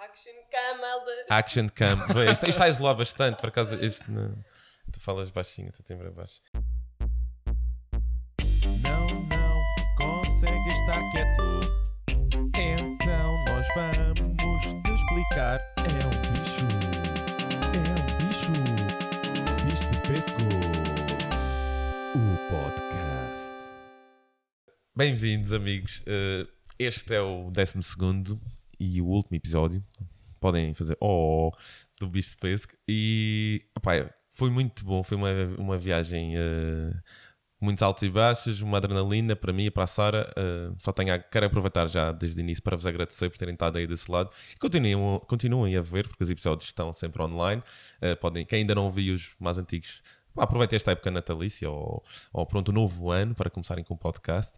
Action cam, Helder. Action cam. Isto, isto está bastante, por acaso. Este, não, tu falas baixinho, tu timbra baixo. Não, não consegue estar quieto. Então nós vamos te explicar. É um bicho. É um bicho. Bicho de pesco. O podcast. Bem-vindos, amigos. Eh, este é o 12 segundo e o último episódio. Podem fazer oh do Bicho de Pesco. E opa, foi muito bom, foi uma, uma viagem. Uh, muitos altos e baixos, uma adrenalina para mim e para a Sara. Uh, só tenho a, quero aproveitar já desde o início para vos agradecer por terem estado aí desse lado. E continuem, continuem a ver, porque os episódios estão sempre online. Uh, podem, quem ainda não viu os mais antigos, pá, aproveitem esta época natalícia ou, ou pronto, o um novo ano para começarem com o podcast.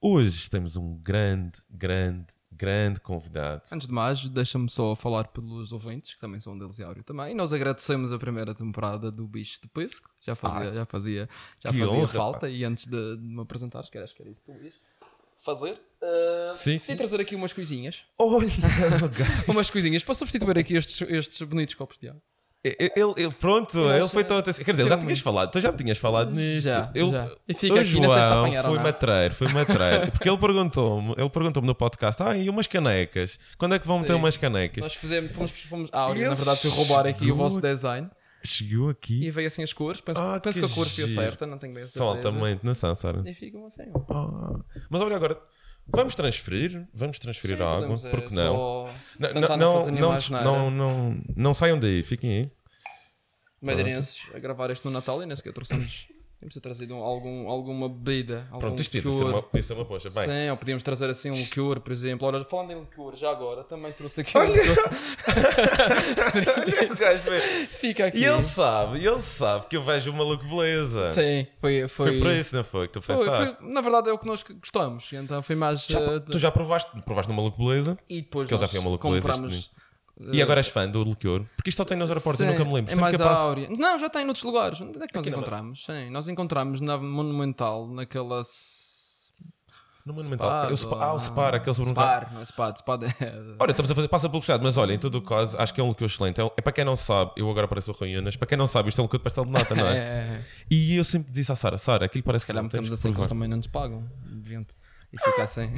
Hoje temos um grande, grande, grande convidado. Antes de mais, deixa-me só falar pelos ouvintes, que também são um deles e áureo também. E nós agradecemos a primeira temporada do Bicho de Pesco, já ah. fazia, ah, já fazia, já fazia honra, falta. Pá. E antes de, de me apresentares, que era, acho que era isso que tu ias fazer. Uh, sim, sim. E trazer aqui umas coisinhas. Olha, oh, umas coisinhas para substituir aqui estes, estes bonitos copos de água. Ele, ele, pronto, ele foi tão é atenção. Quer dizer, já tinhas falado, tu já me tinhas falado Já, ele, já. E fica aqui João na foi é? matreiro, foi matreiro. porque ele perguntou-me, ele perguntou-me no podcast: ah, e umas canecas? Quando é que vão meter ter umas canecas? Nós fizemos, fomos, fomos ah, na verdade, fui roubar aqui o vosso design. Chegou aqui. E veio assim as cores. Penso, ah, penso que, que a cor foi certa, não tenho bem certeza. São altamente, não são, Sara? E ficam assim. Ah, mas olha agora, Vamos transferir, vamos transferir Sim, água, porque é, não? Não, não, não, não, não, não, não saiam daí, fiquem aí. Madeirenses a gravar este no Natal e nem sequer trouxemos Podíamos ter trazido algum, alguma bebida. Algum Pronto, isto podia ser, uma, podia ser uma poxa. Bem. Sim, ou podíamos trazer assim um liqueur, por exemplo. Ora, falando em liqueur, já agora, também trouxe aqui. Olha! Um... Fica aqui. E ele sabe, ele sabe que eu vejo uma maluco beleza. Sim, foi. Foi, foi isso, não foi? Que tu foi, pensaste. Foi, na verdade é o que nós gostamos. Então foi mais. Já, uh... tu já provaste, provaste uma maluco beleza? E depois que nós já foi beleza. E agora és fã do liqueur? Porque isto só tem nos aeroportos, Sim, eu nunca me lembro. É mais a passo... áurea. Não, já tem noutros lugares. Onde é que nós Aqui encontramos? Sim, nós encontramos na Monumental, naquela. No Monumental. Eu, spa, ah, o Spar, ah, aquele sobre Spar, não é é... Olha, estamos a fazer, passa pelo publicidade, mas olha, em todo o caso, acho que é um liqueur excelente. É, é, para quem não sabe, eu agora pareço o Rui Unas, para quem não sabe, isto é um liqueur de pastel de nata, não é? é? E eu sempre disse à Sara, Sara, aquilo parece Se calhar metemos assim que eles também não nos pagam, e ficar assim.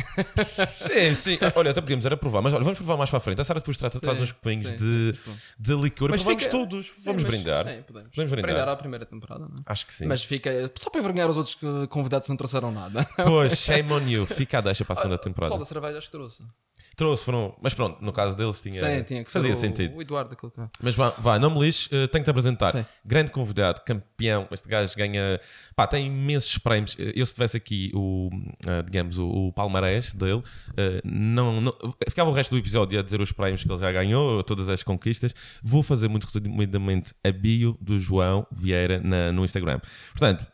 sim, sim. Olha, até podíamos era provar, mas olha, vamos provar mais para a frente. A Sara depois trata, traz uns copinhos de, tipo. de licor mas provamos fica... todos. Sim, vamos mas, brindar. Sim, podemos. podemos brindar. brindar à primeira temporada, não é? Acho que sim. Mas fica. Só para envergonhar os outros convidados que não trouxeram nada. Pois, shame on you. Fica a deixa para a segunda temporada. O pessoal da cerveja acho que trouxe trouxe, foram. Mas pronto, no caso deles tinha. Sim, tinha que fazia ser o, sentido. O Eduardo, aquilo que... É. Mas vá, vá, não me lixe, uh, eh, tenho que te apresentar. Sim. Grande convidado, campeão. Este gajo ganha. Pá, tem imensos prémios. Eh, eu, se tivesse aqui o, uh, digamos, o, o palmarés dele, uh, não, não, ficava o resto do episódio a dizer os prémios que ele já ganhou, todas as conquistas. Vou fazer muito resumidamente a bio do João Vieira na, no Instagram. Portanto,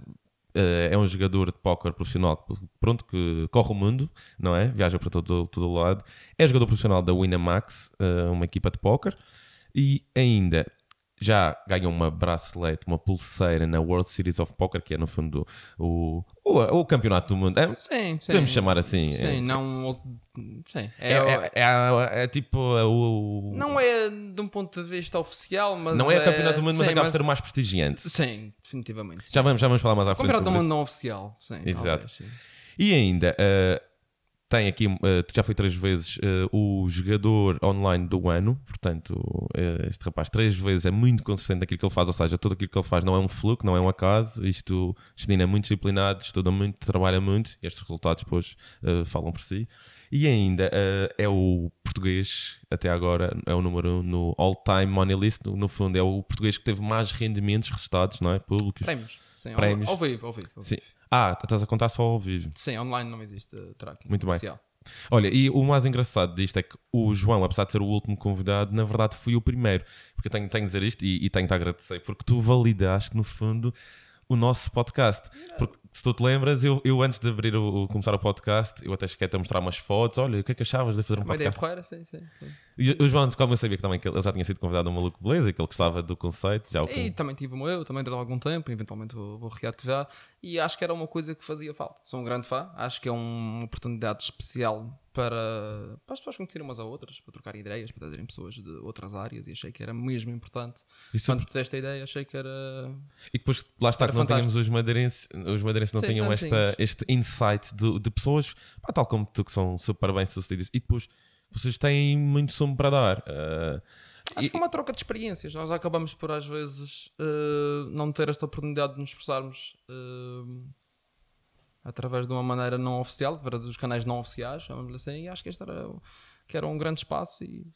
eh, é um jogador de póquer profissional pronto, que corre o mundo, não é? Viaja para todo, todo lado. É jogador profissional da Winamax, eh, uma equipa de póquer. E ainda já ganhou uma bracelete, uma pulseira na World Series of Poker, que é no fundo o, o, o campeonato do mundo. É, sim, sim. Podemos chamar assim. É. Sim, é, não. Sim. É, é, é, é, é tipo o. Não é de um ponto de vista oficial, mas. Não é o campeonato do mundo, sim, mas acaba mas, de ser o mais prestigiante. Sim, definitivamente. Sim. Já, vamos, já vamos falar mais à frente. O campeonato do mundo não oficial, sim. Exato. Talvez, sim. E ainda. Uh, tem aqui, uh, já foi três vezes uh, o jogador online do ano, portanto, uh, este rapaz três vezes é muito consistente naquilo que ele faz, ou seja, tudo aquilo que ele faz não é um fluke, não é um acaso, isto, este menino é muito disciplinado, estuda muito, trabalha muito, estes resultados depois falam por si. E ainda é o português, até agora, é o número um no all-time money list, no, no, fundo é o português que teve mais rendimentos, resultados, não é? Públicos. Prémios. Sim, Prémios. Ao, ao vivo, ao vivo. Ao vivo. Sim. Ah, estás a contar só ao vivo. Sim, online não existe uh, tracking. Muito oficial. bem. Olha, e o mais engraçado disto é que o João, apesar de ser o último convidado, na verdade fui o primeiro. Porque eu tenho, tenho de dizer isto e, e tenho de agradecer, porque tu validaste, no fundo, o nosso podcast. Porque se tu te lembras, eu, eu antes de abrir o, começar o podcast, eu até cheguei a mostrar umas fotos. Olha, o que é que achavas de fazer um podcast? Uma ideia porreira, sim, sim, sim. E o João, como eu sabia que também que ele já tinha sido convidado a um maluco beleza, que ele gostava do conceito, já o E também tive o eu, também durante algum tempo, eventualmente vou, vou reativar, e acho que era uma coisa que fazia falta. Sou um grande fã, acho que é uma oportunidade especial para, para as pessoas conhecerem umas a outras, para trocar ideias, para trazerem pessoas de outras áreas, e achei que era mesmo importante. E sobre... Quando fizeste a ideia, achei que era. E depois, lá está, que não tínhamos os madeirenses, os madeirenses não Sim, tinham não esta, este insight de, de pessoas, pá, tal como tu, que são super bem sucedidos, e depois vocês têm muito sumo para dar. Uh, Acho e... que é uma troca de experiências. Nós acabamos por, às vezes, uh, não ter esta oportunidade de nos expressarmos uh, através de uma maneira não oficial, dos canais não oficiais, chamamos assim, e acho que este era, que era um grande espaço e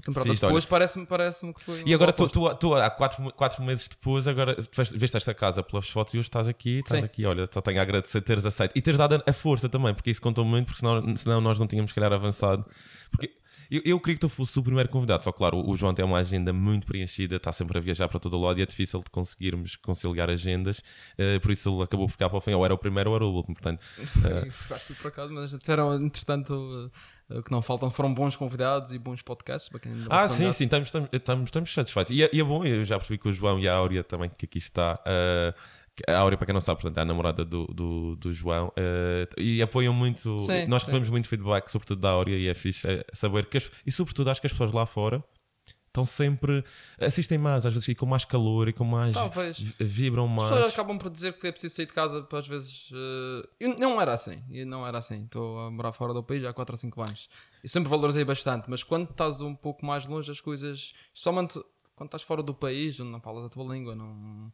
temporada Fiz, depois parece-me parece que foi. E agora tu, tu, tu, há quatro, quatro meses depois, agora veste esta casa pelas fotos e hoje estás aqui, estás Sim. aqui, olha, só tenho a agradecer teres aceito e teres dado a força também, porque isso contou muito, porque senão, senão nós não tínhamos, se calhar, avançado. Porque eu, eu queria que tu fosses o primeiro convidado, só claro, o, João tem uma agenda muito preenchida, está sempre a viajar para todo o lado e é difícil de conseguirmos conciliar agendas, uh, por isso ele acabou por ficar para o fim, ou era o primeiro ou era o último, portanto. Uh... Eh, Ficaste por acaso, mas tiveram, entretanto. Eh, o que não faltam foram bons convidados e bons podcasts para quem Ah, sim, sim, estamos, estamos, estamos satisfeitos. E é, e é, bom, eu já percebi que o João e a Áurea também, que aqui está, uh, a Áurea, para quem não sabe, portanto, é a namorada do, do, do João. Uh, e apoiam muito. Sim, nós recebemos muito feedback, sobretudo da Áurea, e é fixe eh, saber que. As, e sobretudo, acho que as pessoas lá fora estão sempre. assistem mais, às vezes, e com mais calor e com mais. Talvez. vibram mais. As pessoas acabam por dizer que é preciso sair de casa para, às vezes. Uh, eh, eu não era assim, e não era assim. Estou a morar fora do país há 4 ou 5 anos. E sempre valorizei bastante, mas quando estás um pouco mais longe, as coisas. especialmente quando estás fora do país, onde não falas a tua língua, não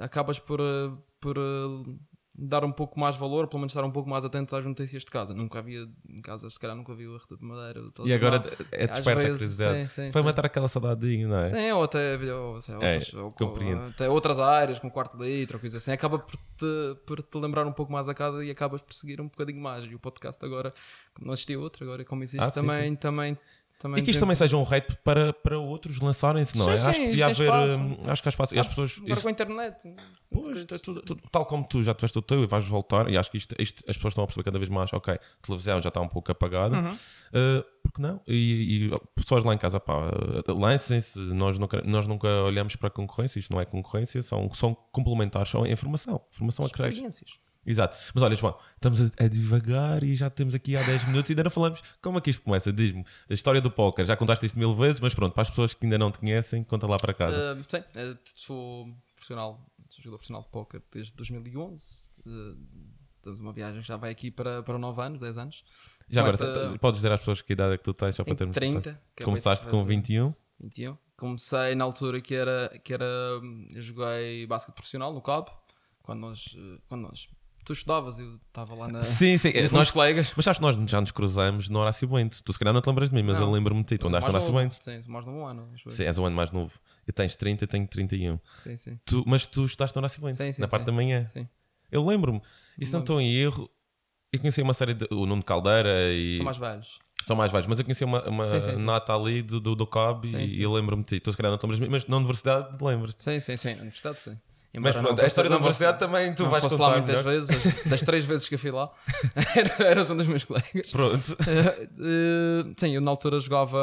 acabas por, eh, por eh, dar um pouco mais valor, pelo menos estar um pouco mais atento às notícias de casa. Nunca havia em casas, se calhar nunca havia o RT de Madeira. E agora é desperta vezes, a curiosidade. Foi matar aquela saudadinha, não é? Sim, ou até, ou, sei, é, outras, é, ou, até outras áreas, com quarto de litro, coisa assim. Acaba por te, por te lembrar um pouco mais a casa e acabas por seguir um bocadinho mais. E o podcast agora, como não assisti outro, agora como existe, ah, também, também também e que isto também seja um hype para, para outros lançarem-se, não sim, é? Sim, é hum, acho, que haver, acho que há espaço. e as ah, pessoas. Agora com a internet. Pois, tá assim. tal como tu já tiveste o teu e vais voltar, e acho que isto, isto, as pessoas estão a perceber cada vez mais: ok, a televisão já está um pouco apagada, uhum. uh, eh, porque não? E, e, pessoas lá em casa, pá, lancem-se. Nós nunca, nós nunca olhamos para a concorrência, isto não é concorrência, são, são complementares, são informação. Informação a crer. Experiências. Exato. Mas olha, João, estamos a, a e já temos aqui há 10 minutos e ainda não falamos. Como é que isto começa? Diz-me, a história do póquer, já contaste isto mil vezes, mas pronto, para as pessoas que ainda não te conhecem, conta lá para casa. Uh, sim, uh, sou profissional, sou jogador profissional de póquer desde 2011. Uh, eh, temos uma viagem que já vai aqui para, para 9 anos, 10 anos. Já Começa, agora, podes dizer às pessoas que idade é que tu tens, só para termos 30. É Começaste com 21? 21. Comecei na altura que era, que era. Eu hum, joguei basquete profissional no Cabo, quando nós, eh, quando nós tu estudavas, eu estava lá na. Sim, sim. É, nós colegas. Mas sabes que nós já nos cruzamos no Horácio Bento. Tu se calhar não te lembras de mim, mas não. eu lembro-me de ti. Tu andaste no Horácio Bento. Sim, mais novo um ano. Sim, és um ano mais novo. Eu tens 30, eu tenho 31. Sim, sim. Tu, mas tu estudaste no Horácio Bento, sim, sim, na parte sim. da manhã. Sim. Eu lembro-me. E se não estou em erro, eu conheci uma série de. O Nuno Caldeira e. São mais velhos. São mais velhos, mas eu conheci uma, uma sim, sim, sim. nata ali do, do, do e, e lembro-me de ti. Tu se calhar não te lembras de mim, mas na universidade lembras-te. Sim, sim, sim. Na universidade, sim. Mas pronto, a história da universidade também tu não vais fosse contar lá muitas melhor. vezes, das três vezes que eu fui lá, eras um dos meus colegas. Pronto. Uh, uh, sim, eu na altura jogava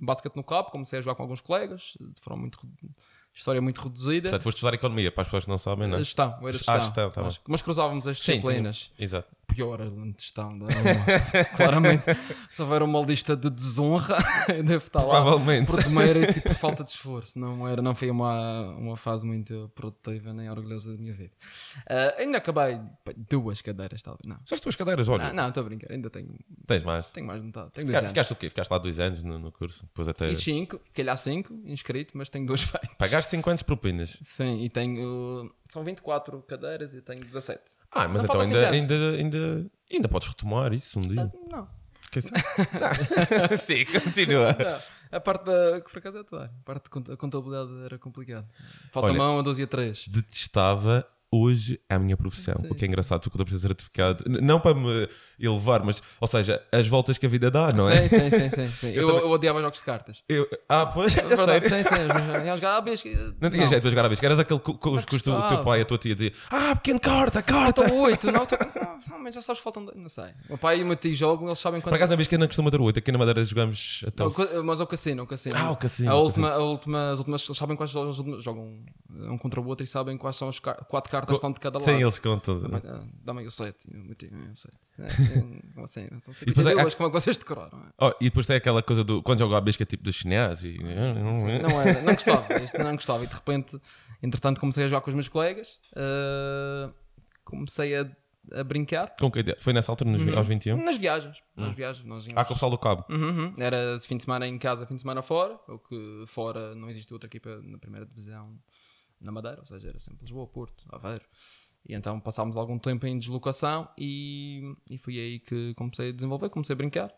basquete no cabo, comecei a jogar com alguns colegas, de forma muito história muito reduzida. Portanto, foste estudar economia, para as pessoas que não sabem, não é? Estão, eu era ah, estão. Ah, estão, tá mas, mas cruzávamos as disciplinas. Sim, exato pior onde estão. Claramente, se houver uma lista de desonra, deve estar lá. Provavelmente. Porque não era é, tipo falta de esforço. Não, era, não foi uma, uma fase muito produtiva nem orgulhosa da minha vida. Uh, ainda acabei duas cadeiras, talvez. Não. Só as duas cadeiras, olha. Ah, não, estou a brincar. Ainda tenho. Tens mais? Tenho mais, não está. Tenho Fica, dois ficaste, anos. o quê? Ficaste lá dois anos no, no curso? Depois até. Fiz cinco, calhar cinco, inscrito, mas tenho dois feitos. Pagaste cinco anos propinas. Sim, e tenho são 24 cadeiras e tenho 17. Ah, mas não então ainda, ainda, ainda, ainda podes retomar isso um dia. Ah, não. Quem sabe? Sim, continua. Não, a parte da. que por acaso é toda. A parte da contabilidade era complicada. Falta Olha, mão a 12 e a 3. Detestava hoje é a minha profissão. O que é engraçado, que eu estou a certificado. Sim, sim, não para me elevar, mas, ou seja, as voltas que a vida dá, não é? Sim, sim, sim. sim, eu, eu, eu, odiava jogos de cartas. Eu... Ah, pois, é, é verdade, sério? Sim, sim. eu Não tinha jeito para jogar à bisca. Eras aquele que, que, que, o teu pai e a tua tia diziam Ah, pequeno carta, carta! Faltam oito, não, não, mas já sabes, faltam... Não sei. O meu pai e o meu tio jogam, eles sabem quando... Por acaso na bisca não costuma ter oito, aqui na Madeira jogamos até é o... Mas ao cassino, o cassino. Ah, o cassino. A última, a última, as últimas, eles sabem quais jogam um contra o outro e sabem quais são os quatro cartas cartas estão de cada lado. Sim, eles contam. Eh, dá-me o set. Eu set. Como assim? São 50 é como é que vocês decoraram? É? Oh, e depois tem aquela coisa do. Quando jogo a bisca, é tipo dos chineses. E... não é, não gostava. Isto não gostava. E de repente, entretanto, comecei a jogar com os meus colegas. Eh, comecei a a brincar. Com que ideia? Foi nessa altura, nos, uhum. aos 21? Nas viagens. Uhum. Nas hum. viagens. Nós íamos... Ah, com o pessoal do Cabo. Uhum. uhum. Era fim de semana em casa, fim de semana fora. O que fora não existe outra equipa na primeira divisão na Madeira, ou seja, era sempre Lisboa, Porto, Aveiro. E então passámos algum tempo em deslocação e, e foi aí que comecei a desenvolver, comecei a brincar.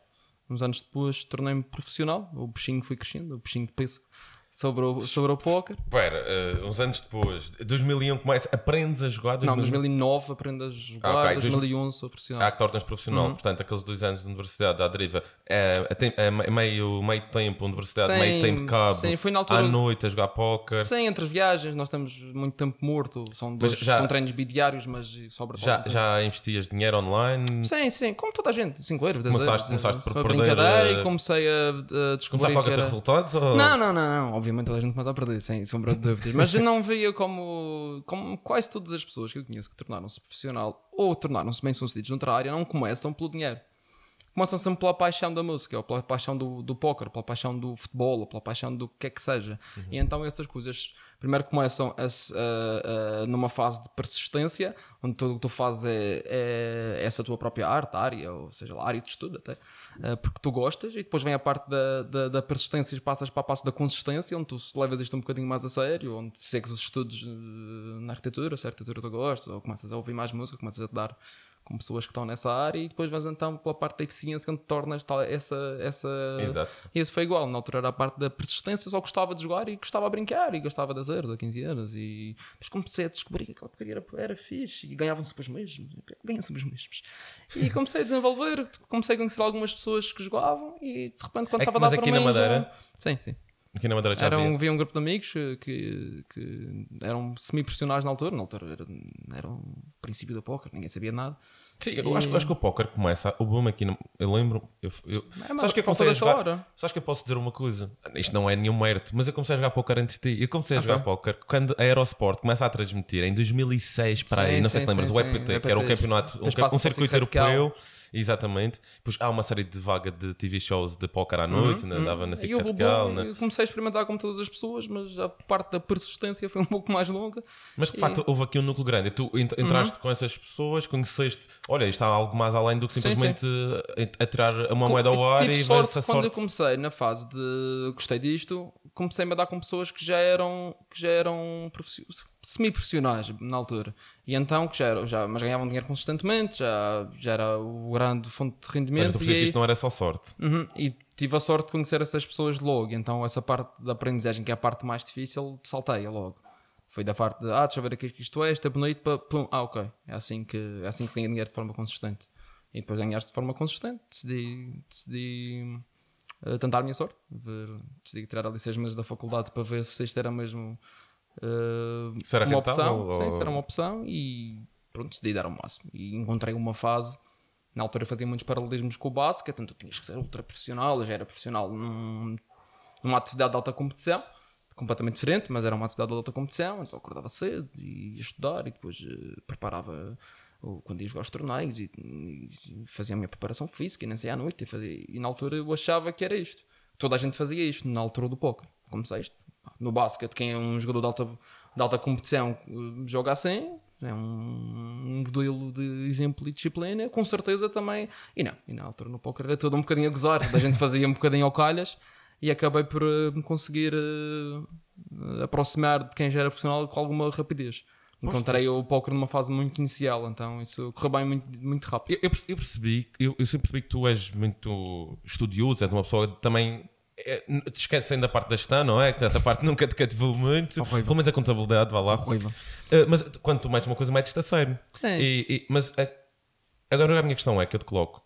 Uns anos depois tornei-me profissional, o peixinho foi crescendo, o peixinho de pêssego sobre o, sobre o póquer. Espera, uh, uns anos depois, 2001 começa, é aprendes a jogar? 2000... Não, 2009 aprendes a jogar, ah, okay. 2011 sou profissional. Ah, tornas profissional, uhum. portanto, aqueles dois anos de universidade à deriva, é, é, é, é meio, meio tempo universidade, meio tempo cabo, sim, foi na altura, à noite a jogar póquer. Sim, entre as viagens, nós estamos muito tempo morto, são, dois, já, são treinos bidiários, mas sobra já, já investias dinheiro online? Sim, sim, como toda a gente, 5 euros, 10 começaste, euros. Começaste eh, por perder... brincadeira e eh, comecei a, a descobrir Começaste logo a ter era... resultados? Ou... Não, não, não, não obviamente toda a gente começa a perder, sem sombra de dúvidas, mas eu não via como, como quase todas as pessoas que eu conheço que tornaram-se profissional ou tornaram-se bem-sucedidos noutra área não começam pelo dinheiro começam sempre pela paixão da música, ou pela paixão do, do póquer, pela paixão do futebol, ou pela paixão do que é que seja. Uhum. E então essas coisas primeiro começam a, a, a, numa fase de persistência, onde tudo o que tu fazes é, é, é essa tua própria arte, área, ou seja, lá, área de estudo até, eh, porque tu gostas, e depois vem a parte da, da, da persistência e passas para a parte da consistência, onde tu levas isto um bocadinho mais a sério, onde segues os estudos eh, na arquitetura, se a arquitetura tu gostas, ou começas a ouvir mais música, começas a te dar com pessoas que estão nessa área e depois vais então pela parte da eficiência quando tornas tal, essa. essa Exato. E isso foi igual, na altura era a parte da persistência, só gostava de jogar e gostava de brincar e gostava de horas, a 15 anos. E depois comecei a descobrir que aquela porcaria era, fixe e ganhavam-se os mesmos, ganham-se os mesmos. E comecei a desenvolver, comecei a conhecer algumas pessoas que jogavam e de repente quando é estava lá para mim. Madeira... Já... Sim, sim. Quem na Madeira já era havia? Um, havia um grupo de amigos eh, que, que eram semi-profissionais na altura. Na altura era, era o princípio do póquer, ninguém sabia nada. Sim, eu e... acho, acho, que o póquer começa. O boom aqui, eu lembro. Eu, eu, é, sabes que eu comecei a jogar. Sabes que eu posso dizer uma coisa? Isto não é nenhum mérito, mas eu comecei a jogar póquer antes de ti. Eu comecei a ah, jogar foi? póquer quando a Aerosport começa a transmitir em 2006 para sim, aí, não sim, sei se lembras, o EPT, que era um campeonato, um, um circuito europeu. Radical Exatamente. Pois há uma série de vaga de TV shows de póquer à uhum, noite, uhum, né? na, uhum. dava na né? Eu comecei a experimentar como todas as pessoas, mas a parte da persistência foi um pouco mais longa. Mas de e... facto houve aqui um núcleo grande. E tu uhum. entraste uhum. com essas pessoas, conheceste, olha, isto há algo mais além do que simplesmente sim, sim. Eh, atirar uma moeda ao ar Tive e sorte quando sorte. eu comecei na fase de gostei disto, comecei-me a dar com pessoas que já eram, que já eram profissionais semi-profissionais na altura. E então, que já, era, já mas ganhavam dinheiro constantemente, já, já era o grande fonte de rendimento. Mas tu percebes que isto não era só sorte. Uhum, e tive a sorte de conhecer essas pessoas logo, então essa parte da aprendizagem, que é a parte mais difícil, saltei logo. Foi da parte de, ah, deixa eu ver aqui o que isto é, isto é pá, pum, ah, ok. É assim que, é assim que se ganha dinheiro de forma consistente. E depois ganhaste de forma consistente, decidi, decidi uh, tentar a minha sorte, ver, decidi tirar ali seis meses da faculdade para ver se isto era mesmo Uh, eh, será uma opção, ou... sim, era uma opção e pronto, decidi dar ao máximo. E encontrei uma fase, na altura fazia muitos paralelismos com o básico, então tanto tinhas que ser ultra profissional, eu já era profissional num, numa atividade de alta competição, completamente diferente, mas era uma atividade de alta competição, então acordava cedo e ia estudar e depois uh, preparava quando ia jogar os torneios e, e, fazia a minha preparação física e nem sei à noite e, fazia, e na altura eu achava que era isto toda a gente fazia isto na altura do poker comecei isto, no basquete, quem é um jogador de alta, de alta competição eh, joga assim, é um, modelo de exemplo e disciplina, com certeza também. E não, e na altura no póquer era tudo um bocadinho a gozar, a gente fazia um bocadinho ao calhas e acabei por me eh, conseguir uh, aproximar de quem já era profissional com alguma rapidez. Encontrei o póquer numa fase muito inicial, então isso correu bem muito, muito rápido. Eu, eu percebi, eu, eu sempre percebi que tu és muito estudioso, és uma pessoa também te é, esquecem da parte da gestão, não é? Que essa parte nunca te cativou muito. Pelo menos a contabilidade, vá lá. Ruiva. Eh, mas quando tu metes uma coisa, metes está Sim. E, e, mas a, eh, agora a minha questão é que eu te coloco.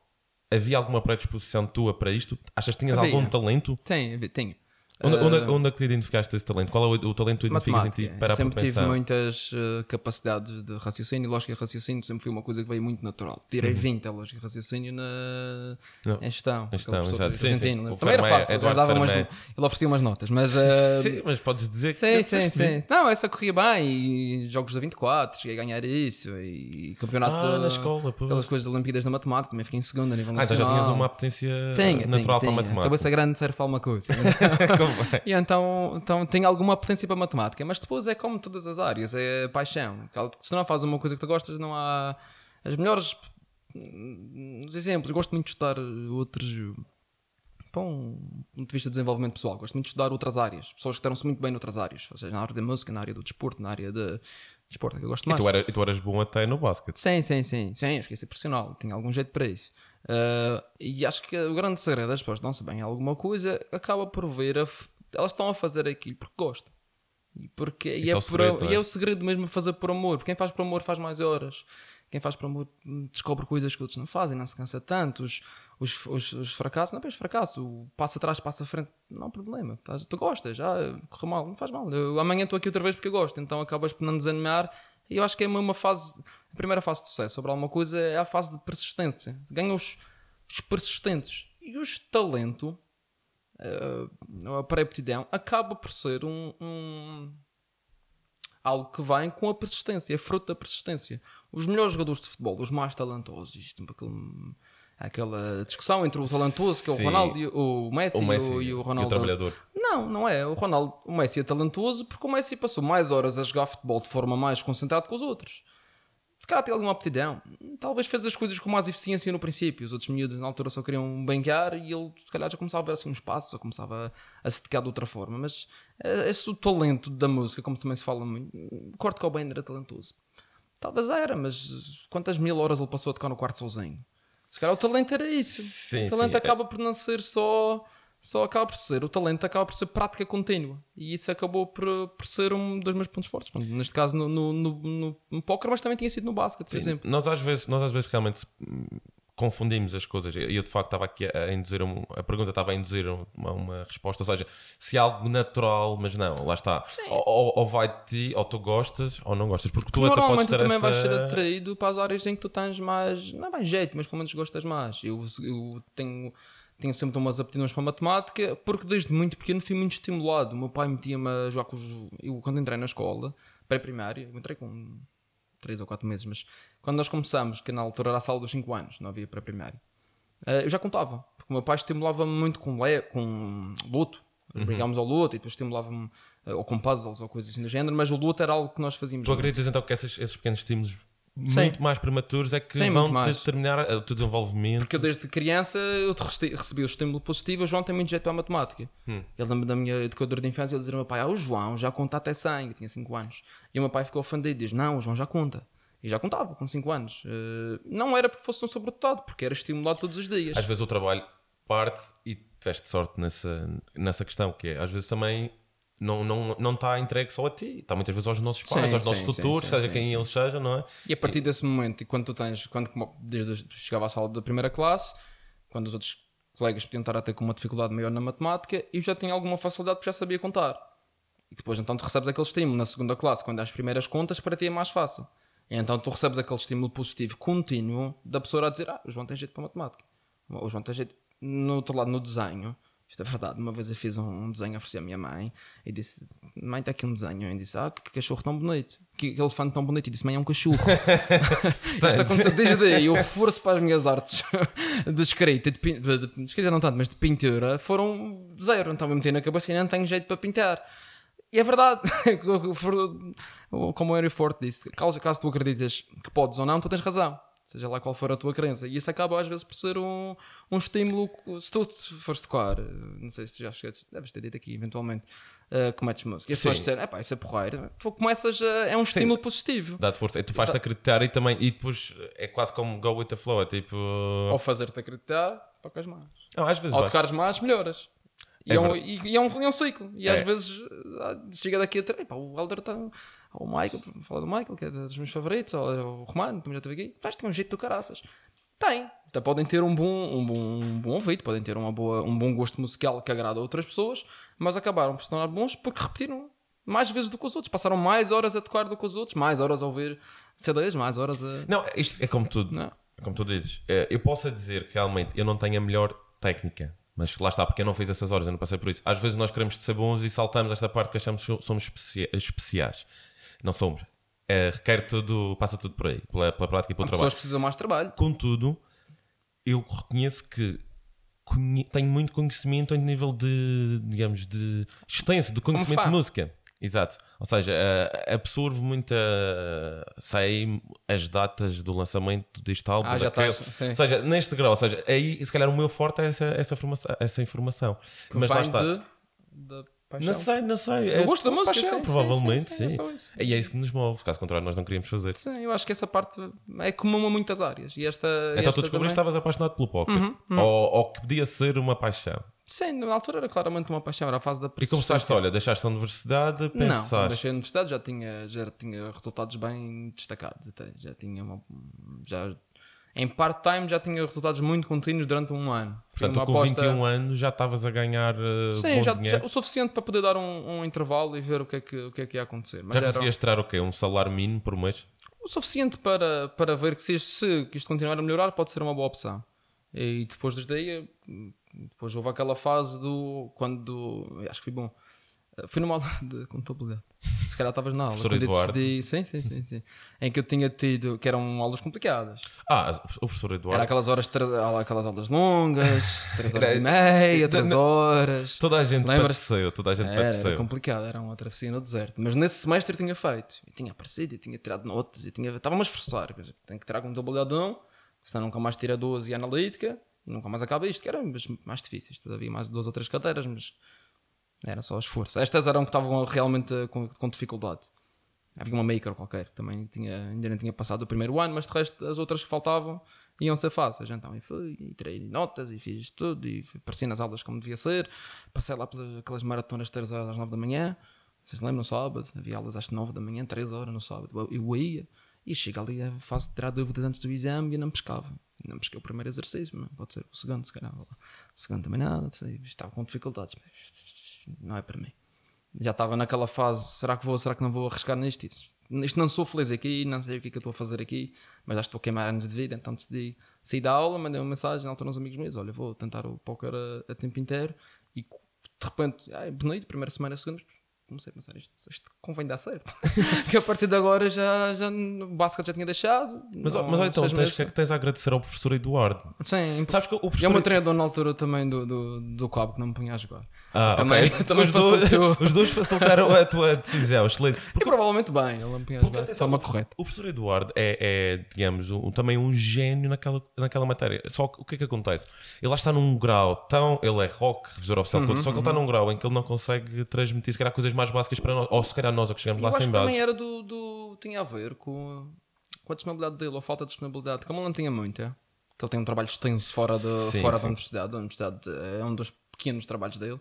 Havia alguma predisposição tua para isto? Achas que tinhas havia. algum talento? Tenho, tenho. Onde, onde, onde é, ah. é que identificaste esse talento? Qual é o, o talento que identificas em ti para Sempre tive muitas uh, capacidades de raciocínio, lógica e raciocínio, sempre foi uma coisa que veio muito natural. Tirei uhum. 20 a lógica e raciocínio na em gestão. Em gestão, exato. Sim, sim. Também era fácil, ele, dava umas, ele oferecia umas notas, mas. Uh, sim, mas podes dizer sim, que. Sim, sim, sim. Não, essa corria bem e jogos da 24, cheguei a ganhar isso e campeonato. Ah, na escola, pô. Aquelas coisas Olimpíadas da Matemática, também fiquei em segundo a nível nacional. Ah, então já tinhas uma potência natural tenho, para tenho. matemática. A cabeça grande serve para alguma coisa. E então, então tem alguma potência para matemática, mas depois é como todas as áreas, é paixão. Se não fazes uma coisa que tu gostas, não há. As melhores. Hum, os exemplos, gosto muito de estudar outros. Bom, um ponto de vista de desenvolvimento pessoal, gosto muito de estudar outras áreas, pessoas que deram-se muito bem noutras áreas, ou seja, na área da música, na área do desporto, na área de, desporto é que eu gosto mais. E tu, era, e tu eras bom até no basquete. Sim, sim, sim. Sim, esqueci profissional. Tinha algum jeito para isso. Uh, e acho que o grande segredo, é, as pessoas não sabem alguma coisa, acaba por ver. elas estão a fazer aquilo porque gostam. E, porque, e, é, é, o segredo, por, é? é, o segredo, mesmo fazer por amor. Quem faz por amor faz mais horas. Quem faz por amor hum, descobre coisas que outros não fazem, não se cansa tanto. Os, os, os, os fracassos, não é fracasso. O passo atrás, passa à frente, não há problema. tu gostas, já ah, correu mal, não faz mal. Eu, amanhã estou aqui outra vez porque gosto. Então acabas por não desanimar e eu acho que é uma fase. A primeira fase de sucesso sobre alguma coisa é a fase de persistência. Ganha os, os persistentes. E os talento, uh, a pré-aptidão, acaba por ser um, um, algo que vem com a persistência, é fruto da persistência. Os melhores jogadores de futebol, os mais talentosos, isto, aquele, aquela discussão entre o talentoso, que é o Ronaldo, o Messi, o Messi e, o, e o Ronaldo. E o trabalhador não, não é. O Ronaldo, o Messi é talentoso porque o Messi passou mais horas a jogar futebol de forma mais concentrada que os outros. Se calhar tem alguma aptidão. Talvez fez as coisas com mais eficiência no princípio. Os outros miúdos na altura só queriam banquear e ele se calhar já começava a ver assim um espaço, ou começava a, se tocar de outra forma. Mas eh, esse o talento da música, como também se fala muito, Corte Cobain era talentoso. Talvez era, mas quantas mil horas ele passou a tocar no quarto sozinho? Se calhar o talento era isso. Sim, o talento sim, é. acaba é. por não ser só só acaba por ser, o talento acaba por ser prática contínua. E isso acabou por, por ser um dos meus pontos fortes. Neste caso no, no, no, no póquer, mas também tinha sido no basquete, por Sim, exemplo. Nós às, vezes, nós às vezes realmente confundimos as coisas. e Eu de facto estava aqui a induzir um, a pergunta estava a induzir uma, uma resposta, ou seja, se é algo natural, mas não, lá está. Ou, ou, vai de ti, ou tu gostas, ou não gostas, porque, tu até podes ter também essa... vais ser atraído para as áreas em que tu tens mais, não é mais jeito, mas pelo menos gostas mais. Eu, eu tenho tenho sempre umas aptidões para matemática, porque desde muito pequeno fui muito estimulado. O meu pai metia-me a jogar com os. Eu, quando entrei na escola, pré-primária, entrei com 3 ou 4 meses, mas quando nós começámos, que na altura era a sala dos 5 anos, não havia pré-primária, eh, eu já contava, porque o meu pai estimulava-me muito com, le... com luto. Uhum. Brigámos ao luto e depois estimulava-me eh, ou com puzzles ou coisas assim do género, mas o luto era algo que nós fazíamos. Tu acreditas muito. então que esses, esses pequenos estímulos Sim. muito mais prematuros é que Sim, vão determinar o teu desenvolvimento. Porque eu desde criança eu recebi o estímulo positivo, o João tem muito jeito para a matemática. Hum. Eu lembro da minha educadora de infância, ele dizia ao meu pai, ah, o João já conta até 100, eu tinha 5 anos. E o meu pai ficou ofendido, diz, não, o João já conta. E já contava com 5 anos. Eh, não era porque fosse um sobretudo, porque era estimulado todos os dias. Às vezes o trabalho parte e tiveste sorte nessa, nessa questão, que é, às vezes também não, não, não está entregue só a ti, está muitas vezes aos nossos pais, sim, aos sim, nossos tutores, seja quem eles sejam, não é? E a partir e... desse momento, e quando tu tens, quando desde chegava à sala da primeira classe, quando os outros colegas podiam estar até com uma dificuldade maior na matemática, eu já tinha alguma facilidade porque já sabia contar. E depois então tu recebes aquele estímulo na segunda classe, quando as primeiras contas, para ti é mais fácil. E então tu recebes aquele estímulo positivo contínuo da pessoa a dizer: Ah, o João tem jeito para matemática, ou o João tem jeito no outro lado no desenho isto é verdade. Uma vez eu fiz um, um desenho, ofereci à minha mãe e disse: Mãe, está aqui um desenho. E disse: Ah, que, que cachorro tão bonito. Que, que elefante tão bonito. E disse: Mãe, é um cachorro. Isto aconteceu desde aí. O reforço para as minhas artes de escrita, de, pin... de, de, escrita não tanto, mas de pintura, foram zero. Então eu meti na cabeça e não tenho jeito para pintar. E é verdade, como o Harry Forte disse, caso, caso tu acreditas que podes ou não, tu tens razão seja lá qual for a tua crença. E isso acaba às vezes por ser um, um estímulo. Se tu fores tocar, eh, não sei se já chegaste, deves ter dito aqui eventualmente, uh, eh, cometes música. E se vais dizer, é pá, isso é porreiro, tu começas a, É um estímulo Sim. positivo. Dá-te força. E tu fazes-te acreditar e também. E depois é quase como go with the flow, é tipo. Ou fazer-te acreditar, tocas mais. Não, às vezes Ou tocares mais, melhoras. É e é, é um, e, e é, um, é um ciclo. E às é. vezes ah, chega daqui a ter. o Helder está. Ou o Michael, falar do Michael, que é dos meus favoritos. Ou é o Romano, também já teve aqui. Mas tem um jeito do caraças. Tem. Então, podem ter um bom, um bom, um bom ouvido, podem ter uma boa, um bom gosto musical que agrada a outras pessoas, mas acabaram por se tornar bons porque repetiram mais vezes do que os outros. Passaram mais horas a tocar do que os outros, mais horas a ouvir CDs, mais horas a. Não, isto é como tudo. Não. É como tu dizes. Eh, eu posso dizer que realmente eu não tenho a melhor técnica mas lá está, porque eu não fiz essas horas, eu não passei por isso. Às vezes nós queremos ser bons e saltamos esta parte que achamos que somos especiais. Não somos. É, requer tudo, passa tudo por aí, pela, pela prática e pelo trabalho. As pessoas precisam mais trabalho. Contudo, eu reconheço que tenho muito conhecimento em nível de, digamos, de extenso, de conhecimento de música. Exato. Ou seja, eh, absorve muita. Eh, sei as datas do lançamento deste álbum. Ah, já estás, Ou seja, neste grau, ou seja, aí se calhar o meu forte é essa, essa, formação, essa informação. Que Mas lá está. De, de... Paixão. Não sei, não sei. Eu é gosto é, da música, paixão, sim, provavelmente, sim. sim, sim. É e é isso que nos move, caso contrário, nós não queríamos fazer. Sim, eu acho que essa parte é comum a muitas áreas. E esta, então esta tu descobriste também... que estavas apaixonado pelo poker, uhum, uhum. Ou, ou, que podia ser uma paixão. Sim, na altura era claramente uma paixão, era a fase da E começaste, olha, deixaste a universidade, pensaste... Não, deixei a universidade, já tinha, já tinha resultados bem destacados, até, já tinha uma... Já, em part-time já tinha resultados muito contínuos durante um ano. Portanto, uma com aposta... 21 anos já estavas a ganhar uh, Sim, já, já, o suficiente para poder dar um, um, intervalo e ver o que é que, o que, é que ia acontecer. Mas já era... conseguias tirar o quê? Um salário mínimo por mês? O suficiente para, para ver que se, se isto continuar a melhorar pode ser uma boa opção. E depois desde aí depois houve aquela fase do. Quando. Acho que foi bom. Eh, fui numa aula de contabilidade. Se calhar estavas na aula. Professor quando Eduardo. Decidi, sim, sim, sim, sim. Em que eu tinha tido. Que eram aulas complicadas. Ah, o professor Eduardo. Era aquelas horas, aquelas aulas longas, 3 horas e meia, 3 horas. Toda a gente padeceu, toda a gente era, padeceu. Era complicado, era uma travessia no deserto. Mas nesse semestre eu tinha feito. e tinha aparecido, e tinha tirado notas, e tinha. Estava-me a esforçar. Tenho que tirar contabilidade não, senão nunca mais tira 12 e analítica nunca mais acaba isto, que eram mais difíceis. Havia mais duas ou três cadeiras, mas era só esforço. Estas eram que estavam realmente eh, com, com dificuldade. Havia uma maker qualquer, também tinha, ainda não tinha passado o primeiro ano, mas de resto as outras que faltavam iam ser fáceis. Então, eu fui, e tirei notas, e fiz tudo, e apareci nas aulas como devia ser. Passei lá pelas aquelas maratonas de três horas às 9 da manhã. Vocês lembram no sábado? Havia aulas às 9 da manhã, 3 horas no sábado. Eu ia, e chego ali, faço tirar dúvidas antes do exame e não pescava. Não é o primeiro exercício, mas é? pode ser o segundo, se calhar. O segundo também nada, estava com dificuldades, mas não é para mim. Já estava naquela fase: será que vou, será que não vou arriscar nisto? Isto não sou feliz aqui, não sei o que é que eu estou a fazer aqui, mas acho que estou a queimar anos de vida, então decidi sair da aula, mandei uma mensagem, na altura aos amigos meus: olha, vou tentar o póquer a, a tempo inteiro e de repente, ah, bonito, primeira semana, segunda, comecei a pensar, isto, isto convém dar certo. que a partir de agora já, já basicamente já tinha deixado. Mas, não, mas olha, então, tens, que, tens a agradecer ao professor Eduardo. Sim, sabes que o professor. é o meu treinador na altura também do, do, do Cabo que não me punha a jogar. Ah, também, okay. também os, dois, os dois facilitaram a tua decisão, excelente. É porque, e provavelmente bem, ele empenhou de forma correta. O professor Eduardo é, é digamos, um, também um gênio naquela, naquela matéria. Só que o que é que acontece? Ele lá está num grau tão. Ele é rock, revisor oficial uhum, todo, só que uhum. ele está uhum. num grau em que ele não consegue transmitir, se calhar, coisas mais básicas para nós, ou se calhar nós é que chegamos Eu lá sem base. também era do, do. tinha a ver com, com a disponibilidade dele, ou falta de disponibilidade, como ele não tinha muita. É? Que ele tem um trabalho extenso fora, de, sim, fora sim. da universidade. A universidade é um dos pequenos trabalhos dele.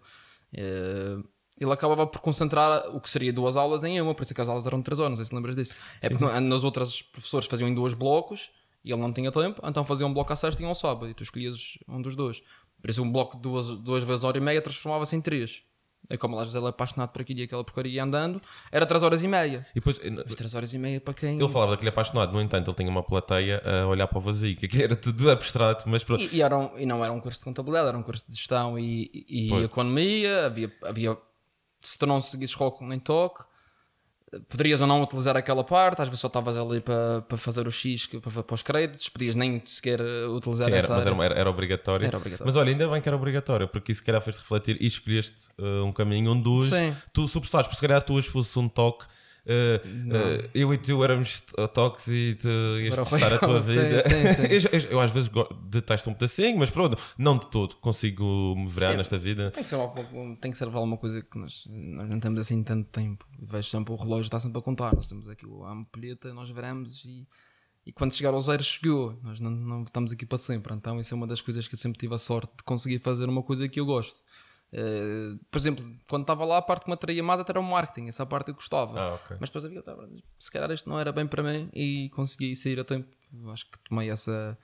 Eh, ele acabava por concentrar o que seria duas aulas em uma, por isso é que as aulas eram de três horas, não sei se lembras disso. É Sim. É porque nas outras os professores faziam em dois blocos e ele não tinha tempo, então fazia um bloco à sexta e um ao sábado, e tu escolhias um dos dois. Por isso um bloco de duas, duas vezes hora e meia transformava-se em três. É como lá ele é apaixonado por aquilo e aquela porcaria ia andando, era 3 horas e meia. E depois, eh, Mas 3 horas e meia para quem. Ele falava daquele é apaixonado, no entanto, ele tinha uma plateia a olhar para o vazio, que era tudo abstrato, mas pronto. E, e, e não era um curso de contabilidade, era um curso de gestão e, e, e economia, havia, havia se tu não seguisses rock nem toque, poderias ou não utilizar aquela parte, às vezes só estavas ali para, para fazer o X, para, para os créditos, podias nem sequer eh, utilizar Sim, era, Mas era, era, era, obrigatório. era, obrigatório. Mas olha, ainda bem que era obrigatório, porque isso se calhar fez-te refletir e escolheste uh, um caminho onde hoje Sim. tu subestaste, porque se calhar tu hoje fosse um toque Uh, eu e tu éramos toques e tu ias testar a tua vida. Sim, sim. eu, eu, eu, às vezes detesto um pedacinho, mas pronto, não de todo consigo me virar nesta vida. Tem que ser, tem que ser alguma coisa que nós, nós não temos assim tanto tempo. Vejo sempre o relógio está sempre a contar. Nós temos aqui a ampulheta, nós veremos e, e quando chegar aos zero chegou. Nós não, não estamos aqui para sempre. Então, isso é uma das coisas que eu sempre tive a sorte de conseguir fazer uma coisa que eu gosto. Eh, por exemplo, quando estava lá, a parte que me atraía mais até era o marketing, essa parte eu gostava. Ah, okay. Mas depois havia, se calhar isto não era bem para mim e consegui sair a tempo. Acho que tomei essa,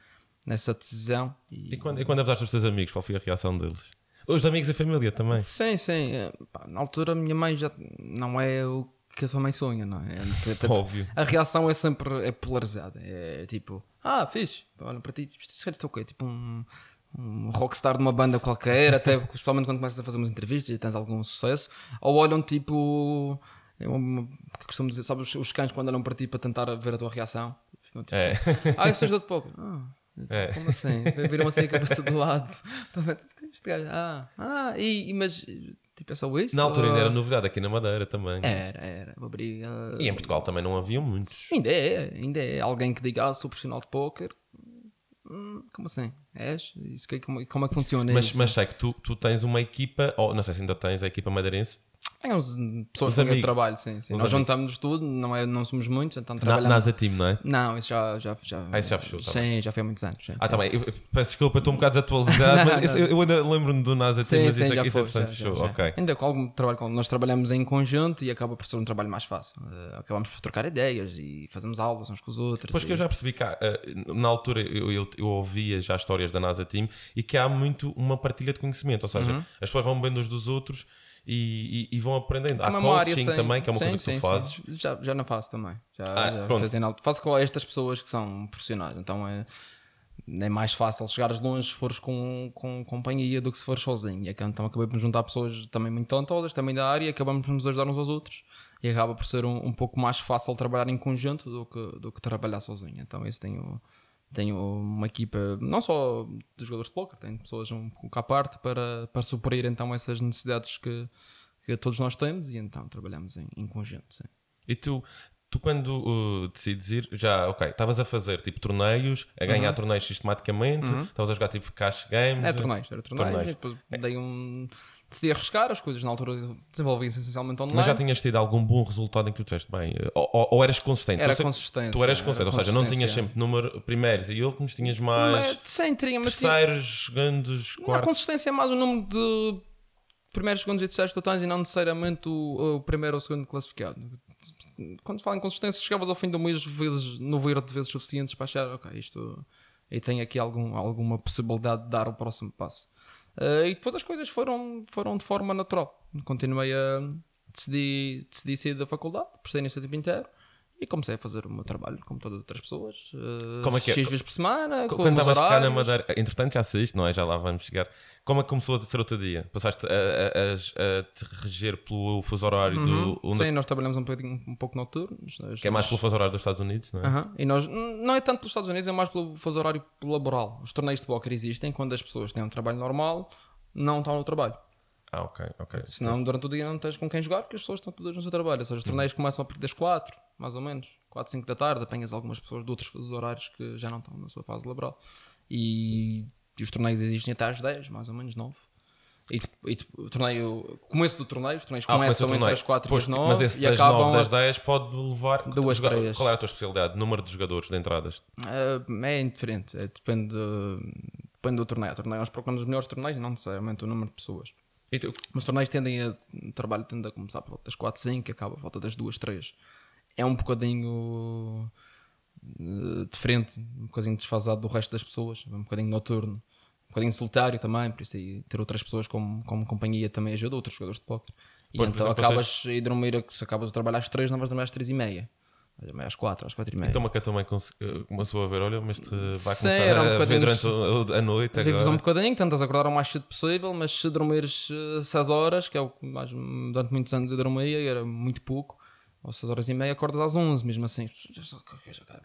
essa decisão. E, e quando, e quando avisaste os teus amigos, qual foi a reação deles? Os amigos e família também? Sim, sim. Eh, na altura, a minha mãe já não é o que a sua mãe sonha, não é? é Óbvio. A reação é sempre é polarizada. É tipo, ah, fiz, olha para ti, isto é o quê? Tipo um um rockstar de uma banda qualquer, até principalmente quando começas a fazer umas entrevistas e tens algum sucesso, ou olham tipo. É que costumo dizer, sabes, os cães quando andam para ti para tentar ver a tua reação, ficam tipo, é. ah, isso ajudou-te pouco. Ah, é. Como assim? Viram assim a cabeça de lado tipo, é este gajo, ah, ah, e, e mas Tipo, é só isso? Na altura ainda ou... era novidade aqui na Madeira também. Era, era. Uma briga. E em Portugal também não havia muitos. Ainda é, ainda é. Alguém que diga, ah, sou profissional de póquer, Hum, como assim? És? Isso que, é como, como é que funciona mas, isso? Mas sei que tu, tu tens uma equipa, ou não sei se ainda tens a equipa madeirense é uns pessoas com quem trabalho, sim. sim. Nós amigos. juntamos tudo, não, é, não somos muitos, então Na, trabalhamos. NASA Team, não é? Não, isso já. já, já Ah, isso já fechou, tá Sim, já foi há muitos anos. já. Ah, tá bem. eu- peço desculpa, eu estou um bocado desatualizado, mas eu, ainda lembro-me do NASA Team, mas isso aqui foi, entretanto fechou. Ok. Ainda com algum trabalho, nós trabalhamos em conjunto e acaba por ser um trabalho mais fácil. Eh, acabamos por trocar ideias e fazemos aulas uns com os outros. Depois que eu já percebi que há, eh, na altura eu, eu- eu ouvia já histórias da NASA Team e que há muito uma partilha de conhecimento, ou seja, uhum. as pessoas vão bem uns dos outros e, e, e vão aprendendo. Há coaching sim. também, que é uma sim, coisa que sim, tu fazes. Já, já não faço também. Já, ah, já fazendo, faço com estas pessoas que são profissionais, então é, é mais fácil chegares longe se fores com, com companhia do que se fores sozinho. É então acabei por juntar pessoas também muito talentosas, também da área, e acabamos por nos ajudar uns aos outros e acaba por ser um, um pouco mais fácil trabalhar em conjunto do que, do que trabalhar sozinho. Então isso tenho tenho uma equipa, não só de jogadores de póquer, tenho pessoas um pouco à parte para, para suprir então essas necessidades que, que todos nós temos e então trabalhamos em, em conjunto. Sim. E tu, tu quando uh, decides ir, já, ok, estavas a fazer tipo torneios, a ganhar uhum. torneios sistematicamente, uhum. estavas uhum. a jogar tipo cash games. É, torneios, era torneios. torneios. Depois é. dei um decidi arriscar, as coisas na altura desenvolviam-se essencialmente online. Mas já tinhas tido algum bom resultado em que tu disseste bem, eh, ou, ou, ou eras consistente? Era consistente Tu eras consistente, ou seja, não tinhas sempre número primeiros e últimos, tinhas mais mas, sim, tinha, mas terceiros, segundos, quartos. A consistência é mais o número de primeiros, segundos e terceiros totais e não necessariamente o, o primeiro ou segundo classificado. Quando se fala em consistência, chegavas ao fim do mês vezes, no verde vezes suficientes para achar, ok, isto... E tem aqui algum, alguma possibilidade de dar o próximo passo. Uh, e depois as coisas foram, foram de forma natural. Continuei a. decidir decidi sair da faculdade, por ser tempo inteiro. E comecei a fazer o meu trabalho, como todas as outras pessoas. Uh, como é que é? X vezes por semana. com quando estavas cá na Madeira, entretanto já saíste, não é? Já lá vamos chegar. Como é que começou a ser outro dia? Passaste a, a, a, a te reger pelo fuso horário uhum. do. Sim, nós trabalhamos um, um pouco noturnos. Nós... Né, que é mais pelo fuso horário dos Estados Unidos, não é? Uhum. E nós, não é tanto pelos Estados Unidos, é mais pelo fuso horário laboral. Os torneios de póquer existem quando as pessoas têm um trabalho normal, não estão no trabalho. Ah, ok, ok. Senão durante o dia não tens com quem jogar porque as pessoas estão todas no seu trabalho. Ou seja, os hum. torneios começam a partir das 4, mais ou menos, 4, 5 da tarde, apanhas algumas pessoas de outros horários que já não estão na sua fase laboral. E, e os torneios existem até às 10, mais ou menos 9. E, tipo, e tipo, o torneio, começo do torneio, os torneios ah, começam torneio. entre as 4 pois, e as 9. Mas esse e das 9 das 10 pode levar. Duas, joga... três. Qual é a tua especialidade? Número de jogadores de entradas? Uh, é indiferente, é, depende, depende do torneio. torneio. Nós procuramos os melhores torneios, não necessariamente o número de pessoas. E então, tu? Mas torneios tendem a. O trabalho tende a começar por volta das 4, 5 acaba por volta das 2, 3. É um bocadinho. Eh, diferente, um bocadinho desfasado do resto das pessoas, um bocadinho noturno, um bocadinho solitário também, por isso aí ter outras pessoas como, como companhia também ajuda outros jogadores de póquer. E pois, então exemplo, acabas vocês... a dormir, se acabas de trabalhar às 3, não vais dormir às 3 e meia às quatro, às quatro e meia. E como é que a tua mãe eh, começou a ver? Olha, mas te vai Sim, começar um a ver durante nos... a noite Vives é agora. um bocadinho, tentas acordar o mais cedo possível, mas se dormires eh, seis horas, que é o que mais, durante muitos anos eu dormia, era muito pouco, ou seis horas e meia, acordas às onze, mesmo assim. Já acordo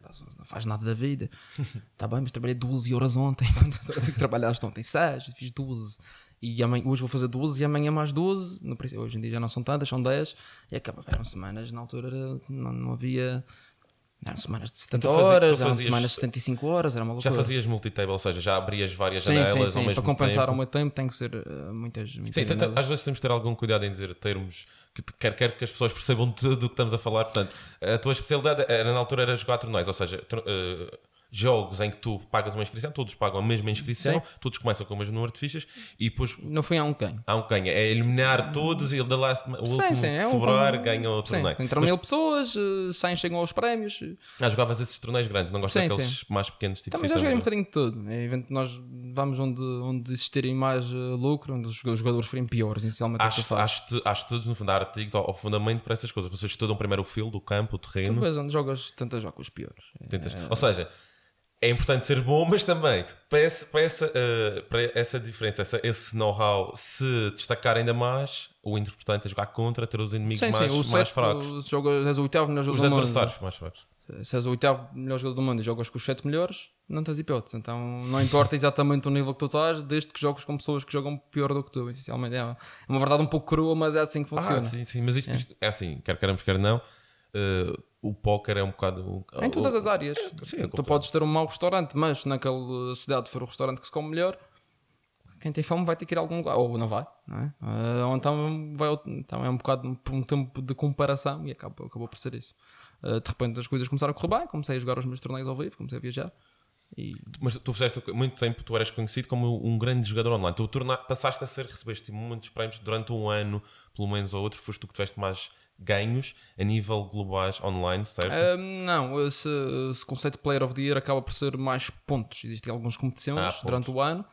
às onze, não faz nada da vida. Está bem, mas trabalhei 12 horas ontem, quantas horas é que trabalhaste ontem? Seis, fiz 12 e amanhã, hoje vou fazer 12 e amanhã mais 12. No, hoje em dia já não são tantas, são 10. E acaba, eram semanas, na altura não, não, havia. Eram semanas de 70 então, horas, fazias, eram semanas de 75 horas, era uma loucura. Já fazias multitable, ou seja, já abrias várias sim, janelas sim, sim. ao mesmo Para compensar tempo. ao meu tempo tem que ser uh, muitas, muitas Sim, tenta, às vezes temos de ter algum cuidado em dizer termos que quer, quer que as pessoas percebam tudo o que estamos a falar. Portanto, a tua especialidade era, na altura era jogar torneios, ou seja, uh, jogos em que tu pagas uma inscrição, todos pagam a mesma inscrição, Sim. todos começam com o mesmo número de fichas e depois. Não foi a um canho. Há um canho. É eliminar todos e da last, o sim, último sim, é sobrar um... ganha o torneio. Entram Mas... mil pessoas, eh, saem, chegam aos prémios. Ah, jogavas esses torneios grandes, não gostas daqueles sim. mais pequenos tipos Também já joguei um bocadinho de tudo. É, nós vamos onde, onde existirem mais eh, lucro, onde os jogadores forem piores, em é Acho, é acho, acho todos no fundo, há artigos ao fundamento para essas coisas. Vocês estudam primeiro o field, o campo, o terreno. Tu vês onde jogas, tentas jogar com os piores. Tentas. É. Ou seja é importante ser bom, mas também para essa, para essa, uh, para essa diferença, essa, esse know-how se destacar ainda mais, o importante é jogar contra, ter os inimigos sim, mais, sim, mais set, fracos. és o oitavo melhor jogador os do mundo. Os adversários mais fracos. Se és o oitavo melhor jogador do mundo e jogas com os sete melhores, não tens hipótese. Então não importa exatamente o nível que tu estás, desde que jogas com pessoas que jogam pior do que tu, essencialmente. É, é uma verdade um pouco crua, mas é assim que ah, funciona. Ah, sim, sim, mas isto é, isto, é assim, quer queremos, quer não Uh, o póquer é um bocado. Em todas as áreas. É, sim, é tu podes ter um mau restaurante, mas naquela cidade for o restaurante que se come melhor, quem tem fome vai ter que ir a algum lugar. Ou não vai, não é? Uh, ou então, vai, então é um bocado um tempo de comparação e acabou, acabou por ser isso. Uh, de repente as coisas começaram a correr bem, comecei a jogar os meus torneios ao vivo, comecei a viajar. E... Mas tu fizeste muito tempo, tu eras conhecido como um grande jogador online. Tu torna, passaste a ser, recebeste muitos prémios durante um ano, pelo menos ou outro, foste tu que tiveste mais ganhos a nível globais online, certo? Ah, não, esse, esse, conceito de Player of the Year acaba por ser mais pontos. Existem algumas competições ah, durante o ano,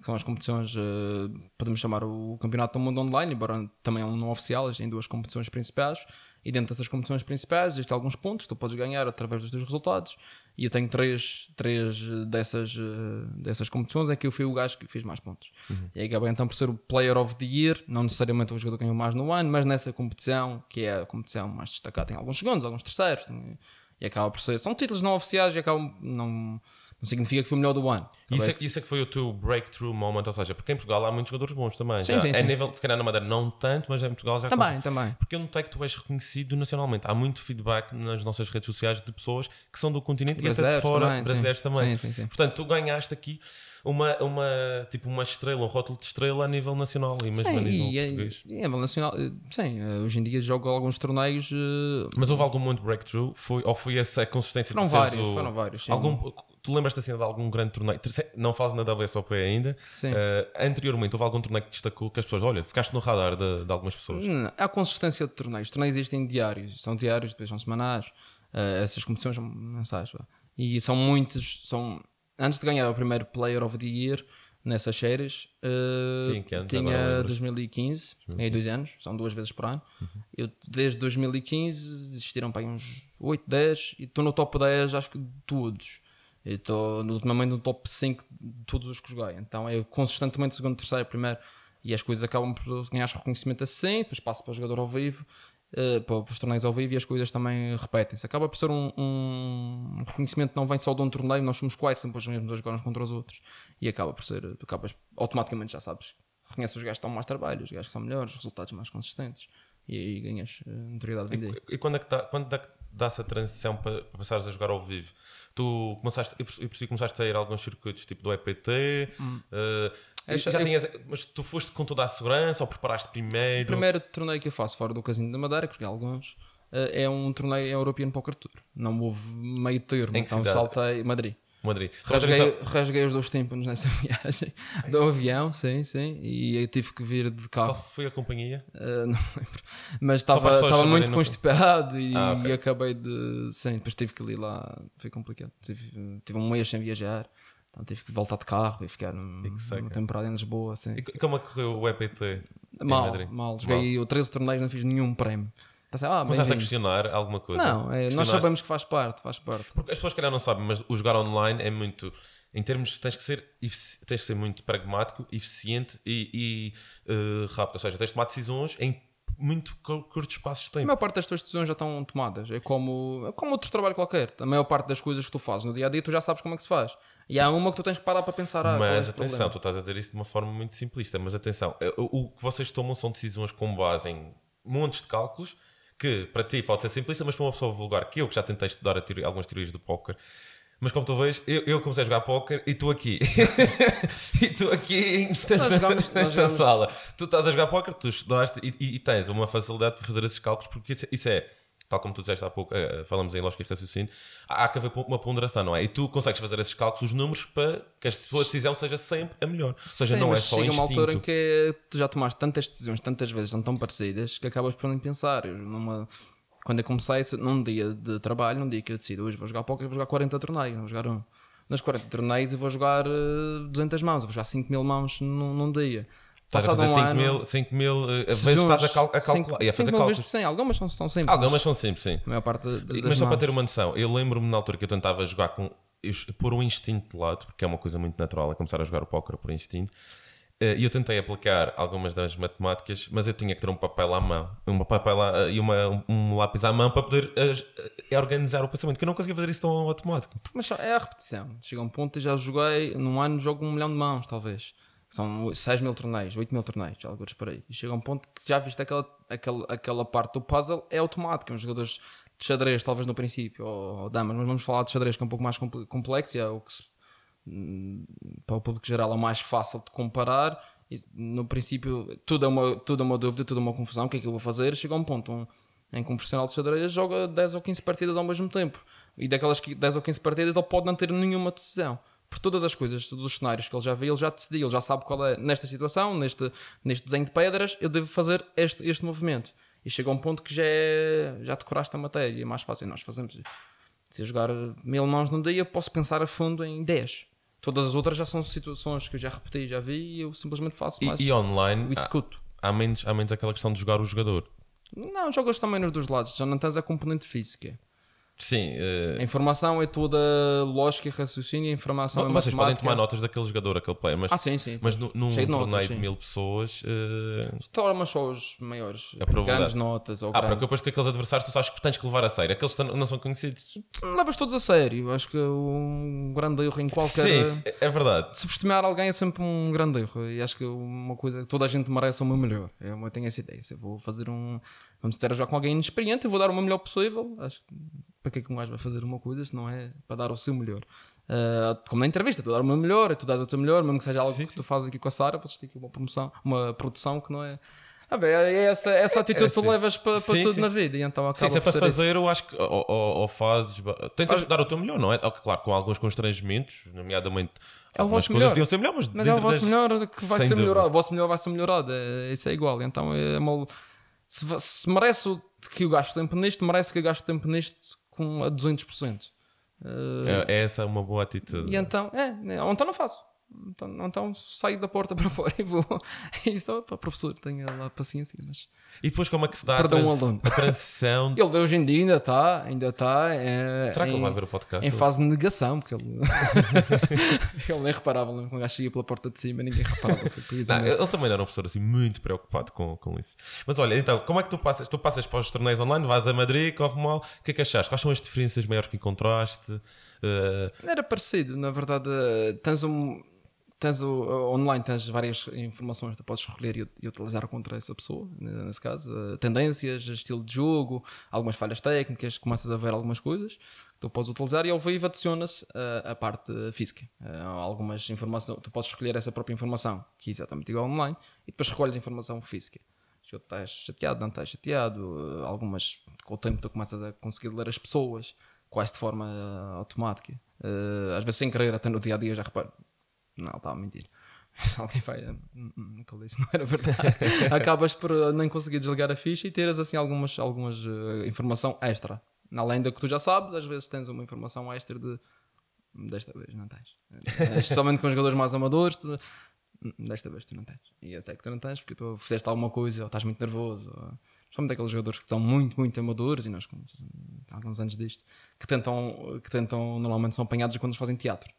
que são as competições, uh, podemos chamar o Campeonato do Mundo Online, embora também é um não oficial, existem duas competições principais. E dentro dessas competições principais existem alguns pontos que tu podes ganhar através dos teus resultados. E eu tenho três, três dessas, eh, dessas competições é que eu fui o gajo que fez mais pontos. Uhum. E aí acabei então por ser o Player of the Year, não necessariamente o jogador que ganhou mais no ano, mas nessa competição, que é a competição mais destacada, tem alguns segundos, alguns terceiros, tem, e acaba por ser. São títulos não oficiais e acabam. Não, não significa que foi o melhor do ano. Isso é, que, isso é que foi o teu breakthrough moment, ou seja, porque em Portugal há muitos jogadores bons também. Sim, já. Sim, é sim. nível, se calhar na Madeira não tanto, mas em Portugal já Também, também. Porque eu notei que tu és reconhecido nacionalmente. Há muito feedback nas nossas redes sociais de pessoas que são do continente e até de fora, também, brasileiros sim. também. Sim, sim, Portanto, tu ganhaste aqui uma, uma, tipo uma estrela, um rótulo de estrela a nível nacional e mesmo sim, é- a nível e, português. E, nacional, eh, sim, eh, hoje em dia jogo alguns torneios. Eh, mas houve algum muito breakthrough? Foi, ou foi essa a consistência foram de vários, o, foram vários. Tu lembras-te assim de algum grande torneio? Não fazes na WSOP ainda. Sim. Uh, anteriormente, houve algum torneio que destacou que as pessoas, olha, ficaste no radar de, de algumas pessoas? Não, hum, há consistência de torneios. Os torneios existem diários. São diários, depois são semanais. Uh, essas competições são mensais. Vá. E são muitos. São, antes de ganhar o primeiro Player of the Year nessas séries, uh, Sim, que antes, tinha 2015, em dois anos, são duas vezes por ano. Uhum. Eu, desde 2015 existiram para uns 8, 10 e estou no top 10, acho que de todos. Eu estou momento no top 5 de todos os que joguei. Então é consistentemente segundo, terceiro, primeiro. E as coisas acabam por ganhar reconhecimento assim, depois passo para o jogador ao vivo, eh, para, os torneios ao vivo e as coisas também repetem-se. Acaba por ser um, um, reconhecimento que não vem só de um torneio, nós somos quase sempre os mesmos a jogar uns contra os outros. E acaba por ser, acabas, automaticamente já sabes, reconheces os gajos que estão mais trabalho, os gajos que são melhores, os resultados mais consistentes. E aí ganhas eh, notoriedade. E, e quando é que, está quando é que dá-se a transição para, passares a jogar ao vivo? Tu começaste, eu percebi começaste a ir a alguns circuitos tipo do EPT, hum. uh, já é- tinhas, mas tu foste com toda a segurança ou preparaste primeiro? O primeiro torneio que eu faço fora do Casino da Madeira, porque há alguns, eh, é um torneio é European Poker Tour. Não houve meio termo, então cidade? saltei Madrid. Madrid. Rasguei, rasguei os dois tímpanos nessa viagem Ai. do avião, sim, sim. E eu tive que vir de carro. Qual foi a companhia? Uh, não lembro. Mas estava muito constipado e, ah, okay. e, acabei de. Sim, depois tive que ir lá. Foi complicado. Tive, tive um mês sem viajar. Então tive que voltar de carro e ficar numa temporada em Lisboa. Assim. E como é que correu o EPT? Mal, mal. Joguei mal. 13 torneios, não fiz nenhum prémio. Pensei, ah, Começaste a questionar alguma coisa? Não, é, nós sabemos que faz parte, faz parte. Porque as pessoas, calhar, não sabem, mas o jogar online é muito. Em termos, tens que ser, tens que ser muito pragmático, eficiente e, e uh, rápido. Ou seja, tens de tomar decisões em muito curtos espaços de tempo. A maior parte das tuas decisões já estão tomadas. É como, é como outro trabalho qualquer. A maior parte das coisas que tu fazes no dia a dia, tu já sabes como é que se faz. E há uma que tu tens que parar para pensar. Ah, é mas é atenção, tu estás a dizer isso de uma forma muito simplista. Mas atenção, eh, o que vocês tomam são decisões com base em montes de cálculos que para ti pode ser simplista, mas para uma pessoa vulgar, que eu que já tentei estudar teoria, algumas teorias do póquer, mas como tu vês, eu, eu comecei a jogar póquer e tu aqui. e tu aqui nesta, jogamos, nesta sala. Tu estás a jogar póquer, tu estudaste e, e, e, tens uma facilidade para fazer esses cálculos, porque isso, isso é tal como tu disseste há pouco, uh, falamos em lógica e raciocínio, há, que haver uma ponderação, não é? E tu consegues fazer esses cálculos, os números, para que a tua decisão seja sempre a melhor. Ou seja, Sim, não é só chega instinto. uma altura em que tu já tomaste tantas decisões, tantas vezes, são tão parecidas, que acabas por nem pensar. Numa... Quando eu comecei, num dia de trabalho, num dia que eu decido, hoje vou jogar póquer, vou jogar 40 torneios, vou jogar um. Nas 40 torneios eu vou jogar 200 eh, mãos, eu vou jogar 5 mil mãos num, num dia Estás a fazer um 5 mil, 5 mil uh, eh, vezes estás a, cal a calcular. 5, a fazer 5 mil sim, algumas são, são simples. Algumas são simples, sim. A maior parte de, de, Mas só mãos. para ter uma noção, eu lembro-me na altura que eu tentava jogar com. por um instinto de lado, porque é uma coisa muito natural, é começar a jogar o póquer por instinto. Eh, e eu tentei aplicar algumas das matemáticas, mas eu tinha que ter um papel à mão um papel à, eh, e uma, um lápis à mão para poder a, a organizar o pensamento, que eu não conseguia fazer isso tão automático. Mas é a repetição. Chega um ponto, e já joguei, num ano jogo um milhão de mãos, talvez são 6 mil torneios, 8 mil torneios, alguns por aí. E chega um ponto que já viste aquela, aquela, aquela parte do puzzle, é automático. É uns jogadores de xadrez, talvez no princípio, ou, ou damas, mas vamos falar de xadrez que é um pouco mais complexo e é o que se, hum, para o público geral é mais fácil de comparar. E, no princípio, tudo é, uma, tudo é uma dúvida, tudo é uma confusão. O que é que eu vou fazer? Chega um ponto um, em que um profissional de xadrez joga 10 ou 15 partidas ao mesmo tempo. E daquelas 10 ou 15 partidas ele pode não ter nenhuma decisão por todas as coisas, todos os cenários que ele já viu, ele já decidiu, ele já sabe qual é, nesta situação, neste, neste desenho de pedras, eu devo fazer este, este movimento. E chega a um ponto que já, é, já decoraste a matéria, é mais fácil. Nós fazemos. Se eu jogar mil mãos num dia, eu posso pensar a fundo em 10. Todas as outras já são situações que eu já repeti, já vi, e eu simplesmente faço mais. E, e online, escuto. Há, há, menos, há menos aquela questão de jogar o jogador. Não, jogas também nos dois lados, já não tens a componente física. Sim. Uh... A informação é toda lógica e raciocínio, a informação não, é Vocês podem tomar notas daquele jogador, aquele player, mas, ah, sim, sim, mas no, num torneio notas, de mil pessoas... Uh... Eh, Toma só os maiores, grandes notas. Ou ah, grande... porque depois que aqueles adversários tu achas que tens que levar a sério, aqueles que não são conhecidos... Levas todos a sério, acho que um grande erro em qualquer... Sim, é, é verdade. Subestimar alguém é sempre um grande erro, e acho que uma coisa toda a gente merece o meu melhor, é, eu tenho essa ideia, eu vou fazer um... Vamos estar a jogar com alguém inexperiente, eu vou dar o meu melhor possível, acho que para que é que um gajo vai fazer uma coisa se não é para dar o seu melhor? Uh, como na entrevista, tu dar o meu melhor, tu dás o teu melhor, mesmo que seja algo sim, que sim. tu fazes aqui com a Sara, para têm aqui uma promoção, uma produção que não é. Ah, bem, é essa, essa é, atitude é, que tu assim. levas para, para sim, tudo na vida. E então acaba sim, se é para fazer, isso. eu acho que ou, ou, ou fazes. Tentas Faz... dar o teu melhor, não é? Claro, com alguns constrangimentos, nomeadamente. É o vosso melhor. Ser melhor mas, mas é o vosso das... melhor que vai Sem ser dúvida. melhorado. O vosso melhor vai ser melhorado. É, isso é igual. Então é mal. Se, se merece que eu gasto tempo nisto, merece que eu gasto tempo nisto com a 200%. Uh, é, é, essa é uma boa atitude. E então, é, então não faço. Então, então saio da porta para fora e vou. E só, o professor, tenha lá paciência. Mas... E depois como é que se dá a, trans, um a, transição? Ele hoje em dia ainda está, ainda está. É, Será que em, ele vai ver o podcast? Em ou? fase de negação, porque ele, ele nem reparava. Quando o gajo saía pela porta de cima, ninguém reparava. não, ele também era um professor assim, muito preocupado com, com isso. Mas olha, então, como é que tu passas? Tu passas para os torneios online, vais a Madrid, corre mal. O que é que achaste? Quais são as diferenças maiores que encontraste? Uh... Era parecido, na verdade. Eh, tens um tens o, online tens várias informações que tu podes recolher e, e, utilizar contra essa pessoa, nesse caso, eh, tendências, estilo de jogo, algumas falhas técnicas, começas a ver algumas coisas que tu podes utilizar e ao vivo adicionas a, eh, a parte física. Eh, algumas informações, tu podes recolher essa própria informação, que é exatamente igual online, e depois recolhes a informação física. Se estás chateado, não estás chateado, algumas, com o tempo tu começas a conseguir ler as pessoas, quase de forma automática. às vezes sem querer, até no dia a dia já reparo não, estava a mentir. alguém vai hum, hum, nunca disse não era verdade. Acabas por eh, nem conseguir desligar a ficha e teres assim algumas, algumas uh, informação extra. Além da que tu já sabes, às vezes tens uma informação extra de hum, desta vez não tens. Eh, especialmente com os jogadores mais amadores, tu... desta vez tu não tens. E eu sei que tu não tens porque tu fizeste alguma coisa ou estás muito nervoso. somente aqueles jogadores que são muito, muito amadores e nós, há alguns anos disto, que tentam, que tentam normalmente são apanhados quando fazem teatro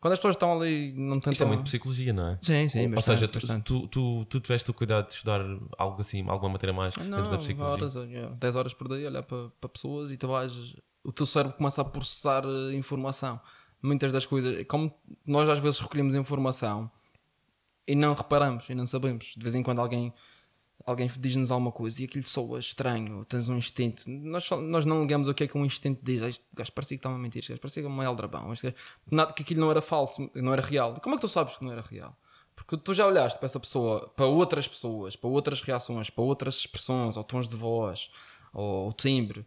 quando as pessoas estão ali, não tentam. Isto é muito psicologia, não é? Sim, sim. Ou bastante, seja, Tu, tu, tu, tiveste o cuidado de estudar algo assim, alguma matéria mais não, da psicologia? Horas, 10 eh, horas por dia, olhar para, para pessoas e tu vais. O teu cérebro começa a processar eh, informação. Muitas das coisas. Como nós às vezes recolhemos informação e não reparamos e não sabemos. De vez em quando alguém alguém diz-nos alguma coisa e aquilo soa estranho, tens um instinto. Nós, nós não ligamos o que é que um instinto diz. Este gajo parecia que estava a mentir, este gajo parecia que é um eldrabão, gajo, nada, que aquilo não era falso, não era real. Como é que tu sabes que não era real? Porque tu já olhaste para essa pessoa, para outras pessoas, para outras reações, para outras expressões, ou tons de voz, ou, timbre,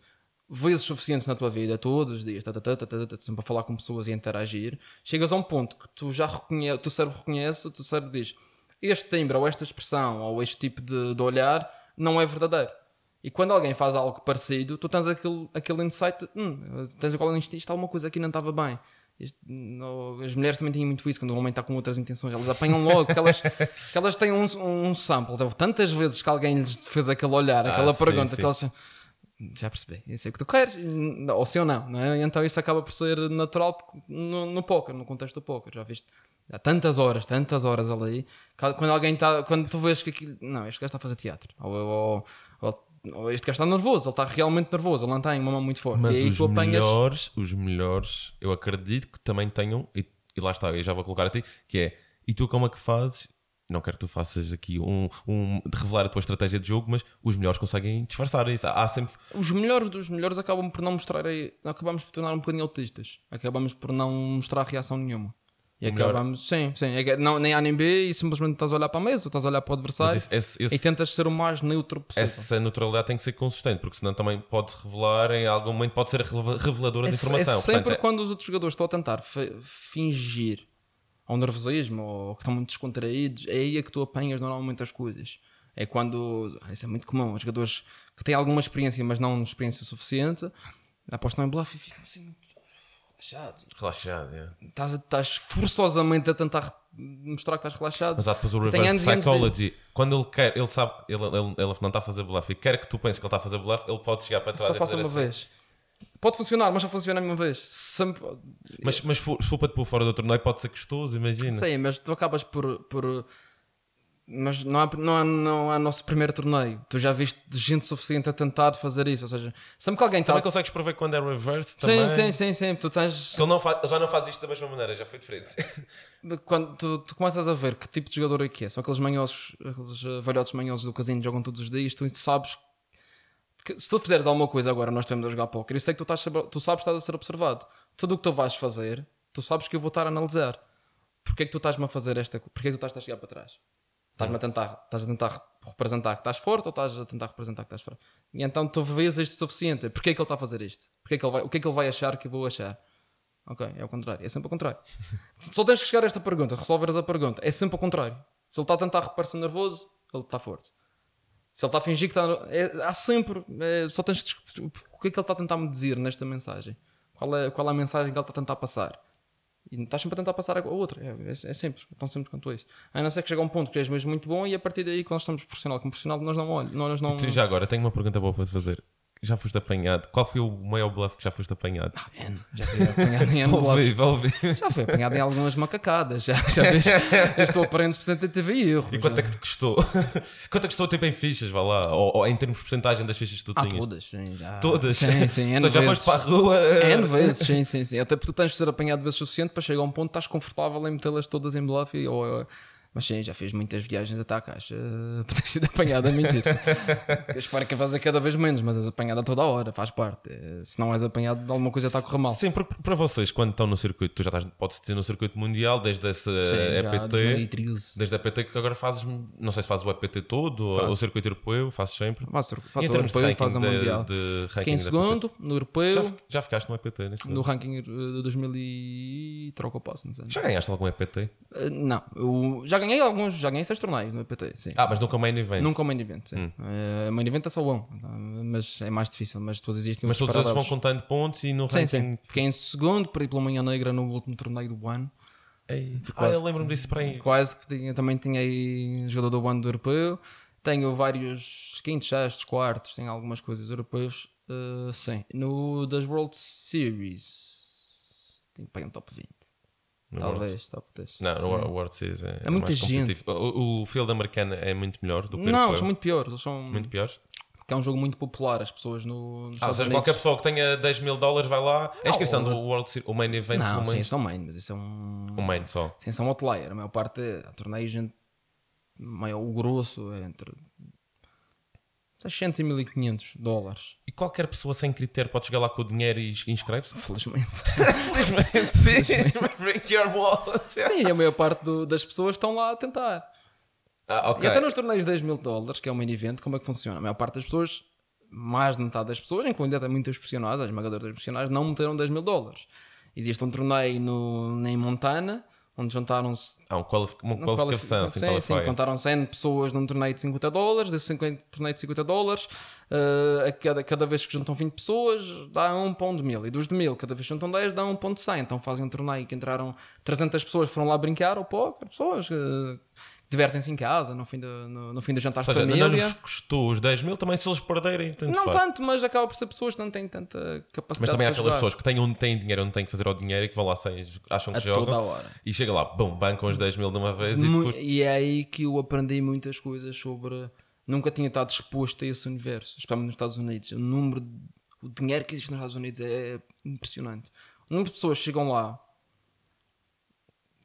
vezes suficientes na tua vida, todos os dias, tá, tá, tá, para falar com pessoas e interagir. Chegas a um ponto que tu já reconhece, o teu cérebro reconhece, o teu cérebro diz este timbre ou esta expressão ou este tipo de, de olhar não é verdadeiro. E quando alguém faz algo parecido, tu tens aquele, aquele insight, hum, tens aquele instinto, é alguma coisa aqui não estava bem. Isto, as mulheres também têm muito isso, quando o homem está com outras intenções, elas apanham logo, que elas, que elas têm um, um sample. Tantas vezes que alguém lhes fez aquele olhar, ah, aquela ah, pergunta, sim, sim. que elas já percebi, isso é o que tu queres, ou se ou não, não é? Então isso acaba por ser natural no, no poker, no contexto do poker, já viste? Há tantas horas, tantas horas ali, quando alguém está, quando tu vês que aquilo, não, este gajo está a fazer teatro, ou, ou, ou, ou este gajo está nervoso, ele está realmente nervoso, ele não tem uma mão muito forte. Mas e aí os tu apanhas... melhores, os melhores, eu acredito que também tenham, e, e lá está, eu já vou colocar a ti, que é, e tu como é que fazes não quero que tu faças aqui um, um de revelar a tua estratégia de jogo, mas os melhores conseguem disfarçar isso. Há sempre... Os melhores dos melhores acabam por não mostrar, acabamos por tornar um bocadinho autistas, acabamos por não mostrar reação nenhuma. E acabamos, sim, sim. É não, nem A nem B e simplesmente estás a olhar para a mesa, estás a olhar para o adversário esse, esse, e tentas ser o mais neutro possível. Essa neutralidade tem que ser consistente, porque senão também pode revelar, em algum momento pode ser reveladora esse, de é é informação. É sempre Portanto, quando os outros jogadores estão a tentar fingir ou nervosismo ou que estão muito descontraídos, é aí é que tu apanhas normalmente as coisas. É quando. Isso é muito comum. Os jogadores que têm alguma experiência, mas não experiência suficiente, apostam em bluff e ficam assim muito relaxados. Relaxado, é. Estás, estás forçosamente a tentar mostrar que estás relaxado. Mas há depois o reverse psychology. De... Quando ele quer, ele sabe, ele, ele, ele não está a fazer bluff e quer que tu penses que ele está a fazer bluff, ele pode chegar para trás. Só faça uma assim. vez. Pode funcionar, mas só funciona a mesma vez. Sempre... Mas, mas se for, para te pôr fora do torneio, pode ser custoso, imagina. Sim, mas tu acabas por. por... Mas não é, não, é, não é nosso primeiro torneio. Tu já viste gente suficiente a tentar fazer isso. Ou seja, sempre que alguém está. Também consegues prover quando é reverse? Também. Sim, sim, sim. sim. Tu tens. Tu não faz, já não fazes isto da mesma maneira, já foi diferente. quando tu, tu, começas a ver que tipo de jogador é que é, são aqueles manhosos, aqueles eh, velhotes manhosos do casino que jogam todos os dias, tu sabes se tu fizeres alguma coisa agora, nós estamos a jogar póquer, eu sei que tu, estás, tu sabes que estás a ser observado. Tudo o que tu vais fazer, tu sabes que eu vou estar a analisar. Porquê é que tu estás-me a fazer esta coisa? Porquê é que tu estás a chegar para trás? Estás-me a hum. tentar, estás a tentar representar que estás forte ou estás a tentar representar que estás forte? E então tu vês isto suficiente. Porquê é que ele está a fazer isto? Porquê é que ele vai, o que é que ele vai achar que eu vou achar? Ok, é o contrário. É sempre o contrário. Só tens que chegar a esta pergunta, resolveres a pergunta. É sempre o contrário. Se ele está a tentar reparar se nervoso, ele está forte. Se ele está a fingir que está. É, há sempre. É, só tens de tipo, O que é que ele está a tentar me dizer nesta mensagem? Qual é, qual é a mensagem que ele está a tentar passar? E estás sempre a tentar passar a outra. É, é, é simples, tão sempre quanto isso. A não ser que chega a um ponto que és mesmo muito bom e a partir daí, quando estamos profissional com profissional, nós não olhamos. não... Já agora, tenho uma pergunta boa para te fazer já foste apanhado? Qual foi o maior bluff que já foste apanhado? Ah, tá man, já fui apanhado em bluff. Ouvi, Já fui apanhado em algumas macacadas. Já, já vês, estou aparente portanto teve erro. E quanto já. é que te custou? quanto é que custou o tempo em fichas, vá lá? Ou, ou, em termos de porcentagem das fichas que tu ah, tinhas? todas, sim. Já. Todas? Sim, sim. N vezes. já foste para a rua? N vezes, sim, sim, sim. Até porque tu tens de ser apanhado vezes suficiente para chegar a um ponto que estás confortável em metê-las todas em bluff e, ou mas sim, já fiz muitas viagens até à caixa por ter sido apanhado a mentir. eu espero que faça cada vez menos, mas és apanhado a toda hora, faz parte. Eh, se não és apanhado, alguma coisa está a correr mal. Sim, porque para vocês, quando estão no circuito, tu já estás, podes dizer, no circuito mundial, desde essa sim, EPT. Desde a EPT que agora fazes, não sei se fazes o EPT todo, Faz. ou o circuito europeu, fazes sempre. Faço, faço o europeu, faz a mundial. De, de Fiquei em segundo, no europeu. Já, já, ficaste no EPT nesse No ranking eh, de 2000 e. troca o não sei. Já ganhaste algum EPT? Uh, eh, não, eu, já ganhei alguns, já ganhei seis torneios no PT, sim. Ah, mas nunca main event. Nunca main event, sim. Hum. Uh, main event é salão, mas é mais difícil, mas depois existem Mas todos eles vão contando pontos e no sim, ranking... Sim, Fiquei em segundo, perdi pela manhã negra no último torneio do ano. Ei, ah, eu lembro-me disso para aí. Quase que tinha, também tinha aí jogador do ano do europeu. Tenho vários quintos, sextos, quartos, tenho algumas coisas europeias. Uh, eh, sim. No das World Series, tenho para um top 20. Talvez, talvez top 10. Não, sim. World Series é, é, é muita gente. O, o field americano é muito melhor do que o Não, eles são muito piores. são... Muito piores? que é um jogo muito popular, as pessoas no, nos ah, Estados ou seja, Unidos. qualquer pessoa que tenha 10 mil dólares vai lá. É Não, é a inscrição do World Series, o main event. Não, main... sim, é são main, mas isso é um. Um main só. Sim, são outlier. A maior parte, a torneio, gente, maior, o grosso é entre 600 e 1500 dólares. E qualquer pessoa sem critério pode chegar lá com o dinheiro e inscreve-se? Felizmente. Felizmente, sim. Felizmente. Break your wallet. Sim, a maior parte do, das pessoas estão lá a tentar. Ah, okay. E até nos torneios de 10 mil dólares, que é um main event, como é que funciona? A maior parte das pessoas, mais de metade das pessoas, incluindo até muitas profissionais, as esmagadoras profissionais, não meteram 10 mil dólares. Existe um torneio no, em Montana onde juntaram-se. Ah, um qualif uma um qualificação, sim, qualificação. Sim, sim, contaram 100 pessoas num torneio de 50 dólares, desses 50, torneio de 50 dólares, uh, a cada, cada vez que juntam 20 pessoas, dá um pão de mil. E dos de mil, cada vez que juntam 10, dá um pão de 100. Então fazem um torneio que entraram 300 pessoas, foram lá brincar ao póquer, pessoas. Uh, divertem-se em casa, no fim, de, no, no fim de jantar de família. Não lhes custou os 10 mil também se eles perderem. Tanto não faz. tanto, mas acaba por ser pessoas que não têm tanta capacidade. Mas também há aquelas jogar. pessoas que têm onde têm dinheiro, onde têm que fazer o dinheiro e que vão lá sem, acham que a jogam. Toda hora. E chega lá, bom, bancam os 10 mil de uma vez e depois... E é aí que eu aprendi muitas coisas sobre. Nunca tinha estado exposto a esse universo, especialmente nos Estados Unidos. O número. O dinheiro que existe nos Estados Unidos é impressionante. O número de pessoas que chegam lá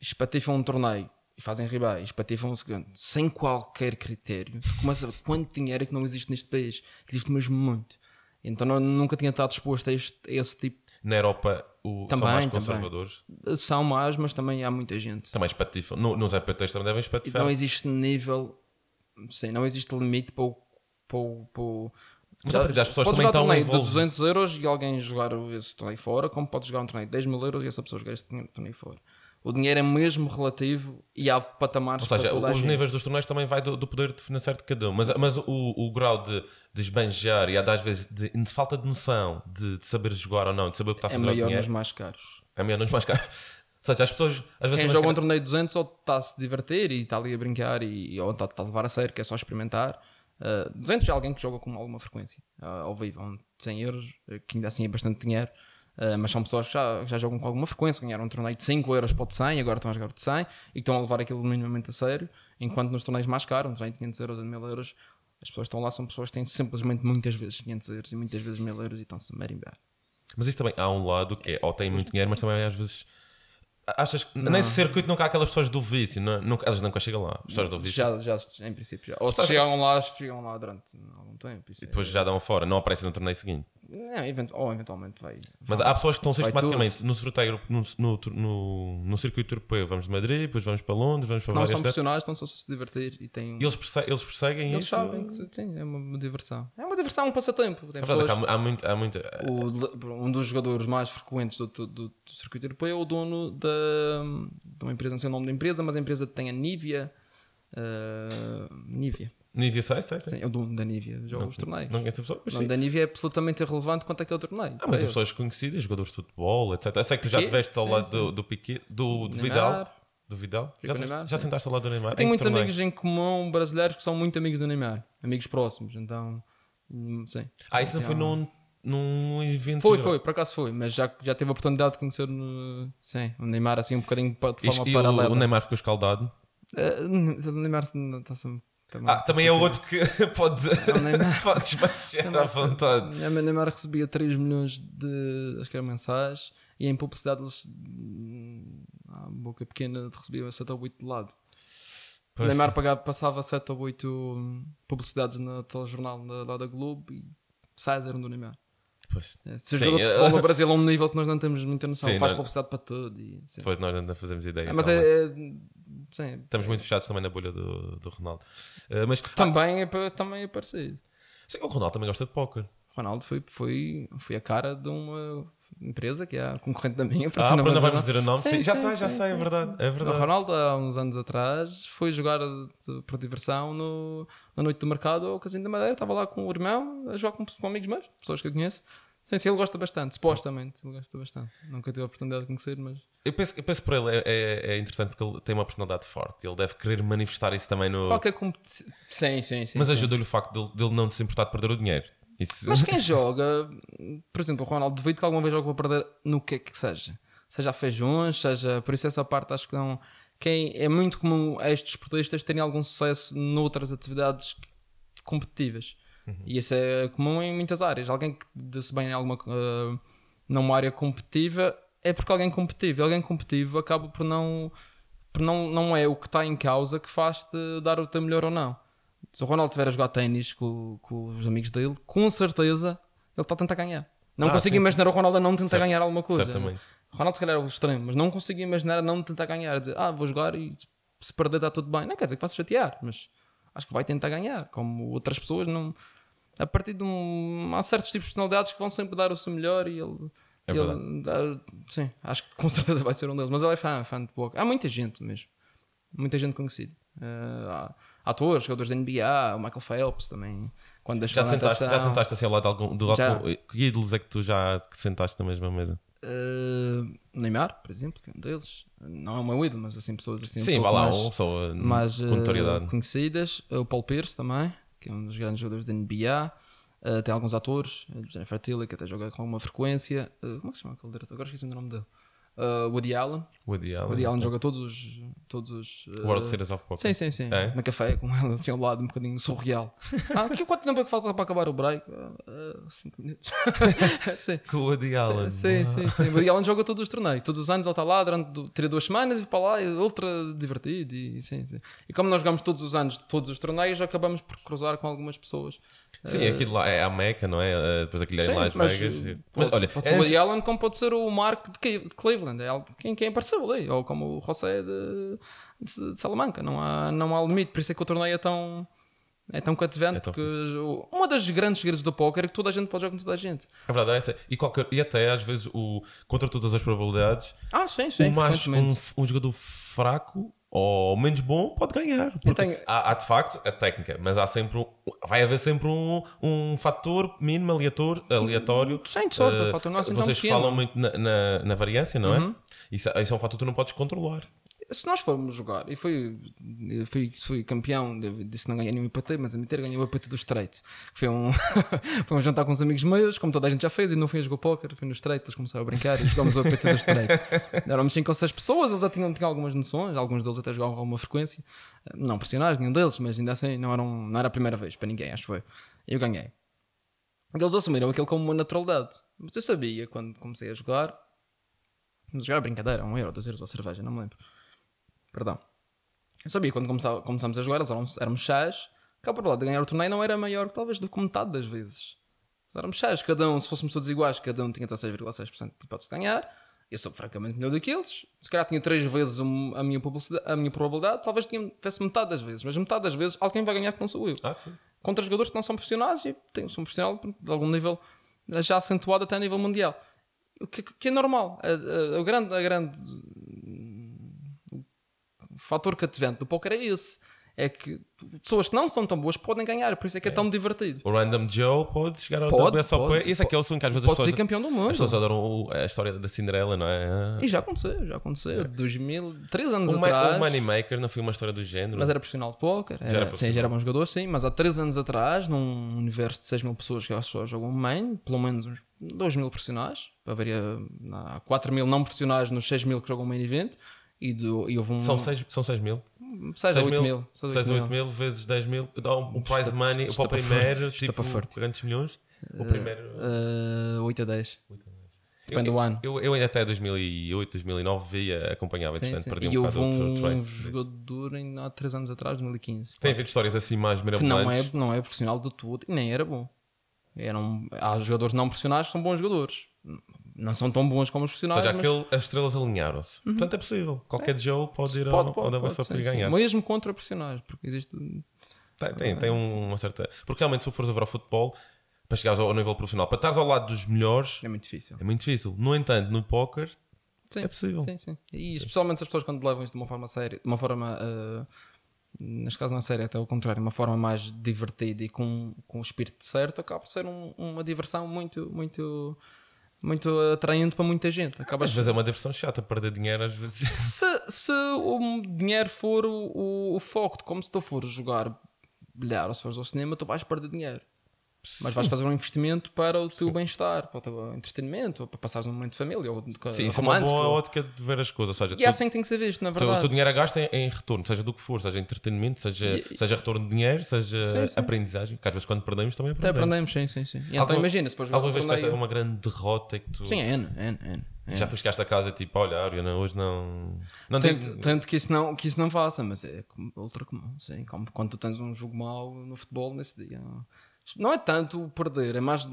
espatifam um torneio e fazem ribais, para ter um segundo, sem qualquer critério, começa quanto dinheiro é que não existe neste país. Existe mesmo muito. Então eu nunca tinha estado exposto a, este, a esse tipo. Na Europa o, também, são mais conservadores? Também. São mais, mas também há muita gente. Também espatifam. No, nos EPTs também devem espatifar. Não existe nível, sim, não existe limite para o. Para o, para o mas a partir das pessoas pode também estão um torneio de 200 euros e alguém jogar esse torneio fora, como pode jogar um torneio de 10 mil euros e essa pessoa jogar esse torneio fora. O dinheiro é mesmo relativo e há patamares Ou seja, os níveis dos torneios também vai do, do, poder financeiro de cada um. Mas, mas o, o grau de, de esbanjar e há às vezes de, de, falta de noção de, de, saber jogar ou não, de saber o que está a é fazer. É maior nos mais caros. É maior nos mais caros. Ou seja, as pessoas. Às vezes Quem joga um torneio de 200 ou está a se divertir e está ali a brincar e, ou está, está a levar a sério, que é só experimentar. Uh, eh, 200 é alguém que joga com alguma frequência uh, ao vivo, 100 euros, eh, que ainda assim é bastante dinheiro. Uh, mas são pessoas que já, já, jogam com alguma frequência, ganharam um torneio de 5 euros para o de 100, agora estão a jogar o de 100 e estão a levar aquilo minimamente a sério, enquanto nos torneios mais caros, um torneio 500 euros ou 1000 euros, as pessoas que estão lá são pessoas que têm simplesmente muitas vezes 500 euros e muitas vezes 1000 euros e estão-se a marimbar. Mas isso também há um lado que é, ou tem muito dinheiro, mas também às vezes. Achas que não. nesse circuito nunca há aquelas pessoas do vício, não, é? nunca, elas nunca chegam lá. Pessoas do vício. Já, já, em princípio já. Ou se chegam lá, chegam lá durante algum tempo. e é depois é... já dão fora, não aparecem no torneio seguinte. Não, event ou eventualmente vai. Mas há pessoas que estão sistematicamente no no, no, no, no, circuito europeu. Vamos de Madrid, depois vamos para Londres, vamos para Não são profissionais, estão só a se divertir e têm. Eles, perseguem, eles perseguem eles isso. Eles sabem que sim, é uma, diversão. É uma diversão, um passatempo. Tem é pessoas, é há, há, muito, há muito... O, um dos jogadores mais frequentes do, do, do circuito europeu é o dono da, de uma empresa, não sei o nome da empresa, mas a empresa tem a Nivea. Uh, Nivea Nívia, sai, sai, sai. Sim, é o dono da Nívia joga os torneios. Não conheço a pessoa, o nome da Nívia é absolutamente irrelevante quanto aquele torneio. Ah, mas tu pessoas conhecidas, jogadores de futebol, etc. Eu sei que tu já estiveste ao lado do, do, Piquet, do, do Vidal. Do Vidal? já, Neymar, já sentaste ao lado do Neymar? Eu tenho muitos torneio? amigos em comum brasileiros que são muito amigos do Neymar, amigos próximos, então. Hum, sim. Ah, isso não então, foi num, num evento? Foi, geral. foi, por acaso foi, mas já, já teve a oportunidade de conhecer no, sim, o Neymar assim um bocadinho de forma Isto, paralela. O, Neymar ficou escaldado? Uh, o Neymar está sempre também, ah, também é outro que pode, podes baixar à vontade. A Neymar recebia 3 milhões de acho que era mensais e em publicidade eles hum, a boca pequena recebiam 7 ou 8 de lado. Pois. Neymar pagava, passava 7 ou 8 hum, publicidades no telejornal da, lá da Globo e 6 eram do Neymar. Pois. É, se o jogador de futebol no Brasil é um nível que nós não temos muita noção, sim, faz não... publicidade para tudo. E, sim. Depois nós ainda fazemos ideia. É, mas é, é, Sim. Estamos muito fechados também na bolha do, do Ronaldo. Uh, mas, também, ah, é, também é parecido. Sim, o Ronaldo também gosta de póquer. Ronaldo foi, foi, foi a cara de uma empresa que é a concorrente da minha. Ah, assim para Ah, não não dizer o nome. Sim, Sim, já sim, sei, já sim, sei, é sim, é verdade. O Ronaldo, há uns anos atrás, foi jogar de- por diversão no, na noite do mercado ao Casino da Madeira. Estava lá com o irmão a jogar com, com amigos meus, pessoas que eu conheço. Sim, sim, ele gosta bastante, supostamente. Ele gosta bastante. Nunca tive a oportunidade de conhecer, mas. Eu penso, eu penso por ele é, é, é, interessante porque ele tem uma personalidade forte. Ele deve querer manifestar isso também no. Qualquer competição. Sim, sim, sim. Mas ajuda-lhe o facto dele de, de não se importar de perder o dinheiro. Isso... Mas quem joga, por exemplo, o Ronaldo, duvido que alguma vez jogou para perder no que é que seja. Seja a feijões, seja. Por isso, essa parte acho que não. Quem é muito comum estes esportistas terem algum sucesso noutras atividades competitivas Uhum. E isso é comum em muitas áreas. Alguém que dê-se bem em alguma, uh, numa área competitiva é porque alguém competitivo. Alguém competitivo acaba por não. Por não, não é o que está em causa que faz-te dar o teu melhor ou não. Se o Ronaldo tiver a jogar ténis com, com os amigos dele, com certeza ele está a tentar ganhar. Não ah, consigo sim, imaginar sim. o Ronaldo a não tentar certo, ganhar alguma coisa. Certamente. o Ronaldo, se calhar, é o extremo, mas não consigo imaginar a não tentar ganhar. Dizer, ah, vou jogar e se perder está tudo bem. Não quer dizer que possa chatear, mas acho que vai tentar ganhar. Como outras pessoas não, a partir de um. Há certos tipos de personalidades que vão sempre dar o seu melhor e ele. É ele sim, acho que com certeza vai ser um deles. Mas ele é fã, fã de boca Há muita gente mesmo. Muita gente conhecida. Uh, há atores, jogadores da NBA, o Michael Phelps também. Quando já, te natação, sentaste, já sentaste assim ao lado de algum. Do que ídolos é que tu já que sentaste na mesma mesa? Uh, Neymar, por exemplo, que é um deles. Não é o meu ídolo, mas assim, pessoas assim. Sim, um vai lá, mais, uma pessoa mais, com eh, conhecidas. O Paul Pierce também que é um dos grandes jogadores da NBA. Uh, eh, tem alguns atores, eh, Jennifer Tilly, que até joga com alguma frequência. Uh, como é que se chama aquele diretor? Agora esqueci o nome dele uh, Woody Allen. Woody Allen. Woody Allen joga todos os. Todos os uh... World Series of Poker. Sim, sim, sim. É? Na café, com ela tinha um lado um bocadinho surreal. ah, que, quanto tempo é que falta para acabar o break? Ah, cinco minutos. sim. Com o Woody Allen. Sim, sim, sim. Woody Allen joga todos os torneios. Todos os anos ele está lá durante 3, 2 semanas e para lá é ultra divertido. E, sim, sim. e como nós jogamos todos os anos todos os torneios, acabamos por cruzar com algumas pessoas Sim, uh, aquilo lá é a Meca, não é? Eh, depois aquilo é sim, em Las mas, Vegas. Pode, eh, mas olha, pode ser o Allen como pode ser o Mark de, de Cleveland, é quem, quem apareceu ali, ou como o José de, de, de, Salamanca. Não há, não há limite, por isso é que o torneio é tão. É tão cativante é tão porque uma das grandes segredos do póquer é que toda a gente pode jogar com toda a gente. É verdade, é essa. E, qualquer, e até às vezes o, contra todas as probabilidades, ah, sim, sim, o mais, um, um jogador fraco ou menos bom, pode ganhar. Tenho... Há, há, de facto a técnica, mas há sempre um, vai haver sempre um, um fator mínimo aleatório. aleatório Sem sorte, uh, eh, fator nosso então Vocês falam muito na, na, na variância, não é? uhum. é? Isso, isso é um fator que tu não podes controlar se nós formos jogar, e foi, foi, foi campeão, disse não ganhei nenhum IPT, mas a meter ganhou o IPT do Estreito, que foi um, foi um jantar com os amigos meus, como toda a gente já fez, e não fui a jogar póquer, fui no Estreito, eles começaram a brincar e jogámos o IPT do Estreito. Éramos 5 ou 6 pessoas, eles já tinham, tinham algumas noções, alguns deles até jogavam alguma frequência, não profissionais, nenhum deles, mas ainda assim não, eram, não era a primeira vez para ninguém, acho que foi. Eu ganhei. Eles assumiram aquilo como uma naturalidade, mas eu sabia quando comecei a jogar, mas jogar é brincadeira, um euro, dois euros ou cerveja, não me lembro Perdão. Eu sabia quando começámos a jogar, nós éramos, éramos chás, cá por lá de ganhar o torneio não era maior talvez do que metade das vezes. Nós éramos chás, cada um, se fôssemos todos iguais, cada um tinha 16,6% de hipótese de ganhar. Eu sou francamente melhor do que eles. Se calhar tinha três vezes a minha, a minha probabilidade, talvez tivesse metade das vezes, mas metade das vezes alguém vai ganhar que não sou eu. Ah, sim. Contra jogadores que não são profissionais e tenho, sou profissional de algum nível já acentuado até a nível mundial. O que, é que é normal. A, a, a grande, a grande fator cativante do poker é esse. É que pessoas que não são tão boas podem ganhar, por isso é que é, é. tão divertido. O Random Joe pode chegar ao pode, WSOP. Pode, Esse é que é o assunto que às vezes pode as pessoas. ser campeão do mundo. As pessoas adoram o, a história da Cinderela, não é? E já aconteceu, já aconteceu. 2000, 3 anos o atrás. O Moneymaker não foi uma história do género. Mas era profissional de póquer. Era, já era sim, já era bom jogador, sim. Mas há 3 anos atrás, num universo de 6 mil pessoas que elas só jogam main, pelo menos uns 2 mil profissionais. Haveria 4 mil não profissionais nos 6 mil que jogam main event e, do, e houve um. São 6 são seis mil? 6 a 8 mil. 6 a 8 mil vezes 10 mil. Dá um, um prize money para o primeiro, tipo, grandes milhões? O primeiro. Uh, uh, 8 a 10. 8 a 10. Depende eu, do ano. Eu, eu ainda até 2008, 2009 via, acompanhava, sim, sim. perdi um e bocado um outro trace. jogador em, há 3 anos atrás, 2015. Tem havido histórias assim mais mirabolantes. Que não é, não é profissional de tudo e nem era bom. Eram, há jogadores não profissionais que são bons jogadores não são tão bons como os profissionais. Ou seja, mas... aquele, as estrelas alinharam-se. Uhum. Portanto, é possível. Qualquer é. Joe pode ir pode, ao, pode, ao pode, e ganhar. Sim. Mesmo contra profissionais, porque existe. Tem, tem, tem uma certa. Porque realmente, se fores a ver ao futebol, para chegares ao, ao nível profissional, para estares ao lado dos melhores. É muito difícil. É muito difícil. No entanto, no póquer. Sim, é possível. Sim, sim. E sim. especialmente as pessoas quando levam isto de uma forma séria, de uma forma. Uh, neste caso não é séria, até ao contrário, uma forma mais divertida e com, com o espírito certo, acaba por ser um, uma diversão muito, muito muito atraente para muita gente. Acabas... Às vezes é uma diversão chata perder dinheiro, às vezes. Se, se o dinheiro for o, o, o foco de como se tu fores jogar bilhar ou se fores ao cinema, tu vais perder dinheiro. Mas vais fazer um investimento para o teu bem-estar, para o teu entretenimento, ou para passares um momento de família. Ou de, Sim, isso é uma boa ótica de ver as coisas. Ou seja, e é tu, assim tem que ser visto, na verdade. O teu dinheiro é gasto é em, em, retorno, seja do que for, seja entretenimento, seja, e... seja retorno de dinheiro, seja sim, sim. aprendizagem. Que às vezes quando perdemos também aprendemos. Até aprendemos, sim, sim. sim. E então imagina, se fores Alguma vez tens uma grande derrota que tu. Sim, é, N, É. é Já foste esta casa tipo, olha, Ariana, hoje não. não tanto, tem... tanto, que, isso não, que isso não faça, mas é ultra comum, sim. Como quando tu tens um jogo mau no futebol nesse dia. Não? Não é tanto o perder, é mais.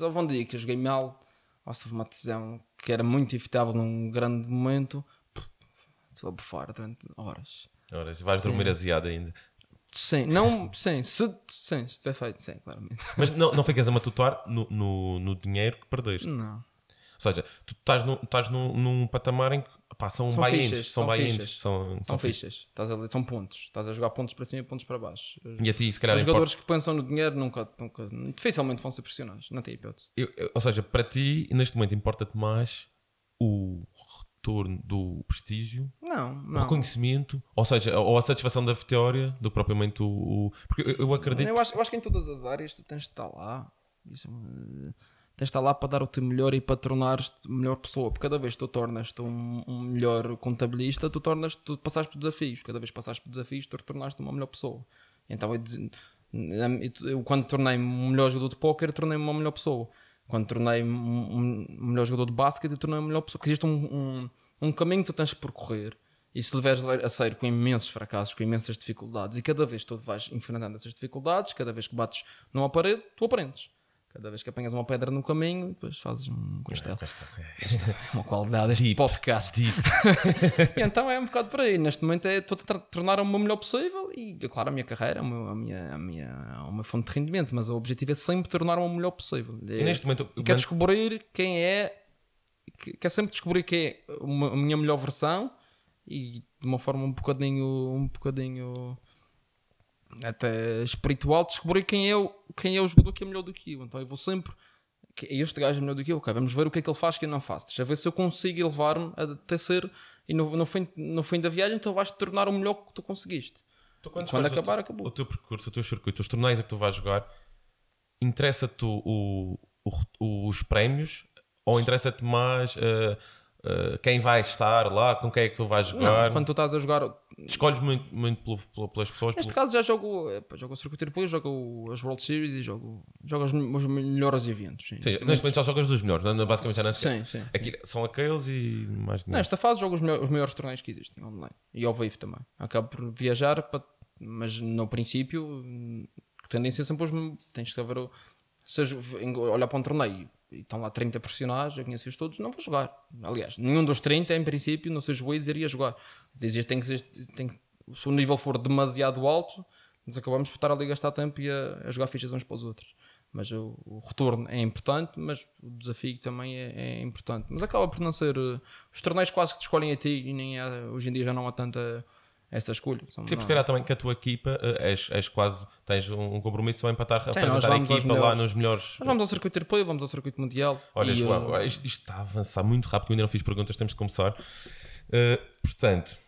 houve um dizer que eu joguei mal, ou se houve uma decisão que era muito evitável num grande momento, estou a bufar durante horas. Horas, vais sim. dormir aziado ainda. Sim, não, sim, se, sim, se tiver feito, sim, claramente. Mas não, não ficas a matutar no, no, no dinheiro que perdeste? Não. Ou seja, tu estás, no, estás num, num patamar em que Pá, são, são fichas, são, são fichas, são, são, fichas. Estás a, são pontos. Estás a jogar pontos para cima e pontos para baixo. E a ti, se calhar, Os jogadores importa... que pensam no dinheiro nunca, nunca, dificilmente vão ser pressionados. Não tem hipótese. Eu, eu, ou seja, para ti, neste momento, importa-te mais o retorno do prestígio, não, não. o reconhecimento, ou seja, ou a satisfação da vitória, do propriamente o. o... porque eu, eu acredito. Eu acho, eu acho que em todas as áreas tu tens de estar lá. Isso, é tens de estar lá para dar o teu melhor e para tornares-te melhor pessoa. Porque cada vez que tu tornas-te um, um, melhor contabilista, tu tornas tu passaste por desafios. Cada vez que passaste por desafios, tu tornaste uma melhor pessoa. Então eu, eu quando tornei-me um melhor jogador de póquer, tornei-me uma melhor pessoa. Quando tornei-me um, melhor jogador de basquete, tornei-me uma melhor pessoa. Porque existe um, um, um caminho que tu tens de percorrer. E se tu leves a sério com imensos fracassos, com imensas dificuldades, e cada vez que tu vais enfrentando essas dificuldades, cada vez que bates numa parede, tu aprendes. Cada vez que apanhas uma pedra no caminho, depois fazes um castelo. É, Esta é uma qualidade este Deep. podcast. Deep. então é um bocado por aí. Neste momento é, estou a tornar -me o melhor possível e, claro, a minha carreira é a minha, a minha, a minha fonte de rendimento, mas o objetivo é sempre tornar -me o melhor possível. E, é, neste momento... E quero descobrir quem é... Quero sempre descobrir quem é a minha melhor versão e de uma forma um bocadinho... Um bocadinho até espiritual, descobrir quem é, o, quem é o jogador que é melhor do que eu. Então eu vou sempre. É este gajo é melhor do que eu, ok, vamos ver o que é que ele faz, que ele não faz Deixa ver se eu consigo elevar-me até ser. E no, no, fim, no fim da viagem, então vais te tornar o melhor que tu conseguiste. Tu, quando acabar, o, acabou. O teu percurso, o teu circuito, os torneios a que tu vais jogar, interessa-te o, o, os prémios ou interessa-te mais. Uh, eh, quem vai estar lá, com quem é que tu vais jogar. Não, quando tu estás a jogar. Escolhes muito, muito pelo, pelo, pelas pessoas. Neste pelo... caso já jogo, jogo o circuito europeu, jogo as World Series e jogo, jogo os, os melhores eventos. Sim, sim neste momento já jogas dos melhores, não, né? basicamente sim. Aqui, são aqueles e mais dinheiro. Nesta fase jogo os, melhores os maiores torneios que existem online e ao vivo também. Acabo por viajar, para... mas no princípio, tendência sempre os. Tens de saber. Seja, olhar para um torneio e estão lá 30 profissionais, eu conheço-os todos, não vou jogar. Aliás, nenhum dos 30, em princípio, não seus juiz iria jogar. Dizia tem que ser, tem que, se o nível for demasiado alto, nós acabamos por estar ali a gastar tempo e a, a jogar fichas uns para os outros. Mas o, o, retorno é importante, mas o desafio também é, é importante. Mas acaba por não ser. Eh, os torneios quase que te escolhem a ti e nem hoje em dia já não há tanta essa escolha. Sim, porque era também que a tua equipa eh, és, és quase, tens um compromisso também para estar a representar a equipa lá nos melhores. Nós vamos ao circuito europeu, vamos ao circuito mundial. Olha, João, eh, isto, isto, está a avançar muito rápido, eu ainda não fiz perguntas, temos de começar. Uh, portanto,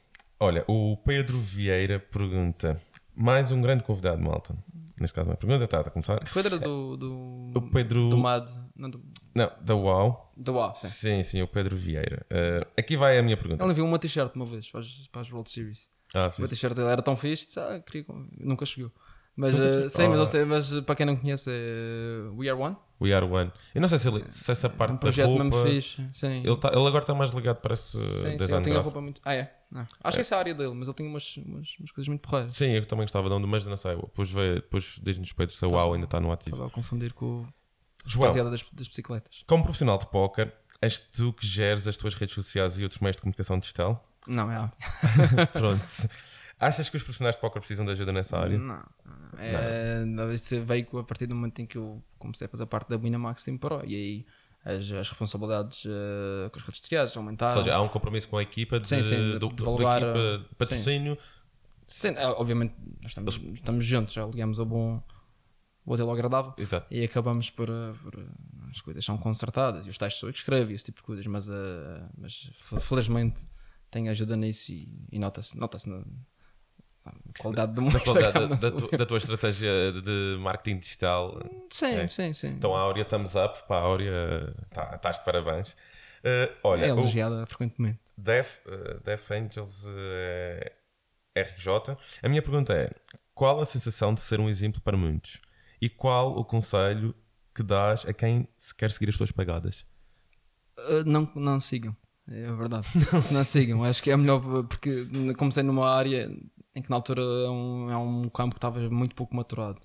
olha, o Pedro Vieira pergunta: mais um grande convidado, malta. Neste caso, uma pergunta, está, a começar. Pedro é do. É, do o Pedro. Do MAD. Não, do... não da UAU. Da UAU, sim. Sim, sim, o Pedro Vieira. Uh, aqui vai a minha pergunta. Ele enviou uma t-shirt uma vez para as, para as World Series. Ah, o t-shirt dele era tão fixe, ah, queria... nunca chegou. Mas, uh, sim, mas, oh. mas, para quem não conhece, é We Are One. We Are One. Eu não sei se, ele, se essa é parte um da roupa... Fixe, ele, tá, ele agora está mais ligado, parece, sim, sim, ele tem a roupa muito... Ah, é? Ah, acho é. que essa é a área dele, mas ele tem umas, umas, umas coisas muito porreiras. Sim, eu também gostava de onde, mas não sei. Depois, vê, depois diz-nos Pedro se a é tá UAU ainda está no ativo. Estava tá a confundir com o... João, das, das bicicletas. Como profissional de póquer, és tu que geres as tuas redes sociais e outros meios de comunicação digital? Não, é óbvio. Pronto. Achas que os profissionais de póquer precisam de ajuda nessa área? Não. É, não. veio a partir do momento em que eu comecei a fazer parte da Winamax Team Pro e aí as, as responsabilidades uh, com as redes sociais aumentaram. Ou seja, há um compromisso com a equipa de, sim, sim, de, do, eh, de valorar, equipa, patrocínio. Sim. sim, é, obviamente nós estamos, estamos juntos, já ligamos ao bom modelo agradável Exato. e acabamos por, eh, por, as coisas são consertadas e os tais sou eu que escrevo e esse tipo de coisas, mas, uh, mas felizmente tem ajuda nisso e, e nota-se nota na, qualidade do da, qualidade da, da, da, tua estratégia de marketing digital. Sim, é. sim, sim. Então a Áurea, thumbs up para a Áurea, tá, estás de parabéns. Uh, olha, é elogiada o... frequentemente. Def, uh, Def Angels uh, eh, é RJ. A minha pergunta é: qual a sensação de ser um exemplo para muitos? E qual o conselho que dás a quem se quer seguir as tuas pegadas? Uh, não, não sigam. É verdade. Não, não sigam. Acho que é melhor porque comecei numa área em que na altura é um, é um campo que estava muito pouco maturado.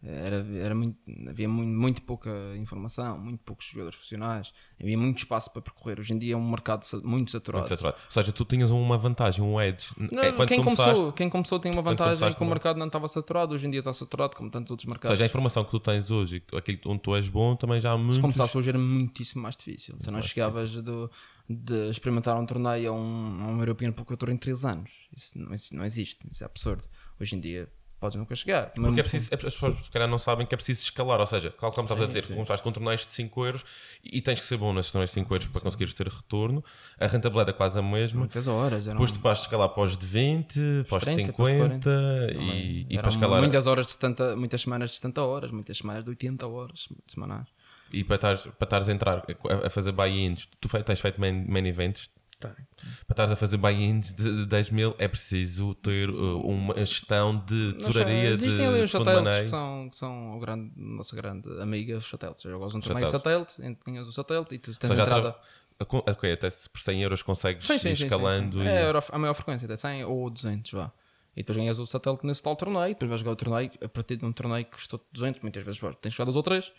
Era, era muito, havia muito, muito pouca informação, muito poucos jogadores profissionais, havia muito espaço para percorrer. Hoje em dia é um mercado muito saturado. Muito saturado. Ou seja, tu tinhas uma vantagem, um edge. Não, é, quem, começou, quem começou tem uma vantagem que o mercado não estava saturado, hoje em dia está saturado, como tantos outros mercados. Ou seja, a informação que tu tens hoje, aquilo onde tu és bom, também já há muito. Se começasse hoje era muitíssimo mais difícil. Tu então, não chegavas difícil. do de experimentar um torneio a um, um European Poker em 3 anos. Isso não, isso não existe, isso é absurdo. Hoje em dia podes nunca chegar. Porque é preciso, é, as pessoas se calhar não sabem que é preciso escalar, ou seja, claro, como estavas a dizer, sim. começaste com torneios de 5 euros e tens que ser bom nesses torneios de 5 euros sim. para conseguires ter retorno. A rentabilidade é quase a mesma. Muitas horas. Eram... Depois tu vais escalar para os de 20, para os de 50 e, e para escalar. Muitas horas de 70, muitas semanas de 70 horas, muitas semanas de 80 horas semanais. E para estares a entrar a, a fazer buy-ins, tu fe, tens feito main, main events? Tá. Para estares a fazer buy-ins de, de 10 mil, é preciso ter uh, uma gestão de tesouraria. Não, existem ali os satélites que são, que são o grande, nossa grande amiga, os satélites. Eu gosto de mais satélite, ganhas o satélite e tu tens seja, entrada. Okay, até se por 100 euros consegues sim, sim, ir escalando. Sim, é e... É a maior frequência, até 100 ou 200, vá. E depois ganhas o satélite nesse tal torneio, depois vais jogar o torneio, a partir de um torneio que custou 200, muitas vezes tens jogado dois ou 3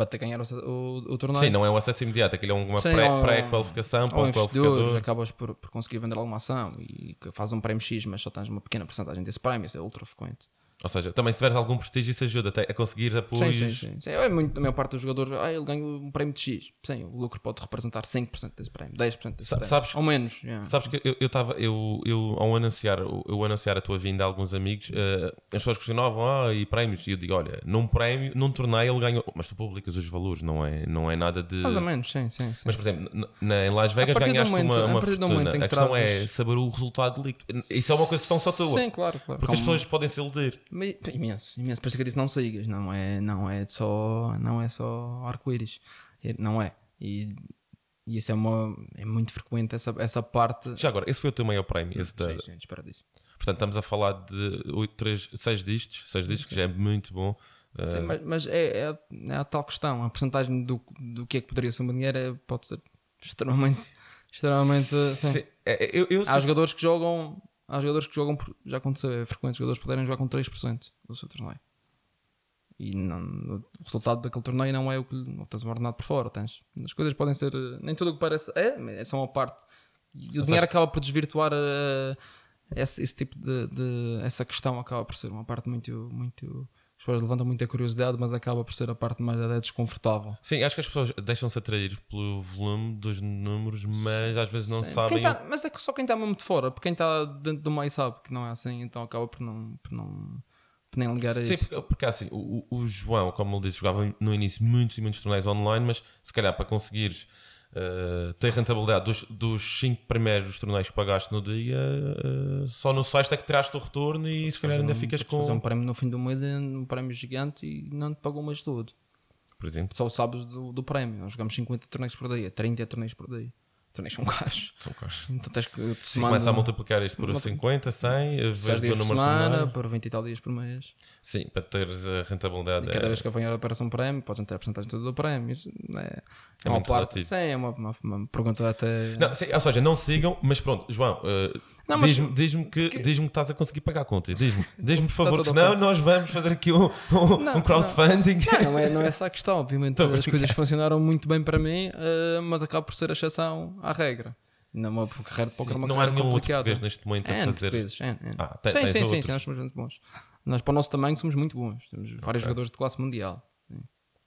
para te ganhar o, o, o, torneio. Sim, não é um acesso imediato, aquilo é uma é pré-qualificação pré para um qualificador. acabas por, por, conseguir vender alguma ação e faz um prémio X, mas só tens uma pequena porcentagem desse prémio, isso é ultra frequente. Ou seja, também se tiveres algum prestígio, isso ajuda até a conseguir apoios. Sim, sim, sim. sim. É muito, a maior parte dos jogadores, ah, ele ganha um prémio de X. Sim, o lucro pode representar 5% desse prémio, 10% desse prémio. Sabes ou menos. Yeah. Sabes que eu estava, eu, eu, eu, ao anunciar, eu anunciar a tua vinda a alguns amigos, uh, as pessoas questionavam, ah, e prémios? E eu digo, olha, num prémio, num torneio ele ganhou. Mas tu publicas os valores, não é, não é nada de. Mais ou menos, sim, sim. sim. Mas, por exemplo, na, em Las Vegas ganhaste momento, uma, uma fortuna. A questão trazes... é saber o resultado líquido. Isso é uma coisa que só tua. Sim, claro, claro. Porque Como... as pessoas podem se iludir. Mas, imenso, imenso. Para chegar isso é não sigas, não é, não é só, não é só arco-íris. É, não é. E, e isso é, uma, é muito frequente, essa, essa parte. Já agora, esse foi o teu maior prémio? Esse da... gente, disso. Portanto, estamos a falar de 8, 3, 6 distos, 6 distos, que já é muito bom. Sim, ah, mas, mas é, é, é, a tal questão, a porcentagem do, do que é que poderia ser uma dinheiro é, pode ser extremamente. extremamente sim. Sim. Eu, eu, Há jogadores que jogam Há jogadores que jogam, por, já aconteceu, é frequente, jogadores poderem jogar com 3% do seu torneio. E não, o resultado daquele torneio não é o que. não tens um ordenado por fora, tens. As coisas podem ser. Nem tudo o que parece é, são é uma parte. E o dinheiro acaba por desvirtuar uh, esse, esse, tipo de, de, Essa questão acaba por ser uma parte muito. muito as pessoas levantam muita curiosidade, mas acaba por ser a parte mais é desconfortável. Sim, acho que as pessoas deixam-se atrair pelo volume dos números, mas às vezes não Sim. sabem. Tá, mas é que só quem está mesmo de fora, porque quem está dentro do meio sabe que não é assim, então acaba por não. Por não nem ligar a Sim, isso. Porque, porque assim, o, o João, como ele disse, jogava no início muitos e muitos torneios online, mas se calhar para conseguires eh, tem rentabilidade dos, dos cinco primeiros torneios que pagaste no dia, uh, só no sexto é que tiraste o retorno e se calhar ainda um, ficas com. fazer um prémio no fim do mês, é um prémio gigante e não te pagou mais todo. Por exemplo? Só sabes do, do prémio. Nós jogamos 50 torneios por dia, 30 torneios por dia. Torneios são caros. São caros. Então tens que. Te semana... Começa a multiplicar isto por 50, 100, vezes o número de semana, por 20 e tal dias por mês. Sim, para teres a rentabilidade. E cada é... vez que a apanhada aparece um prémio, podes ter a porcentagem do prémio. Isso é-, é, é uma parte. Sim, é uma, uma, uma pergunta até. Não, sim, ou seja, não sigam, mas pronto, João. Uh, Diz-me diz que, que... Diz que estás a conseguir pagar contas. Diz-me, diz por tá favor, que senão nós vamos fazer aqui um, um, não, um crowdfunding. Não, não, não, é, não é essa a questão. Obviamente então, as coisas é? funcionaram muito bem para mim, uh, mas acaba por ser a exceção à regra. Não, uma carreira é uma Não há nenhum complicada. outro português neste momento é, a fazer. É, é, é. Ah, tem, sim, sim, sim, nós somos muito bons. Nós, para o nosso tamanho, somos muito bons. Temos vários jogadores de classe mundial.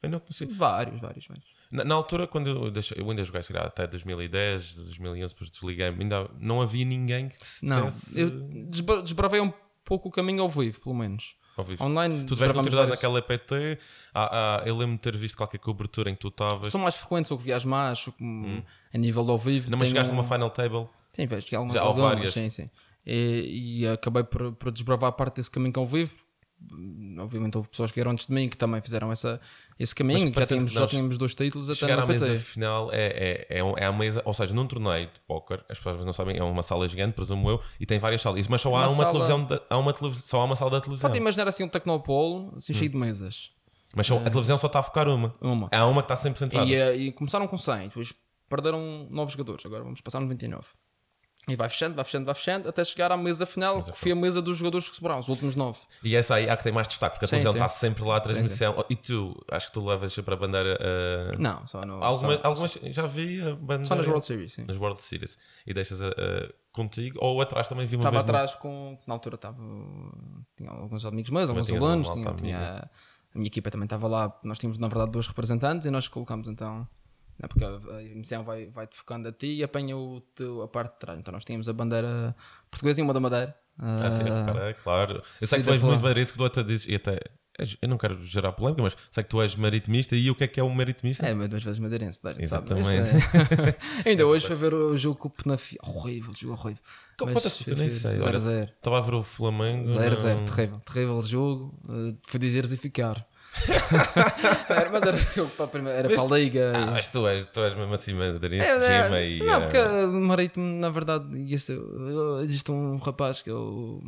Eu não conheci. Vários, vários, vários. Na, na altura, quando eu, eu ainda joguei, até 2010, 2011, depois desliguei ainda não havia ninguém que se Não, dissesse... eu desbra desbravei um pouco o caminho ao vivo, pelo menos. Ao vivo. Online, tu tiveste utilidade naquela EPT, ah, ah, eu lembro-me de ter visto qualquer cobertura em que tu estavas. São mais frequentes, ou que viajas mais, ou que, hum. a nível ao vivo. Não, mas chegaste um... uma final table? Sim, vejo que alguma Já, algumas, várias. Sim, sim e, é, e acabei por, por, desbravar parte desse caminho que eu vivo. Obviamente houve pessoas que vieram antes de mim que também fizeram essa, esse caminho, já tínhamos, já tínhamos dois títulos até Chegar à mesa final é, é, é, um, é a mesa, ou seja, num torneio de póquer, as pessoas não sabem, é uma sala gigante, presumo eu, e tem várias salas, mas só há uma, uma sala... televisão, de, há uma televisão, só há uma sala da televisão. Pode imaginar assim um tecnopolo, assim hum. cheio de mesas. Mas só, é... a ah. televisão só está a focar uma. uma. Há uma que está 100% centrada. E, eh, e começaram com 100, depois perderam 9 jogadores, agora vamos passar no 29. E vai fechando, vai fechando, vai fechando, até chegar à mesa final, que foi a mesa dos jogadores que sobraram, os últimos nove. E essa aí há é que tem mais destaque, porque a televisão está sempre lá, a transmissão. Sim, sim. E tu, acho que tu levas para a bandeira. Uh... Não, só no. só, algumas, só, já vi a bandeira. Só nas World Series, sim. Nas World Series. E deixas uh, contigo, ou atrás também vi uma Estava atrás no... com. Na altura estava. Tinha alguns amigos meus, alguns alunos, tinha, tinha, a minha equipa também estava lá, nós tínhamos na verdade dois representantes e nós colocámos então não, né, porque a emissão vai, vai tocando a ti e apanha o teu, a parte de trás. Então nós tínhamos a bandeira portuguesa e uma da Madeira. Ah, uh, sim, ah, claro. Eu sei que tu és muito madeirense, que tu até dizes, e até eu não quero gerar polémica, mas sei que tu és maritimista e o que é que é um maritimista? É, mas duas vezes madeirense, Exatamente. Sabe? É... Ainda hoje foi ver o jogo com o Penafiel. Horrível, jogo é horrível. Que então, mas, eu nem sei. Zero, zero. Estava a ver o Flamengo. 0-0, terrível. Terrível jogo. Uh, eh, foi dizeres e ficar era, mas era eu para a, primeira, era mas, para a Liga. Ah, e... mas tu és, tu és mesmo assim madeirense é, de é, cima e. Não, ah, porque uh... Marítimo na verdade, ia ser, existe um rapaz que é o,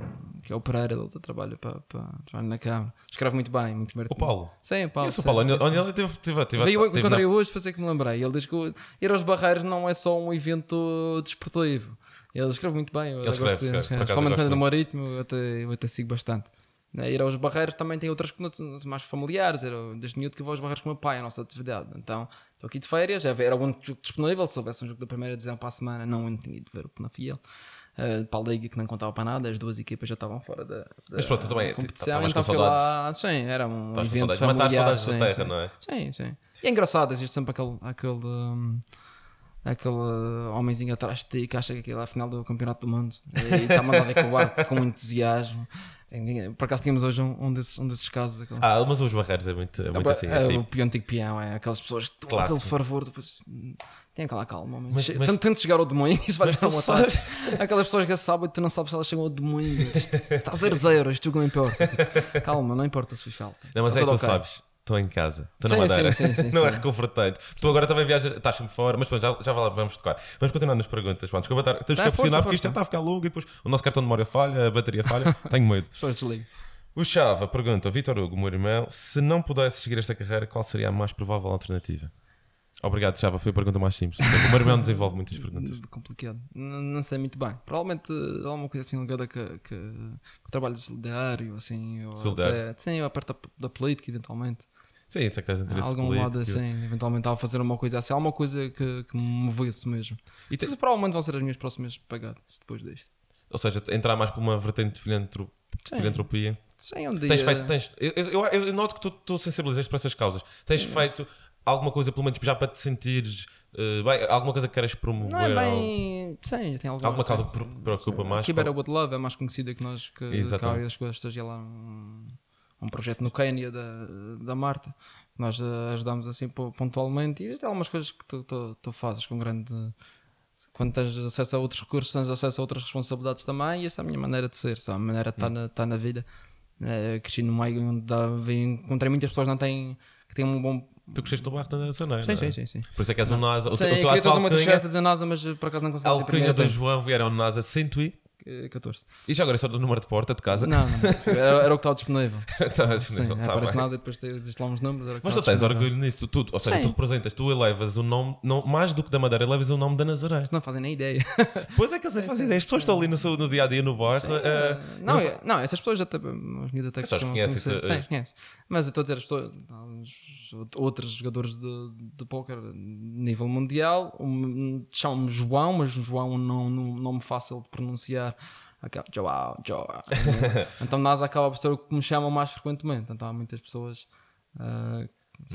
que é o Pereira, ele trabalha para, para, na Câmara. Escreve muito bem, muito merda. O Paulo? Sim, o Paulo. É sim, o Paulo, onde, é onde ele teve. teve, teve Veio, teve encontrei na... hoje, pensei que me lembrei. Ele diz que ir aos barreiros não é só um evento desportivo. Ele escreve muito bem, eu, eu escreve, de, escreve, escreve. Por por gosto quando no Marítimo, eu até, eu até sigo bastante. Né? Ir aos barreiros também tem outras conotações mais familiares. Eu, desde miúdo que vou aos barreiros com o meu pai, a nossa atividade. Então, estou aqui de férias, era algum jogo disponível. Se houvesse um jogo da primeira divisão para a semana, não tinha ido ver o Penafiel. Uh, para a liga que não eh, contava para nada, as duas equipas já estavam fora da, da Mas pronto, também, competição. Então fui lá, sim, era um tás evento familiar. sim, da terra, sim. não é? Sim, sim. E é engraçado, existe sempre aquele... aquele um aquele homenzinho atrás de ti que acha que aquilo é a final do campeonato do mundo e está-me a ver com o ar com entusiasmo por acaso tínhamos hoje um, um, desses, um desses casos. Aquele... Ah, mas os barreiros é muito, é muito é, assim. É, é tipo... O peão tem peão, é aquelas pessoas que dão aquele fervor, depois tem aquela calma. Mas, mas, mas... Tanto, chegar ao demônio, isso vai estar um ataque. Aquelas pessoas que sabem, tu não sabes se elas chegam ao demônio. Está zero zero, isto não importa. Tipo, calma, não importa se fui falta. Não, mas é, que é tu sabes. Estou em casa, estou na Madeira. Sim, sim, sim, não é reconfortante. Tu agora também viajas, estás-me fora, mas pronto, já, já lá, vamos tocar. Vamos continuar nas perguntas, Juan. Desculpa, estar, temos que tá, aficionar porque isto é está a ficar longo e depois o nosso cartão de memória falha, a bateria falha. Tenho medo. O Chava pergunta, Vitor Hugo, meu irmão, se não pudesse seguir esta carreira, qual seria a mais provável alternativa? Obrigado, Chava, foi a pergunta mais simples. O meu desenvolve muitas perguntas. Complicado. Não, não sei muito bem. Provavelmente alguma coisa assim ligada que, que, que trabalho solidário, assim. ou Até, sim, ou a parte da, da política, eventualmente. Sim, isso é que tens interesse algum político. lado tipo, assim, eventualmente a fazer uma coisa assim, alguma coisa que, que me movesse mesmo. E tens... Mas provavelmente vão ser as minhas próximas pagadas depois disto. Ou seja, entrar mais por uma vertente de filantrop... filantropia. Sim, um dia... Tens feito, tens... Eu, eu, eu noto que tu, tu sensibilizaste para essas causas. Tens Sim. feito alguma coisa, pelo menos já para te sentires uh, bem, alguma coisa que queres promover? Não é bem, ou... sim, tem alguma, alguma causa que preocupa mais. Kibera It é Love é mais conhecida que nós, que, que a área das coisas esteja lá um projeto no Quênia da, da Marta, que nós ajudamos assim pontualmente. E existem algumas coisas que tu, tu, tu fazes com grande. Quando tens acesso a outros recursos, tens acesso a outras responsabilidades também, e essa é a minha maneira de ser, essa é a maneira de estar tá hum. na, tá na vida. É, cresci no meio onde encontrei muitas pessoas não têm, que têm um bom Tu cresceste no bairro da Nasa, não é? Sim, sim, sim. Por isso é que és um NASA. Sim, eu queria fazer uma t-shirt a dizer NASA, mas por acaso não consegui A alcunha do João vieram é NASA 100 e... 14. Eh, e já agora é só o número de porta de casa? Não, não. Era, era o que estava disponível. estava disponível. Sim, é, tá aparece bem. nada e depois diz lá uns números. Mas tu tens orgulho nisso, tu, tu, ou seja, Sim. tu representas, tu elevas o nome, não, mais do que da Madeira, elevas o nome da Nazaré. não fazem nem ideia. Pois é que eles não fazem é ideia. As pessoas estão ali no, seu, no dia a dia, no bairro. Eh, eh, não, não, é, não, essas pessoas já as miúdas até que conhecem. Sim, Mas eu estou a dizer, as pessoas, outros jogadores de, de póquer nível mundial, um, chamam-me João, mas João não, não, não me fácil de pronunciar aquela Joao, Joao. então Nas acaba por ser o que me chamam mais frequentemente. Então há muitas pessoas uh,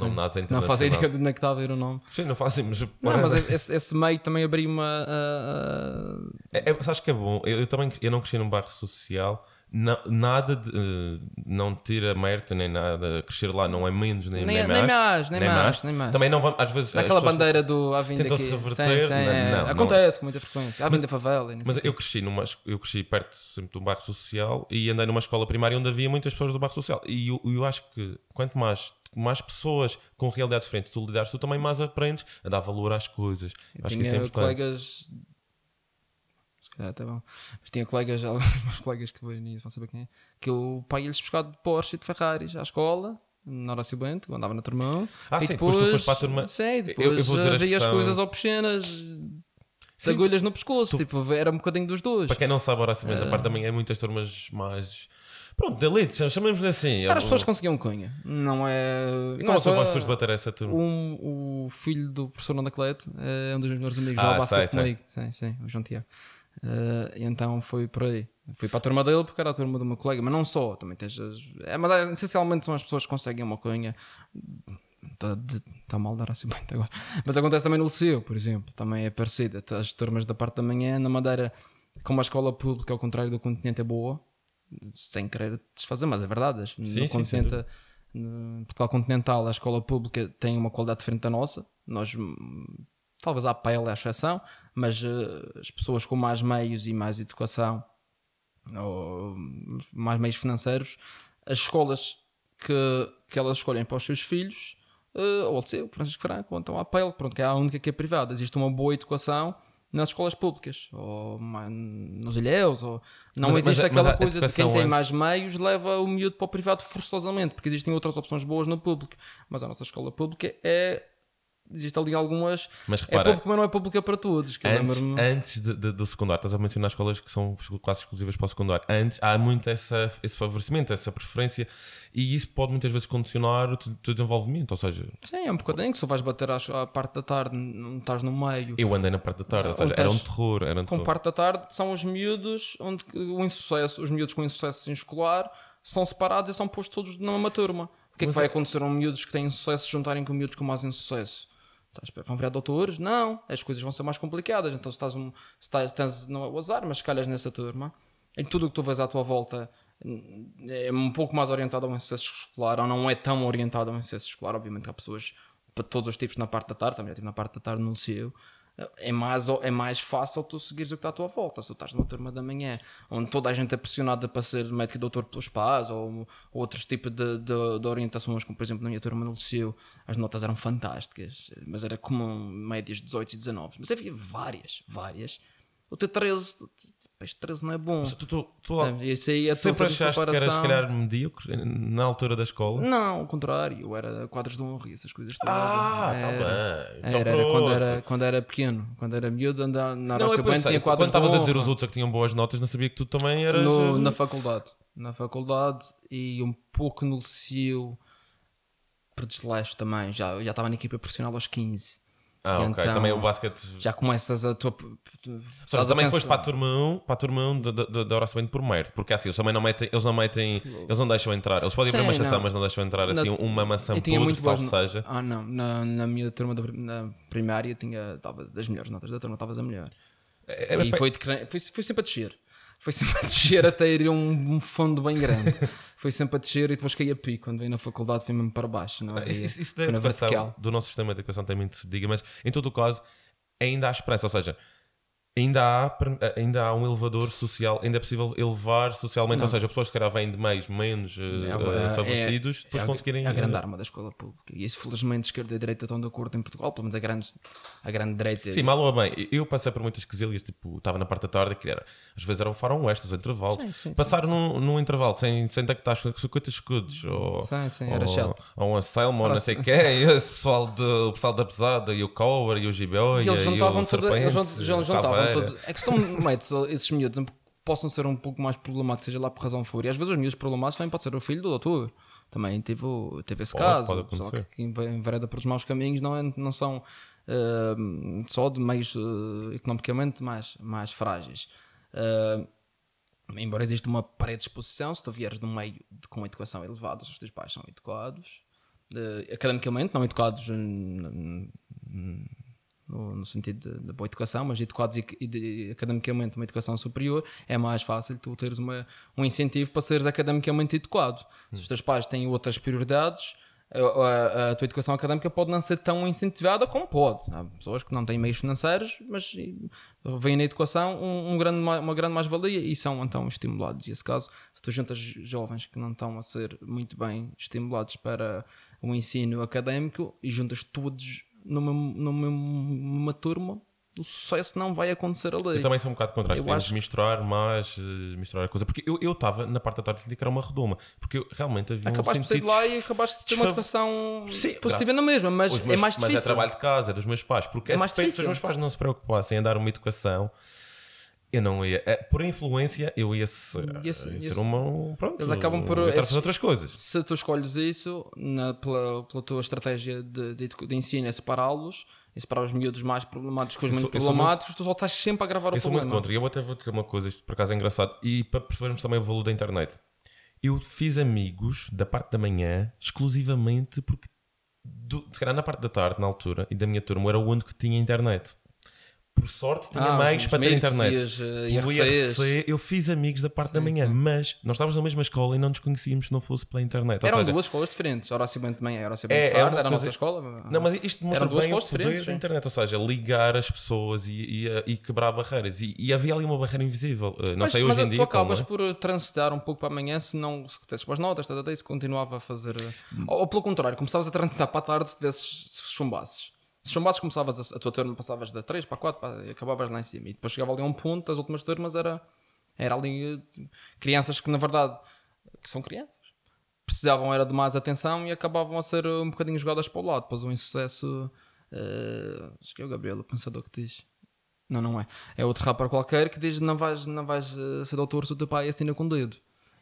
ah, Sim, é não fazem ideia de onde é que está a ver o nome. Sim, não fazem, mas. Não, mas esse, esse meio também abriu uma. Uh... É, é, sabes que é bom? Eu, eu, também eu não cresci num bairro social, não, nada de, eh, não tira mérito nem nada, crescer lá não é menos nem, nem, nem, mais, nem, mais, nem, mais, mais, nem mais. Também não vamos, às vezes. Aquela bandeira do a vinda aqui. reverter. Sim, sim, não, é. não, Acontece não. com muita frequência. A vinda favela. Mas eu cresci, numa, eu cresci perto sempre de um bairro social e andei numa escola primária onde havia muitas pessoas do bairro social. E eu, eu acho que quanto mais mais pessoas com realidades diferentes tu lidares, tu também mais aprendes a dar valor às coisas. Eu acho que isso é colegas calhar até tá bom. Mas tinha colegas, alguns meus colegas que veem nisso, vão saber quem é, que o pai ia-lhes buscar de Porsche e de Ferraris à escola, na Horácio Bento, andava na turmão. Ah, e sim, depois, depois tu foste para a turma. Sim, depois eu, eu vou dizer eh, as, coisas obscenas. Sim, de agulhas no pescoço, tu... tipo, era um bocadinho dos dois. Para quem não sabe, Horácio Bento, era... a eh. parte também é muitas turmas mais Pronto, de elite, chamemos-lhe assim. Para as pessoas conseguiam um cunha. Não é. E como é que vais depois bater essa turma? Um, o filho do professor Anacleto eh, é um dos meus melhores amigos ah, lá, basquete comigo. Sim, sim, o João Tiago. Uh, então foi por aí. Fui para a turma dele porque era a turma do meu colega, mas não só, também tens as... é, mas é, essencialmente são as pessoas que conseguem uma coinha. Está tá mal dar assim muito agora. Mas acontece também no Liceu, por exemplo, também é parecido. As turmas da parte da manhã, na Madeira, como a escola pública, ao contrário do continente, é boa, sem querer desfazer, mas é verdade. Sim, no continente, sim, eh, no Portugal continental, a escola pública tem uma qualidade diferente da nossa. Nós hum, Talvez a pele é a exceção, mas uh, as pessoas com mais meios e mais educação, ou mais meios financeiros, as escolas que, que elas escolhem para os seus filhos, uh, ou o Liceu, Francisco Franco, ou então a pele, pronto, que é a única que é privada. Existe uma boa educação nas escolas públicas, ou nos ilhéus, ou não mas, existe mas, aquela mas coisa de quem antes... tem mais meios leva o miúdo para o privado forçosamente, porque existem outras opções boas no público. Mas a nossa escola pública é existe ali algumas. Mas é repara, é pública, mas não é pública é para todos. antes antes de, de, do secundário, estás a mencionar escolas que são quase exclusivas para o secundário. Antes há muito essa, esse favorecimento, essa preferência, e isso pode muitas vezes condicionar o teu desenvolvimento. Ou seja, sim, é um bocadinho que só vais bater à, à, parte da tarde, não estás no meio. Eu andei na parte da tarde, ou seja, era um terror. Era um terror. com parte da tarde são os miúdos, onde, o insucesso, os miúdos com insucesso escolar são separados e são postos todos numa turma. O que é que vai é acontecer a um miúdos que têm sucesso juntarem com miúdos com mais insucesso? Vão virar doutores? Não, as coisas vão ser mais complicadas. Então, se estás, um, se estás tens, não é o azar, mas se calhas nessa turma, em tudo o que tu vês à tua volta hum, é um pouco mais orientado ao incesso escolar, ou não é tão orientado ao incesso escolar. Obviamente, há pessoas para todos os tipos na parte da tarde, também já estive na parte da tarde no liceu é mais, é mais fácil tu seguires o que está à tua volta. Se tu estás numa turma da manhã onde toda a gente é pressionada para ser médico e doutor pelos pais ou, ou outros tipos de, de, de, orientações, como por exemplo na minha turma no liceu, as notas eram fantásticas, mas era comum médias 18 e 19. Mas havia várias, várias o T13, este 13 não é bom. tu, tu, tu é, isso aí é sempre achaste que eras, se calhar, medíocre na altura da escola? Não, ao contrário, eu era quadros de honra e essas coisas. Ah, está bem. Então era, era, quando era, quando era pequeno, quando era miúdo, andava na não, nossa banda é tinha é quadros de honra. Quando estavas a dizer os outros que tinham boas notas, não sabia que tu também eras. No, na faculdade. Na faculdade e um pouco no liceu, por desleixo também, já, já estava na equipa profissional aos 15 ah, ok. também então o basquete. Já começas a tua. Só que também depois para a turma para a turmão da, da, da por merda. porque assim, eles também não metem, eles não metem, eles não deixam entrar, eles podem Sim, uma maçã, mas não deixam entrar assim, uma maçã podre, tal no... seja. Ah, não, na, na minha turma da, na primária tinha, das melhores notas da turma, estavas a melhor. É, é e é, foi, de, foi, foi sempre a descer foi sempre a descer até ir um, um fundo bem grande. foi sempre a descer e depois caí a pico. Quando vim na faculdade foi mesmo para baixo. Não havia, isso, isso da educação, do nosso sistema de educação tem muito se diga, mas em todo o caso ainda há esperança. Ou seja, ainda há, eh, ainda há um elevador social, ainda é possível elevar socialmente, não. ou seja, pessoas que calhar vêm de mais, menos uh, favorecidos, é, depois é, conseguirem. É a grande eh, arma da escola pública. E isso, felizmente, esquerda e direita estão de acordo em Portugal, pelo menos a grande, a grande direita. Sim, mal ou bem, eu passei por muitas quesilhas, tipo, estava na parte da tarde, que era, às vezes eram o farão oeste, os intervalos. Sim, sim, sim, num, num intervalo sem, sem com 50 escudos, ou, sim, sim, era ou, chato. ou um asselmo, ou não sei o quê, e esse pessoal, de, o pessoal da pesada, e o cover, e o GBO e, eles e o serpente, eles juntavam é todos. A questão não de esses miúdos possam ser um pouco mais problemáticos, seja lá por razão for. E às vezes os miúdos problemáticos também pode ser o filho do doutor. Também teve, teve esse pode, caso. Pode acontecer. só que envereda os maus caminhos não, é, não são uh, só de meios uh, economicamente mais, mais frágeis. Uh, embora exista uma predisposição, se tu vieres de um meio de, com educação elevada, os teus pais são educados, eh, academicamente, não educados no, no sentido da boa educação, mas educados e, e, academicamente uma educação superior, é mais fácil tu teres uma, um incentivo para seres academicamente educado. Hum. Se os teus pais têm outras prioridades, a, a, a, tua educação académica pode não ser tão incentivada como pode. Há pessoas que não têm meios financeiros, mas veem na educação um, um grande, uma grande mais-valia e são então estimulados. E esse caso, se tu juntas jovens que não estão a ser muito bem estimulados para o ensino académico e juntas todos numa, numa, numa turma, o sucesso não vai acontecer ali. Eu também sou um bocado contra isso. Acho... misturar, mais eh, misturar a coisa. Porque eu estava na parte da tarde senti que era uma redoma. Porque eu, realmente havia acabaste um sentido... de sair lá e acabaste de ter uma educação Sim, positiva na mesma, mas é meus, é mais difícil. Mas é trabalho de casa, é dos meus pais. Porque é, é mais difícil. Se os meus pais não se preocupassem em dar uma educação eu não ia. Eh, por influência, eu ia ser, hum, isso, ia ser uma. Pronto, Eles acabam por. Esses, outras coisas. Se tu escolhes isso, na, pela, pela tua estratégia de, de, de ensino, é separá-los e é separar os miúdos mais problemáticos com os menos problemáticos, muito, tu só estás sempre a gravar o eu problema. Eu sou muito contra. E eu até vou dizer uma coisa, isto por acaso é engraçado, e para percebermos também o valor da internet. Eu fiz amigos da parte da manhã exclusivamente porque, do, se calhar na parte da tarde, na altura, e da minha turma, era o único que tinha internet por sorte, tinha ah, para ter internet. Eh, e IRC, eu fiz amigos da parte sim, da manhã, sim. mas nós estávamos na mesma escola e não nos conhecíamos se não fosse pela internet. Eram seja, duas escolas diferentes, o Bento de manhã era o Bento é, é tarde, era, era a nossa escola. Não, mas isto mostra bem o poder da internet, ou seja, ligar as pessoas e, e, eh, e quebrar barreiras. E, e, havia ali uma barreira invisível, eh, não mas, sei mas hoje em dia. Mas tu acabas é? por transitar um pouco para amanhã se não se tivesses boas notas, se continuava a fazer... Ou, ou pelo contrário, começavas a transitar para a tarde se tivesses se chumbasses se chumbasses começavas a, a, tua turma, passavas da 3 para 4 para, e acabavas lá em cima. E depois chegava ali a um ponto, as últimas turmas era, era ali eh, crianças que na verdade que são crianças. Precisavam era de mais atenção e acabavam a ser eh, um bocadinho jogadas para o lado. Depois um insucesso. Uh, acho que é o Gabriel, o pensador que diz. Não, não é. É outro rapper qualquer que diz: Não vais, não vais ser doutor se o teu pai assina com o dedo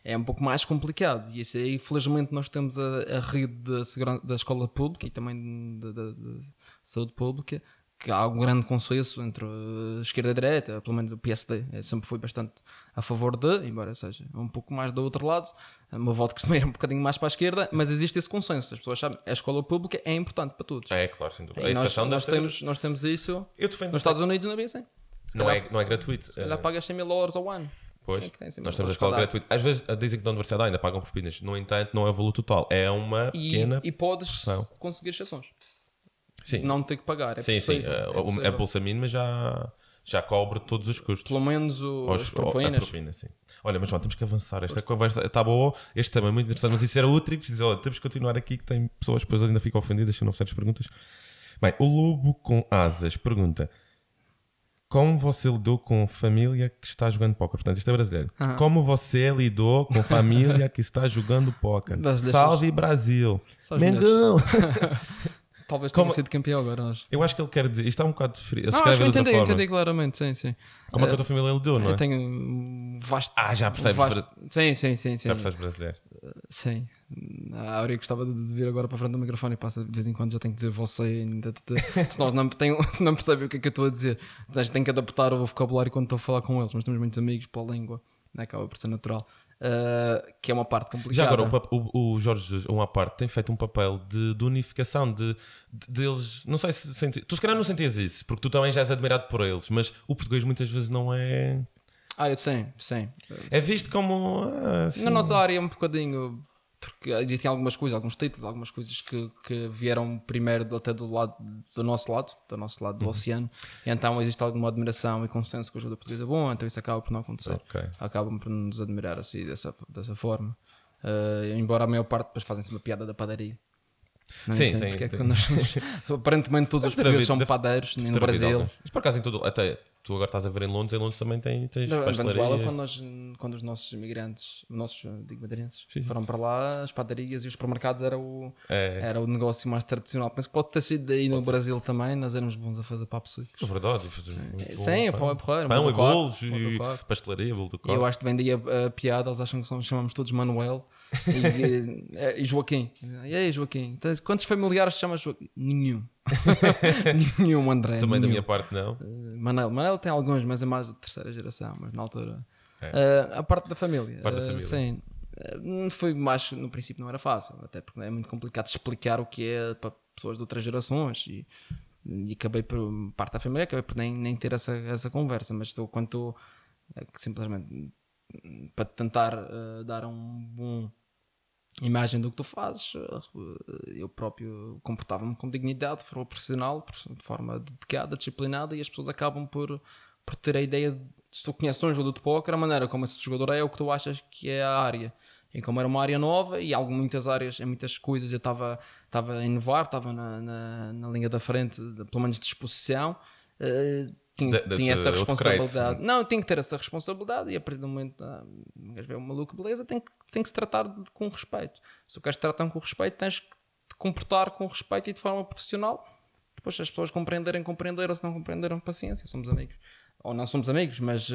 é um pouco mais complicado. E isso aí, felizmente, nós temos a, a rede da, da escola pública e também da, da, da saúde pública, que há um grande consenso entre a esquerda e a direita, pelo menos o PSD. Eh, sempre fui bastante a favor de, embora seja um pouco mais do outro lado, a eh, minha voto costuma ir é um bocadinho mais para a esquerda, mas existe esse consenso. As pessoas sabem a escola pública é importante para todos. É, claro, sem dúvida. E a nós, nós temos, ser... nós temos isso. nos Estados Unidos não é bem assim. Não, é, não é gratuito. Se calhar é... pagas 100 mil dólares ao ano. Pois, nós temos a escola gratuita. Às vezes dizem que na universidade ainda pagam propinas. No entanto, não é o valor total. É uma e, pequena. E podes porção. conseguir exceções. Sim. Não ter que pagar. É sim, sim. Eh, é a bolsa mínima já, já cobre todos os custos. Pelo menos o, os, propinas. A propina, sim. Olha, mas João, temos que avançar. Esta pois. conversa está boa. Este tema é muito interessante, mas isso era outro episódio. Temos que continuar aqui, que tem pessoas que depois ainda ficam ofendidas se não perguntas. Bem, o Lobo com Asas pergunta. Como você lidou com família que está jogando póquer? Portanto, isto é brasileiro. Ah. Como você lidou com família que está jogando póquer? Salve deixas... Brasil! Salve Mengão! Talvez tenha Como... sido campeão agora. hoje. Eu acho que ele quer dizer. Isto está é um bocado frio. Não, acho que eu entendi, entendi claramente, sim, sim. Como é que a eh, tua família lidou, não é? Eu tenho vasto. Ah, já percebes. Vasto... Sim, sim, sim, sim. Já percebes brasileiro. Sim. A Áurea gostava de vir agora para frente do microfone e passa de vez em quando já tem que dizer você, se nós não, tenho, não percebem o que é que eu estou a dizer. Então, tem que adaptar o vocabulário quando estou a falar com eles, mas temos muitos amigos pela língua, né? acaba por ser natural. Uh, que é uma parte complicada. Já agora, o, o, o Jorge uma parte, tem feito um papel de, de unificação de, de, de, eles. Não sei se senti, tu se calhar não sentias isso, porque tu também já és admirado por eles, mas o português muitas vezes não é. Ah, eu sim, sim. É visto como. assim... Na nossa área é um bocadinho porque existem algumas coisas, alguns títulos, algumas coisas que, que vieram primeiro até do lado do nosso lado, do nosso lado do uhum. oceano, e então existe alguma admiração e consenso com a ajuda portuguesa é bom, então isso acaba por não acontecer. Okay. Acabam por nos admirar assim dessa, dessa forma. Uh, embora a maior parte depois fazem-se uma piada da padaria. Não Sim, tem, porque tem. É que nós, aparentemente todos os portugueses são padeiros no Brasil. Mas por acaso em tudo, até tu agora estás a ver em Londres, em Londres também tem, tens não, Venezuela, quando, nós, quando os nossos imigrantes, nossos, digo, madeirenses, foram para lá, as padarias e os supermercados era o, é. era o negócio mais tradicional. Penso que pode ter sido daí no Brasil também, nós éramos bons a fazer papos suíço. É verdade. É, sim, pão é porreiro. Pão e bolos, e pastelaria, bolo do corpo. Eu acho que vem daí a, a eh, piada, eles acham que somos chamamos todos Manuel e, e, eh, eh, e Joaquim. E aí, Joaquim, então, quantos familiares chamas Joaquim? Nenhum. nenhum André. Também nenhum. da minha parte, não. Uh, Manel. Manel tem alguns, mas é mais de terceira geração, mas na altura. É. Uh, a parte da família. Parte da eh, família. sim. Foi mais, no princípio não era fácil, até porque é muito complicado explicar o que é para pessoas de outras gerações e, e acabei por parte da família, acabei por nem, nem ter essa, essa conversa, mas estou quanto estou é simplesmente para tentar uh, dar um bom imagem do que tu fazes. Eh, eu próprio comportava-me com dignidade, de forma profissional, de forma dedicada, disciplinada, e as pessoas acabam por, por ter a ideia de se tu conheces um jogador de póquer, a maneira como esse jogador é, é o que tu achas que é a área. E como era uma área nova e em muitas áreas, em muitas coisas eu estava a inovar, estava na, na, na, linha da frente, de, pelo menos de exposição. Uh, tinha, de, de, tinha essa responsabilidade. Não, tinha que ter essa responsabilidade e a partir do momento ah, maluco, beleza, tem que, tem que se tratar de, com respeito. Se o queres tratar com respeito, tens que te comportar com respeito e de forma profissional. Depois, se as pessoas compreenderem, compreenderam, se não compreenderam, paciência, somos amigos. Ou não somos amigos, mas uh,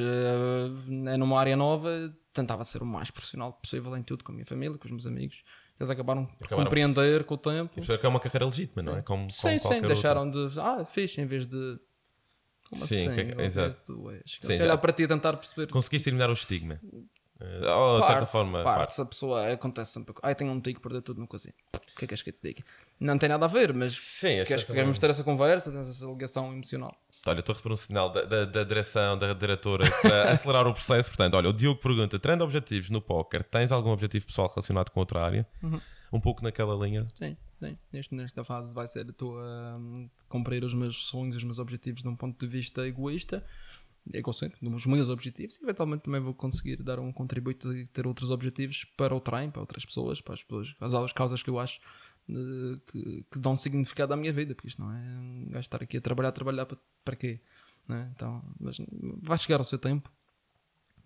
é numa área nova, tentava ser o mais profissional possível em tudo, com a minha família, com os meus amigos. Eles acabaram, por compreender com o tempo. É que é uma carreira legítima, não é? Como, sim, como sim, deixaram outra. de. Ah, fiz, em vez de. Como sim, assim? Que, é exato. Tu és? Sim, olhar para ti e tentar perceber. Conseguiste eliminar o estigma. Eh, ou, de certa forma. Parte, a pessoa acontece sempre. Ai, tenho um tico, perder tudo no cozinho. O que é que queres que eu te diga? Não tem nada a ver, mas Sim, queres, queremos ter essa conversa, tens essa ligação emocional. Olha, estou a receber um sinal da, da, da direção, da diretora, para acelerar o processo. Portanto, olha, o Diogo pergunta: treinando objetivos no póquer, tens algum objetivo pessoal relacionado com outra área? Uhum. Um pouco naquela linha? Sim, sim. Neste, nesta fase vai ser: estou a um, cumprir os meus sonhos, os meus objetivos de um ponto de vista egoísta é concentro nos meus objetivos e eventualmente também vou conseguir dar um contributo e ter outros objetivos para o trem, para outras pessoas, para as pessoas, as causas que eu acho uh, que, que, dão significado à minha vida, porque isto não é gastar aqui a trabalhar, trabalhar para, para quê? É? Então, mas vai chegar ao seu tempo.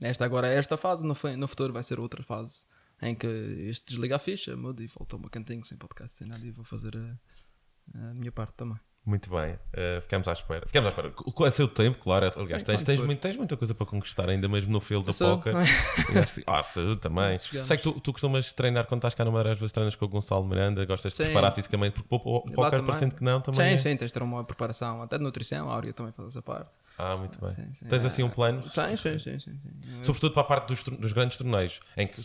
Esta agora é esta fase, no, no futuro vai ser outra fase em que este desliga a ficha, muda e volta uma cantinho sem podcast, sem nada e vou fazer a, a minha parte também. Muito bem, uh, ficamos à espera. Ficamos à espera. Com a seu tempo, claro. Aliás, tens, tens, tens muita coisa para conquistar, ainda mesmo no filho é da poca. ah, saúde também. Sei que tu, tu costumas treinar quando estás cá no Madeira, às vezes treinas com o Gonçalo Miranda, gostas sim. de preparar fisicamente, porque o poker parecendo que não também. Sim, é. sim, tens de ter uma preparação, até de nutrição, a Áurea também faz essa parte. Ah, muito bem. Sim, sim. Tens assim um ah, plano? Sim, sim, sim. sim, Sobretudo para a parte dos, dos grandes torneios, em que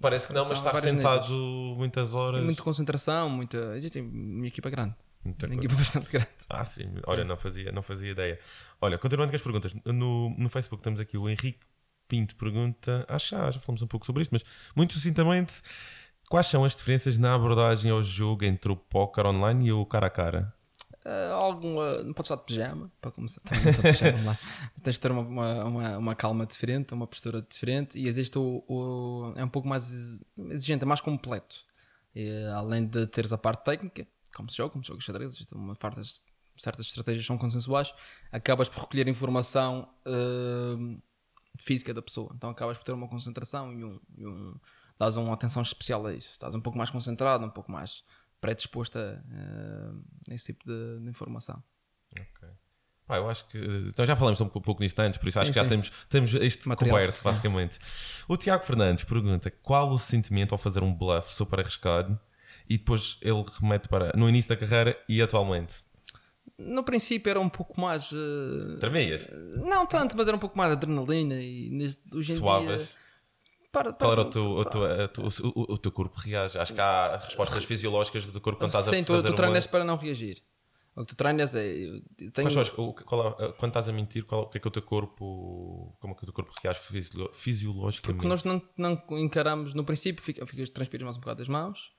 parece que não, mas estás sentado muitas horas. Muita concentração, muita. Existe uma equipa é grande. Muita coisa. equipa bastante grande. Ah, sim. sim. Olha, não fazia, não fazia ideia. Olha, continuando com as perguntas, no, no Facebook temos aqui o Henrique Pinto pergunta, acho que já, já falamos um pouco sobre isto, mas muito sucintamente, quais são as diferenças na abordagem ao jogo entre o póquer online e o cara a cara? Uh, alguma, não podes estar de pijama para começar. Também de pijama lá. Tens de ter uma, uma, uma, uma, calma diferente, uma postura diferente e existe o, o é um pouco mais exigente, é mais completo. E, além de teres a parte técnica, como se joga, como se joga xadrez, é uma das certas estratégias são consensuais, acabas por recolher informação uh, física da pessoa. Então acabas por ter uma concentração e um, e um. dás uma atenção especial a isso. Estás um pouco mais concentrado, um pouco mais predisposto hum, a, uh, esse tipo de, de informação. Ok. Pá, eu acho que. Então já falamos um pouco nisto antes, por isso acho sim, que já temos, temos este Material coberto, basicamente. O Tiago Fernandes pergunta: qual o sentimento ao fazer um bluff super arriscado e depois ele remete para no início da carreira e atualmente? No princípio era um pouco mais. Uh, Tremias? Eh, não tanto, mas era um pouco mais adrenalina e neste, hoje em Suaves. dia. Para, para, Qual era eh, o teu, corpo reage? Acho que há respostas fisiológicas do teu corpo quando estás Sim, a fazer Sim, tu, treinas para não reagir. O que tu treinas é. Tenho... Mas, Jorge, quando estás a mentir, qual, o que é que o teu corpo. Como é que o teu corpo reage fisiologicamente? Porque nós não, não encaramos, no princípio, fica, transpirando transpiramos um bocado as mãos,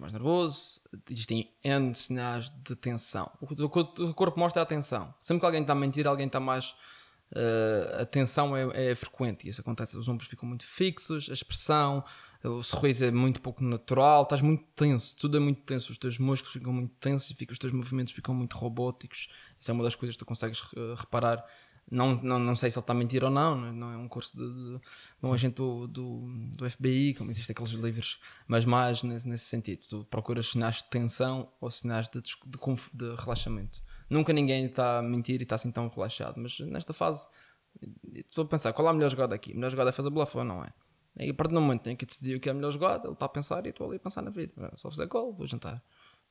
mais nervoso. Existem N sinais de tensão. O, o, o corpo mostra é a tensão. Sempre que alguém está a mentir, alguém está mais. Uh, a tensão é, é frequente. Isso acontece. Os ombros ficam muito fixos, a expressão, o sorriso é muito pouco natural, estás muito tenso, tudo é muito tenso. Os teus músculos ficam muito tensos e os teus movimentos ficam muito robóticos. Isso é uma das coisas que tu consegues eh, reparar não, não, não sei se ele está a mentir ou não, não é, é um curso de, de, de é um agente do, do, do, FBI, como existem aqueles livros, mas mais nesse, nesse, sentido. Tu procuras sinais de tensão ou sinais de, de relaxamento. Nunca ninguém está a mentir e está assim tão relaxado, mas nesta fase estou a pensar qual é a melhor jogada aqui. A melhor jogada é fazer bluff ou não é? E a partir do momento em que decidi o que é a melhor jogada, ele está a pensar e estou ali a pensar na vida. É só fazer gol, vou jantar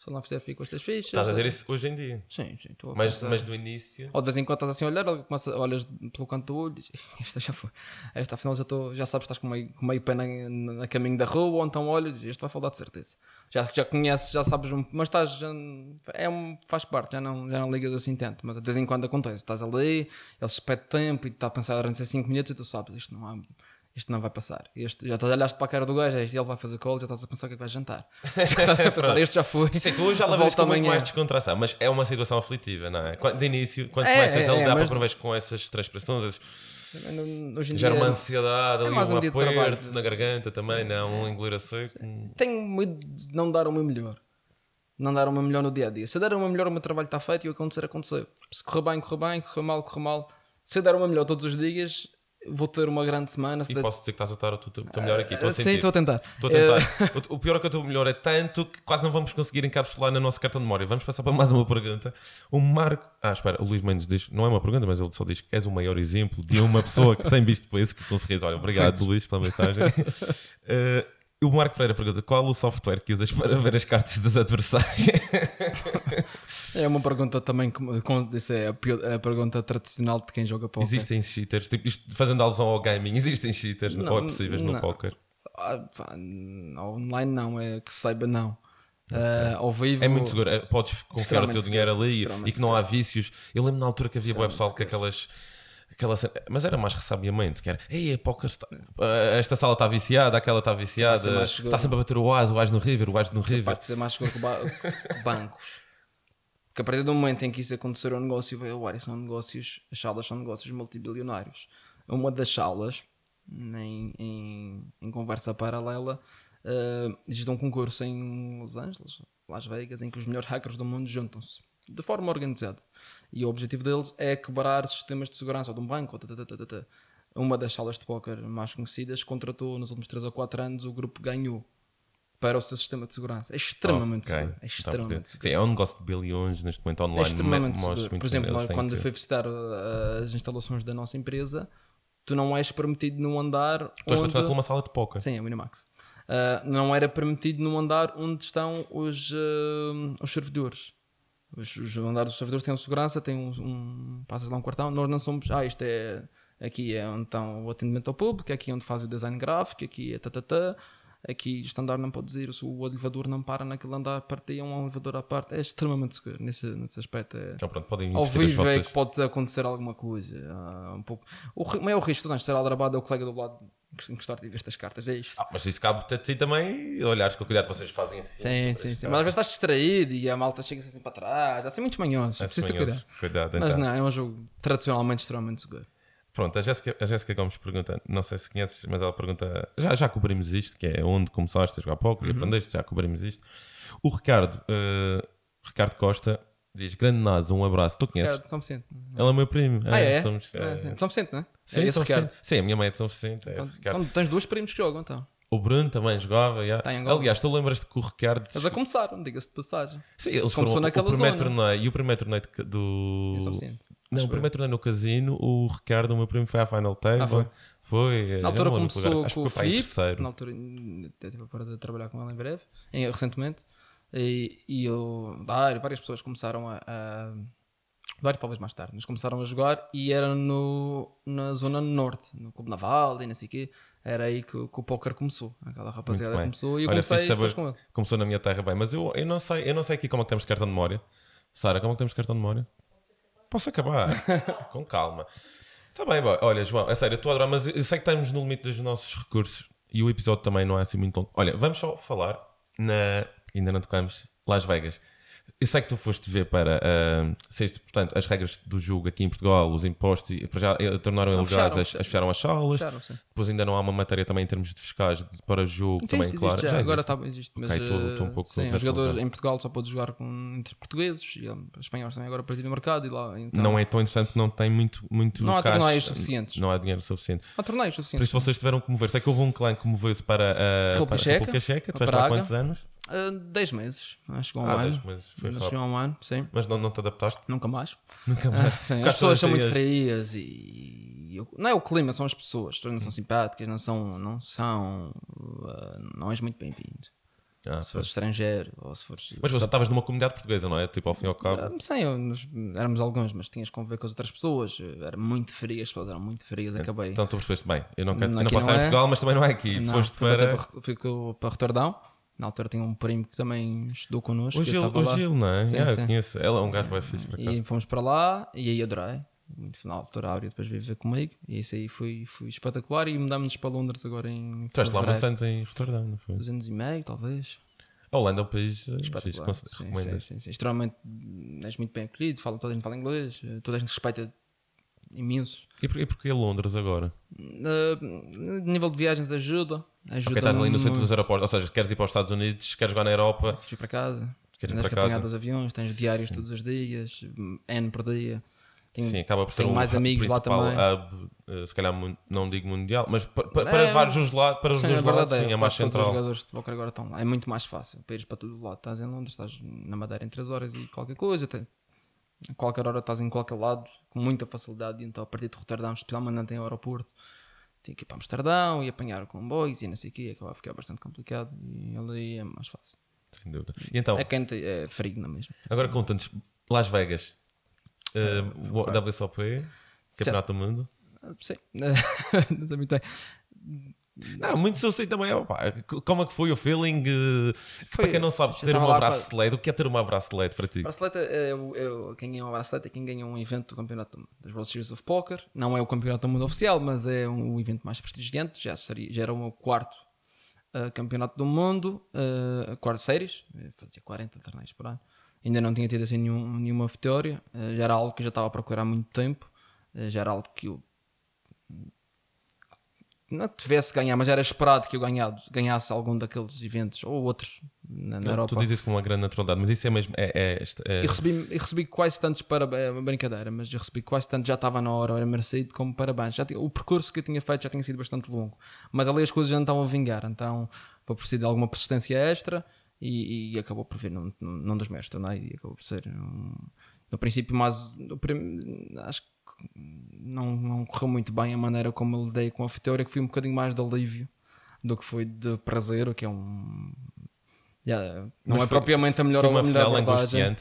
se não fizer fico estas fichas. Estás a dizer isso hoje em dia? Sim, sim. Estou mas, pensar. mas do início. Ou de vez em quando estás assim a olhar, começa, olhas pelo canto do olho e esta já foi. Esta afinal já, já sabes que estás com meio, com meio pé na, na, caminho da rua, ou então olhas e isto vai faltar de certeza. Já, já conheces, já sabes, mas estás. Já, é um, faz parte, já não, já não ligas assim tanto. Mas de vez em quando acontece. Estás ali, eles pede tempo e está a pensar durante 5 minutos e tu sabes, isto não há isto não vai passar. Este, já olhar para a cara do gajo, é ele vai fazer colo. já estás a pensar o que, é que vai jantar. estás a pensar, este já foi. Sim, tu já levas com muito mais descontração, mas é uma situação aflitiva, não é? De início, quando é, começas é, a é, lidar é, para mas... com essas transpressões, esses... Hoje Gera uma ansiedade, é ali, um, um aperto na garganta também, Sim, não? É. Um engolir a seco. Tenho medo de não dar o meu melhor. Não dar o meu melhor no dia a dia. Se eu der o meu melhor, o meu trabalho está feito e o acontecer, aconteceu. Se correr bem, correr bem, correr mal, correr mal. Se eu der o meu melhor todos os dias, vou ter uma grande semana. E posso dizer que estás a estar o teu melhor aqui. Ah, sim, estou a tentar. Estou a tentar. Eh, o pior é que o teu melhor é tanto que quase não vamos conseguir encapsular na nossa cartão de memória. Vamos passar para mais uma pergunta. O Marco. Ah, espera, o Luís Mendes diz, não é uma pergunta, mas ele só diz que és o maior exemplo de uma pessoa que tem visto por isso que com Olha, obrigado, Luís, pela mensagem. uh, O Marco Freire pergunta qual o software que usas para ver as cartas dos adversários? é uma pergunta também, como disse, é, é a, pergunta tradicional de quem joga poker. Existem cheaters, tipo, isto, fazendo alusão ao gaming, existem cheaters não, ou possíveis não. no poker? Ah, online não, é que saiba não. Uh, ao vivo, é muito seguro, é, podes confiar o teu dinheiro ali e que não há vícios. Eu lembro na altura que havia web pessoal que aquelas Aquela cena, mas era mais ressabiamento, que era Ei, a, poker está, esta sala está viciada, aquela está viciada, está sempre, está sempre a bater o as, o as no River, o as no River. ser mais com que, que bancos. Porque a partir do momento em que isso acontecer o é negócio, vai ao ar, são negócios, as salas são negócios multibilionários. Uma das salas, em, em, em conversa paralela, uh, existe um concurso em Los Angeles, Las Vegas, em que os melhores hackers do mundo juntam-se de forma organizada. E o objetivo deles é quebrar sistemas de segurança ou de um banco. Uma das salas de póquer mais conhecidas contratou nos últimos 3 ou 4 anos o grupo ganhou para o seu sistema de segurança. É extremamente okay. seguro. É extremamente seguro. Sim, é um negócio de bilhões neste momento é online. É extremamente seguro. Por exemplo, nós, quando que... fui visitar eh, as instalações da nossa empresa, tu não és permitido num andar. Tu onde... és contratado uma sala de poker. Sim, é o Minimax. Uh, não era permitido num andar onde estão os, uh, os servidores. Os, os andares dos servidores têm segurança, têm um, um, passas lá um quartão. Nós não somos, ah, isto é, aqui é onde estão o atendimento ao público, é aqui é onde faz o design gráfico, aqui é tatatá, aqui este andar não pode se o elevador não para naquele andar, partia é um elevador à parte. É extremamente seguro nesse, nesse aspecto. É, então, pronto, podem ao vivo é que pode acontecer alguma coisa. Ah, um pouco. O maior é risco de ser aldrabado é o colega do lado encostar-te e ver estas cartas, é isto. Ah, mas isso cabe-te a ti também olhares com o cuidado que vocês fazem assim. Sim, sim, sim. Mas às vezes estás distraído e a malta chega assim para trás. Há assim muitos manhosos, é preciso ter cuidado. cuidado então. Mas não, é um jogo tradicionalmente extremamente seguro. Pronto, a Jéssica, a Jéssica Gomes pergunta, não sei se conheces, mas ela pergunta, já, já cobrimos isto, que é onde começaste a jogar póquer, uhum. aprendeste, já cobrimos isto. O Ricardo, uh, Ricardo Costa, Diz, grande nasa um abraço. Tu conheces? Ricardo, São Vicente. Ela é meu primo. Ah, é? é? Somos, ah, é, São Vicente, não é? Sim, é esse São Vicente. Sim, a minha mãe é de São Vicente. É então, esse então tens dois primos que jogam, então. O Bruno também jogava. Tá Aliás, tu lembras-te que o Ricardo. Eles já começaram, diga-se de passagem. Sim, eles Começou foram o primeiro zona. E o primeiro torneio do. São Vicente. Não, o primeiro torneio no casino, o Ricardo, o meu primo, foi à Final Table. Ah, foi. Foi. Eh, na altura começou com o Felipe Na altura, tive a prazer de trabalhar com ele em breve, recentemente. E, e eu, várias pessoas começaram a. a talvez mais tarde, mas começaram a jogar e era no, na zona norte, no Clube Naval e não sei o quê. Era aí que, que o póquer começou. Aquela rapaziada começou e eu Olha, comecei saber, com ele. Começou na minha terra, bem, mas eu, eu, não sei, eu não sei aqui como é que temos cartão de memória. Sara, como é que temos cartão de memória? Posso acabar? com calma. Está bem, boy. olha, João, é sério, eu estou a adorar, mas eu sei que estamos no limite dos nossos recursos e o episódio também não é assim muito longo. Olha, vamos só falar na ainda não tocámos, Las Vegas. Eu sei que tu foste ver para uh, sexto, portanto, as regras do jogo aqui em Portugal, os impostos, já eh, tornaram ilegais, as, as fecharam as salas. Fecharam, Depois ainda não há uma matéria também em termos de fiscais de, para jogo existe, também, existe, claro. Já, já agora está existe, mas okay, tô, tô um eh, pouco sim, o jogador em Portugal só pode jogar com, entre portugueses e eh, espanhóis também agora para ir no mercado e lá. Então... Não é tão interessante, não tem muito, muito Não há cash, torneios suficientes. Não há dinheiro suficiente. Há torneios suficientes. Por isso vocês tiveram que mover. Sei que houve um clã que moveu-se para, uh, Checa, para a República Checa, tu vais há quantos anos? Uh, ah, 10 meses, acho é? que um ah, ano. 10 meses, foi acho um ano, sim. Mas não, não te adaptaste? Nunca mais. Nunca ah, mais. Uh, sim, as pessoas são muito frias e. não é o clima, são as pessoas. As pessoas não são hum. simpáticas, não são. Não, são, uh, não és muito bem-vindo. Ah, se fores estrangeiro ou se fores. Mas você estavas numa comunidade portuguesa, não é? Tipo, ao fim e ao cabo. Sim, eu, nós, éramos alguns, mas tinhas que conviver com as outras pessoas. Era muito frias, as pessoas eram muito frias. Acabei. Então tu percebeste bem. Eu não, quero, não, não posso estar é. em Portugal, mas também não é aqui. Não, Foste fui para. Para, para na altura tinha um primo que também estudou connosco. O Gil, o Gil não é? Sim, é, sim. Conheço. Ela é um gajo mais fixe para E fomos para lá e aí adorei. Muito final altura a Áurea depois veio viver comigo e isso aí foi, foi espetacular. E mudámos-nos para Londres agora em. Estás lá muitos anos em Rotterdam, não foi? Dois anos e meio, talvez. A Holanda é um país eh, espetacular. Sim, sim, sim, sim. Extremamente. És muito bem acolhido, fala, toda a gente fala inglês, eh, toda a gente respeita imenso. E, por, e porquê Londres agora? Uh, nível de viagens ajuda. ajuda Porque estás ali no centro dos aeroportos, ou seja, queres ir para os Estados Unidos, queres jogar na Europa. Queres ir para casa. Queres ir para casa. aviões, tens diários todos os dias, N por dia. Tenho, Sim, acaba por ser um mais amigos lá também. Hub, eh, se calhar não digo mundial, mas para, para, é, vários os lados, para os dois é lados, é. sim, é, mais central. Os jogadores de agora estão lá. É muito mais fácil para ires para todo lado. Estás em Londres, estás na Madeira em 3 horas e qualquer coisa. Até, a qualquer hora estás em qualquer lado com muita facilidade, então a partir de Rotterdam, especialmente em aeroporto, tinha que ir para Amsterdão e apanhar comboios e não sei o que. acabava a ficar bastante complicado e ali é mais fácil. Sem dúvida. E então, é quente, é frio na é mesma. Agora conta-nos, Las Vegas, uh, é, eh, WSOP, Campeonato do Mundo. Ah, sim, não sei muito bem não, muito se eu sei também. Opa, como é que foi o feeling? Eh, foi, para quem não eh, sabe, ter uma bracelet, para... o que é ter uma LED para ti? Bracelet é, eh, é, quem ganha uma bracelet é quem ganha um evento do campeonato das World Series of Poker. Não é o campeonato do mundo oficial, mas é um, o evento mais prestigiante. Já, seria, já era o meu quarto uh, campeonato do mundo, uh, quarto séries, fazia 40 torneios por ano. Ainda não tinha tido assim nenhum, nenhuma vitória. Uh, já era algo que eu já estava a procurar há muito tempo. Uh, já era algo que eu não que tivesse ganhar, mas era esperado que eu ganhasse, ganhasse algum daqueles eventos ou outros na, na não, Europa. Tu dizes isso com uma grande naturalidade, mas isso é mesmo. É, é, é... Eu, recebi, eu recebi quase tantos parabéns, brincadeira, mas eu recebi quase tantos, já estava na hora, era merecido como parabéns. Já tinha, o percurso que eu tinha feito já tinha sido bastante longo, mas ali as coisas já não estavam a vingar, então foi preciso de alguma persistência extra e, e acabou por vir num, num, num dos meus é? e acabou por ser. Um, no princípio, mas no, acho que não, não correu muito bem a maneira como eu lidei com a teoria, que foi um bocadinho mais de alívio do que foi de prazer, o que é um. Yeah, não mas é foi, propriamente a melhor, foi uma a melhor abordagem.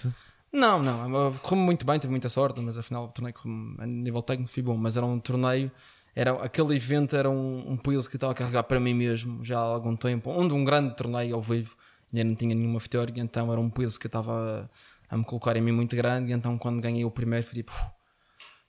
Não, não, correu muito bem, tive muita sorte, mas afinal o torneio, a nível técnico, foi bom, mas era um torneio era aquele evento era um, um peso que eu estava a carregar para mim mesmo já há algum tempo, onde um grande torneio ao vivo e não tinha nenhuma vitória, então era um peso que eu estava a, a, me colocar em mim muito grande, então quando ganhei o primeiro foi tipo,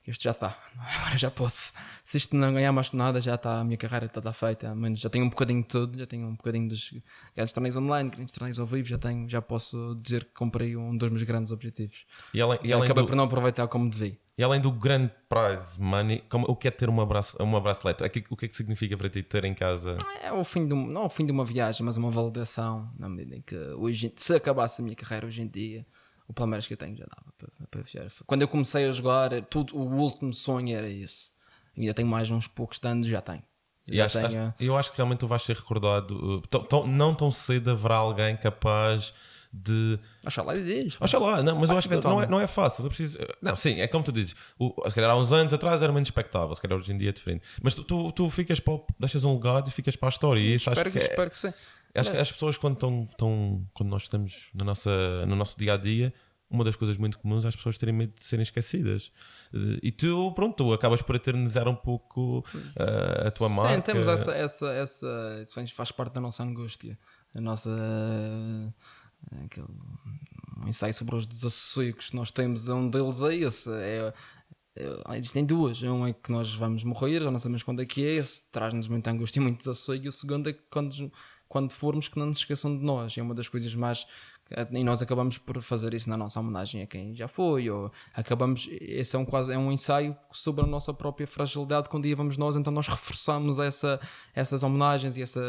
isto já está, agora já posso. Se isto não ganhar mais nada, já está, a minha carreira está, tá feita. já tenho um bocadinho de tudo, já tenho um bocadinho dos grandes torneios online, grandes torneios ao vivo, já tenho, já posso dizer que comprei um dos meus grandes objetivos. E, além, e além acabei do, por não aproveitar como devia. E além do grande prize money, como, o que é ter uma, abraço uma bracelete? O é que, o que é que significa para ti ter em casa? É o fim de um, não é o fim de uma viagem, mas uma validação, na medida em que hoje, se acabasse a minha carreira hoje em dia o Palmeiras que eu tenho já dava para, para viajar. Quando eu comecei a jogar, tudo, o último sonho era esse. Ainda tenho mais uns poucos anos, já tenho. E acho, tenho... Acho, eu acho que realmente tu vais ser recordado. Uh, tão, tão, não tão cedo haverá alguém capaz de. Oxalá dizes. Oxalá, não, mas eu acho que não é, não é fácil. Não, é preciso... Uh, não, sim, é como tu dizes. O, se calhar há uns anos atrás era menos expectável, se calhar hoje em dia é diferente. Mas tu, tu, tu ficas para. O, deixas um legado e ficas para a história. E isso espero, acho que, que é... espero que sim. Acho que é. as pessoas, quando, estão, quando nós estamos na nossa, no nosso dia a dia, uma das coisas muito comuns é as pessoas terem medo de serem esquecidas. Eh, e tu, pronto, tu acabas por eternizar um pouco uh, a tua Sim, marca. Sim, temos essa, essa, essa. Isso faz parte da nossa angústia. A nossa. Eh, aquele, um ensaio sobre os desassossegos que nós temos, um deles é esse. É, é, ah, existem duas. Um é que nós vamos morrer, já não sabemos quando é que é, esse traz-nos muita angústia e muito desassossego. E o segundo é que quando quando formos que não nos esqueçam de nós. É uma das coisas mais e nós acabamos por fazer isso na nossa homenagem a quem já foi, ou acabamos, esse é um, quase, é um ensaio sobre a nossa própria fragilidade quando dia vamos nós, então nós reforçamos essa, essas homenagens e essa,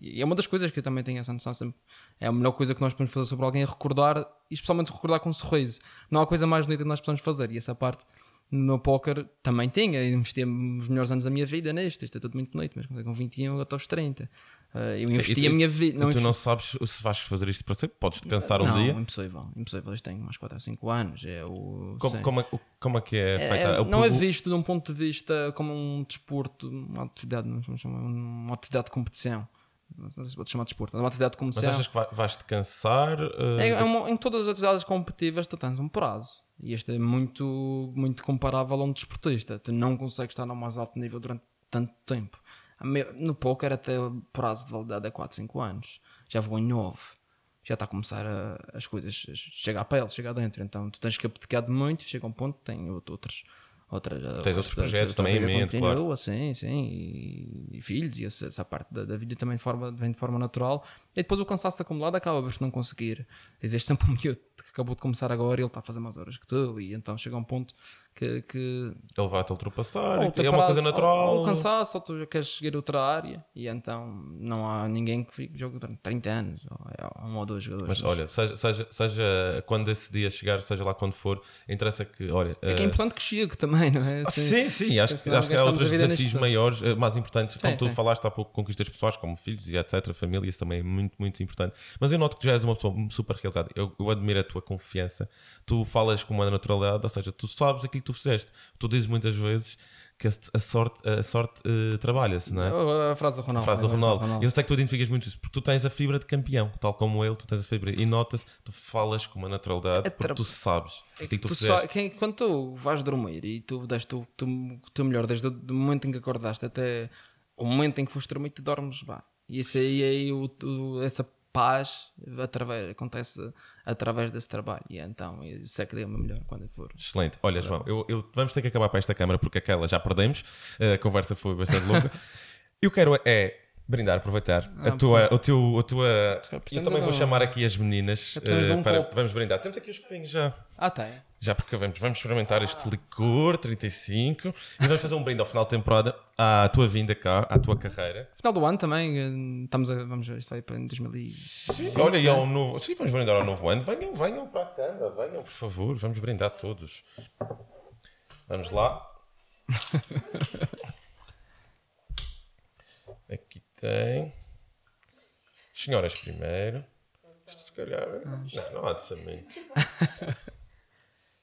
e é uma das coisas que eu também tenho essa noção sempre, é a melhor coisa que nós podemos fazer sobre alguém é recordar, e especialmente recordar com um sorriso, não há coisa mais bonita que nós possamos fazer, e essa parte no póquer também tinha, investi os melhores anos da minha vida neste, isto é tudo muito bonito, mas com 21 até aos 30. Ah, eu investi tu, a minha vida. Não tu investi... não sabes se vais fazer isto para sempre? Podes-te cansar não, um dia? Não, impossível. Impossível. Isto tem mais 4 ou 5 anos. É o, como, como, é, como é que é, é feita? É, é, não é visto de um ponto de vista como um desporto, uma atividade, uma atividade de competição. Não sei se pode chamar de desporto, mas uma atividade de competição. Mas achas que vais-te cansar? Ah, é, é, uma, em todas as atividades competitivas tu tens um prazo. E este é muito, muito comparável a um desportista. Tu não consegues estar no mais alto nível durante tanto tempo. No poker até o prazo de validade é 4, 5 anos. Já vou em 9. Já está a começar a, as coisas, chega à pele, chega dentro. Então tu tens que abdicar de muito, chega um ponto, tem outros. Outras, Tens outros projetos então, também em mente, claro. Sim, sim, e, e, filhos, e essa, essa parte da, da, vida também forma, vem de forma natural. E depois o cansaço acumulado acaba por não conseguir. Existe sempre um miúdo que acabou de começar agora e ele está a fazer mais horas que tu, e então chega um ponto que, que... ele vai-te ultrapassar, é uma coisa natural. Ou, ou cansaço, ou tu queres seguir outra área, e então não há ninguém que fique, jogo durante 30 anos, ou é um ou dois jogadores. Mas olha, seja, seja, seja, quando esse dia chegar, seja lá quando for, interessa que, olha... É que é eh, importante que chegue também, não é? Ah, se, assim, sim, sim, assim, acho, se, acho que há é outros desafios maiores, eh, mais importantes, como tu sim. falaste há pouco, conquistas pessoais, como filhos e etc, família, isso também é muito, muito importante. Mas eu noto que já és uma pessoa super realizada, eu, eu admiro a tua confiança, tu falas com uma naturalidade, ou seja, tu sabes aquilo que tu fizeste. Tu dizes muitas vezes que a sorte, a sorte uh, trabalha-se, não é? A frase do Ronaldo. A frase do Ronaldo. Ronaldo. Eu sei que tu identificas muito isso, porque tu tens a fibra de campeão, tal como ele, tu tens a fibra. E notas tu falas com uma naturalidade, é porque tu sabes é, é que, que tu, tu fizeste. Só, quem, quando tu vais dormir e tu deste o tu, tu, melhor, desde o momento em que acordaste até o momento em que foste dormir, tu dormes vá E isso aí, aí o, o, essa paz através, acontece através desse trabalho. E então, isso é que deu me melhor quando for. Excelente. Olha, João, eu, eu, vamos ter que acabar para esta câmara porque aquela já perdemos. A conversa foi bastante louca. Eu quero é Brindar, aproveitar. Ah, a tua, o teu, a tua... Eu também vou chamar aqui as meninas. Uh, um para... Vamos brindar. Temos aqui os copinhos já. Ah, tem. Já porque vamos, vamos experimentar ah. este licor 35 e vamos fazer um brinde ao final da temporada à tua vinda cá, à tua carreira. Final do ano também, eh, estamos a, vamos, isto vai para 2020. Olha, e ao novo. Sim, vamos brindar ao novo ano. Venham, venham para a tanda, venham, por favor, vamos brindar todos. Vamos lá. Aqui tem. Senhoras primeiro. Isto se calhar. É- não, não há de ser muito.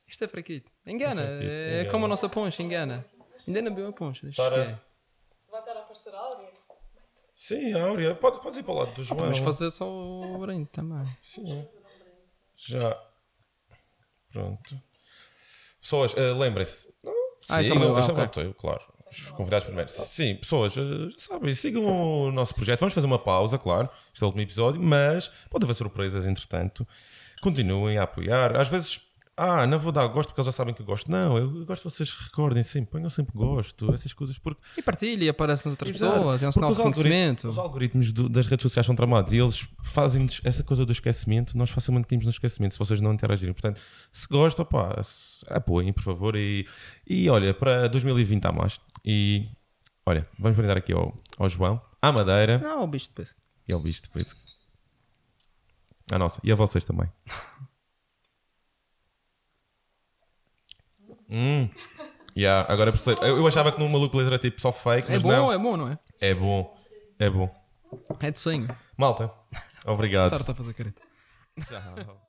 Isto é fraquito. Engana. É, fraquito, é como a nossa poncha, engana. Ainda não viu a poncha. Sara. Se vai estar a aparecer a Áurea. Sim, a Áurea. Pode, pode ir para o lado do ah, João. Vamos fazer só o brinde também. Sim. Já. Pronto. Pessoas, uh, lembrem-se. Ah, Sim, ah, eu, eu, okay. eu, claro os convidados primeiro. Sim, pessoas, eh, já sabem, sigam o nosso projeto. Vamos fazer uma pausa, claro, este é o último episódio, mas pode haver surpresas entretanto. Continuem a apoiar. Às vezes, ah, não vou dar gosto porque eles já sabem que eu gosto. Não, eu gosto vocês recordem sempre, ponham sempre gosto, essas coisas. Porque... E partilhem, aparecem outras Exato. pessoas, é um sinal de reconhecimento. Os algoritmos do, das redes sociais são tramados e eles fazem essa coisa do esquecimento, nós facilmente caímos no esquecimento se vocês não interagirem. Portanto, se gostam, apoiem, por favor. E, e olha, para 2020 a mais. E olha, vamos brindar aqui ao, ao João, à Madeira. Não, ao bicho depois. E ao bicho depois. A nossa. E a vocês também. hum. Yeah, agora percebo. Eu, eu achava que no Maluco Laser era tipo só fake, é mas é bom, não. É bom, não é? É bom. É bom. É de sonho. Malta, obrigado. Sorte a fazer careta. Tchau.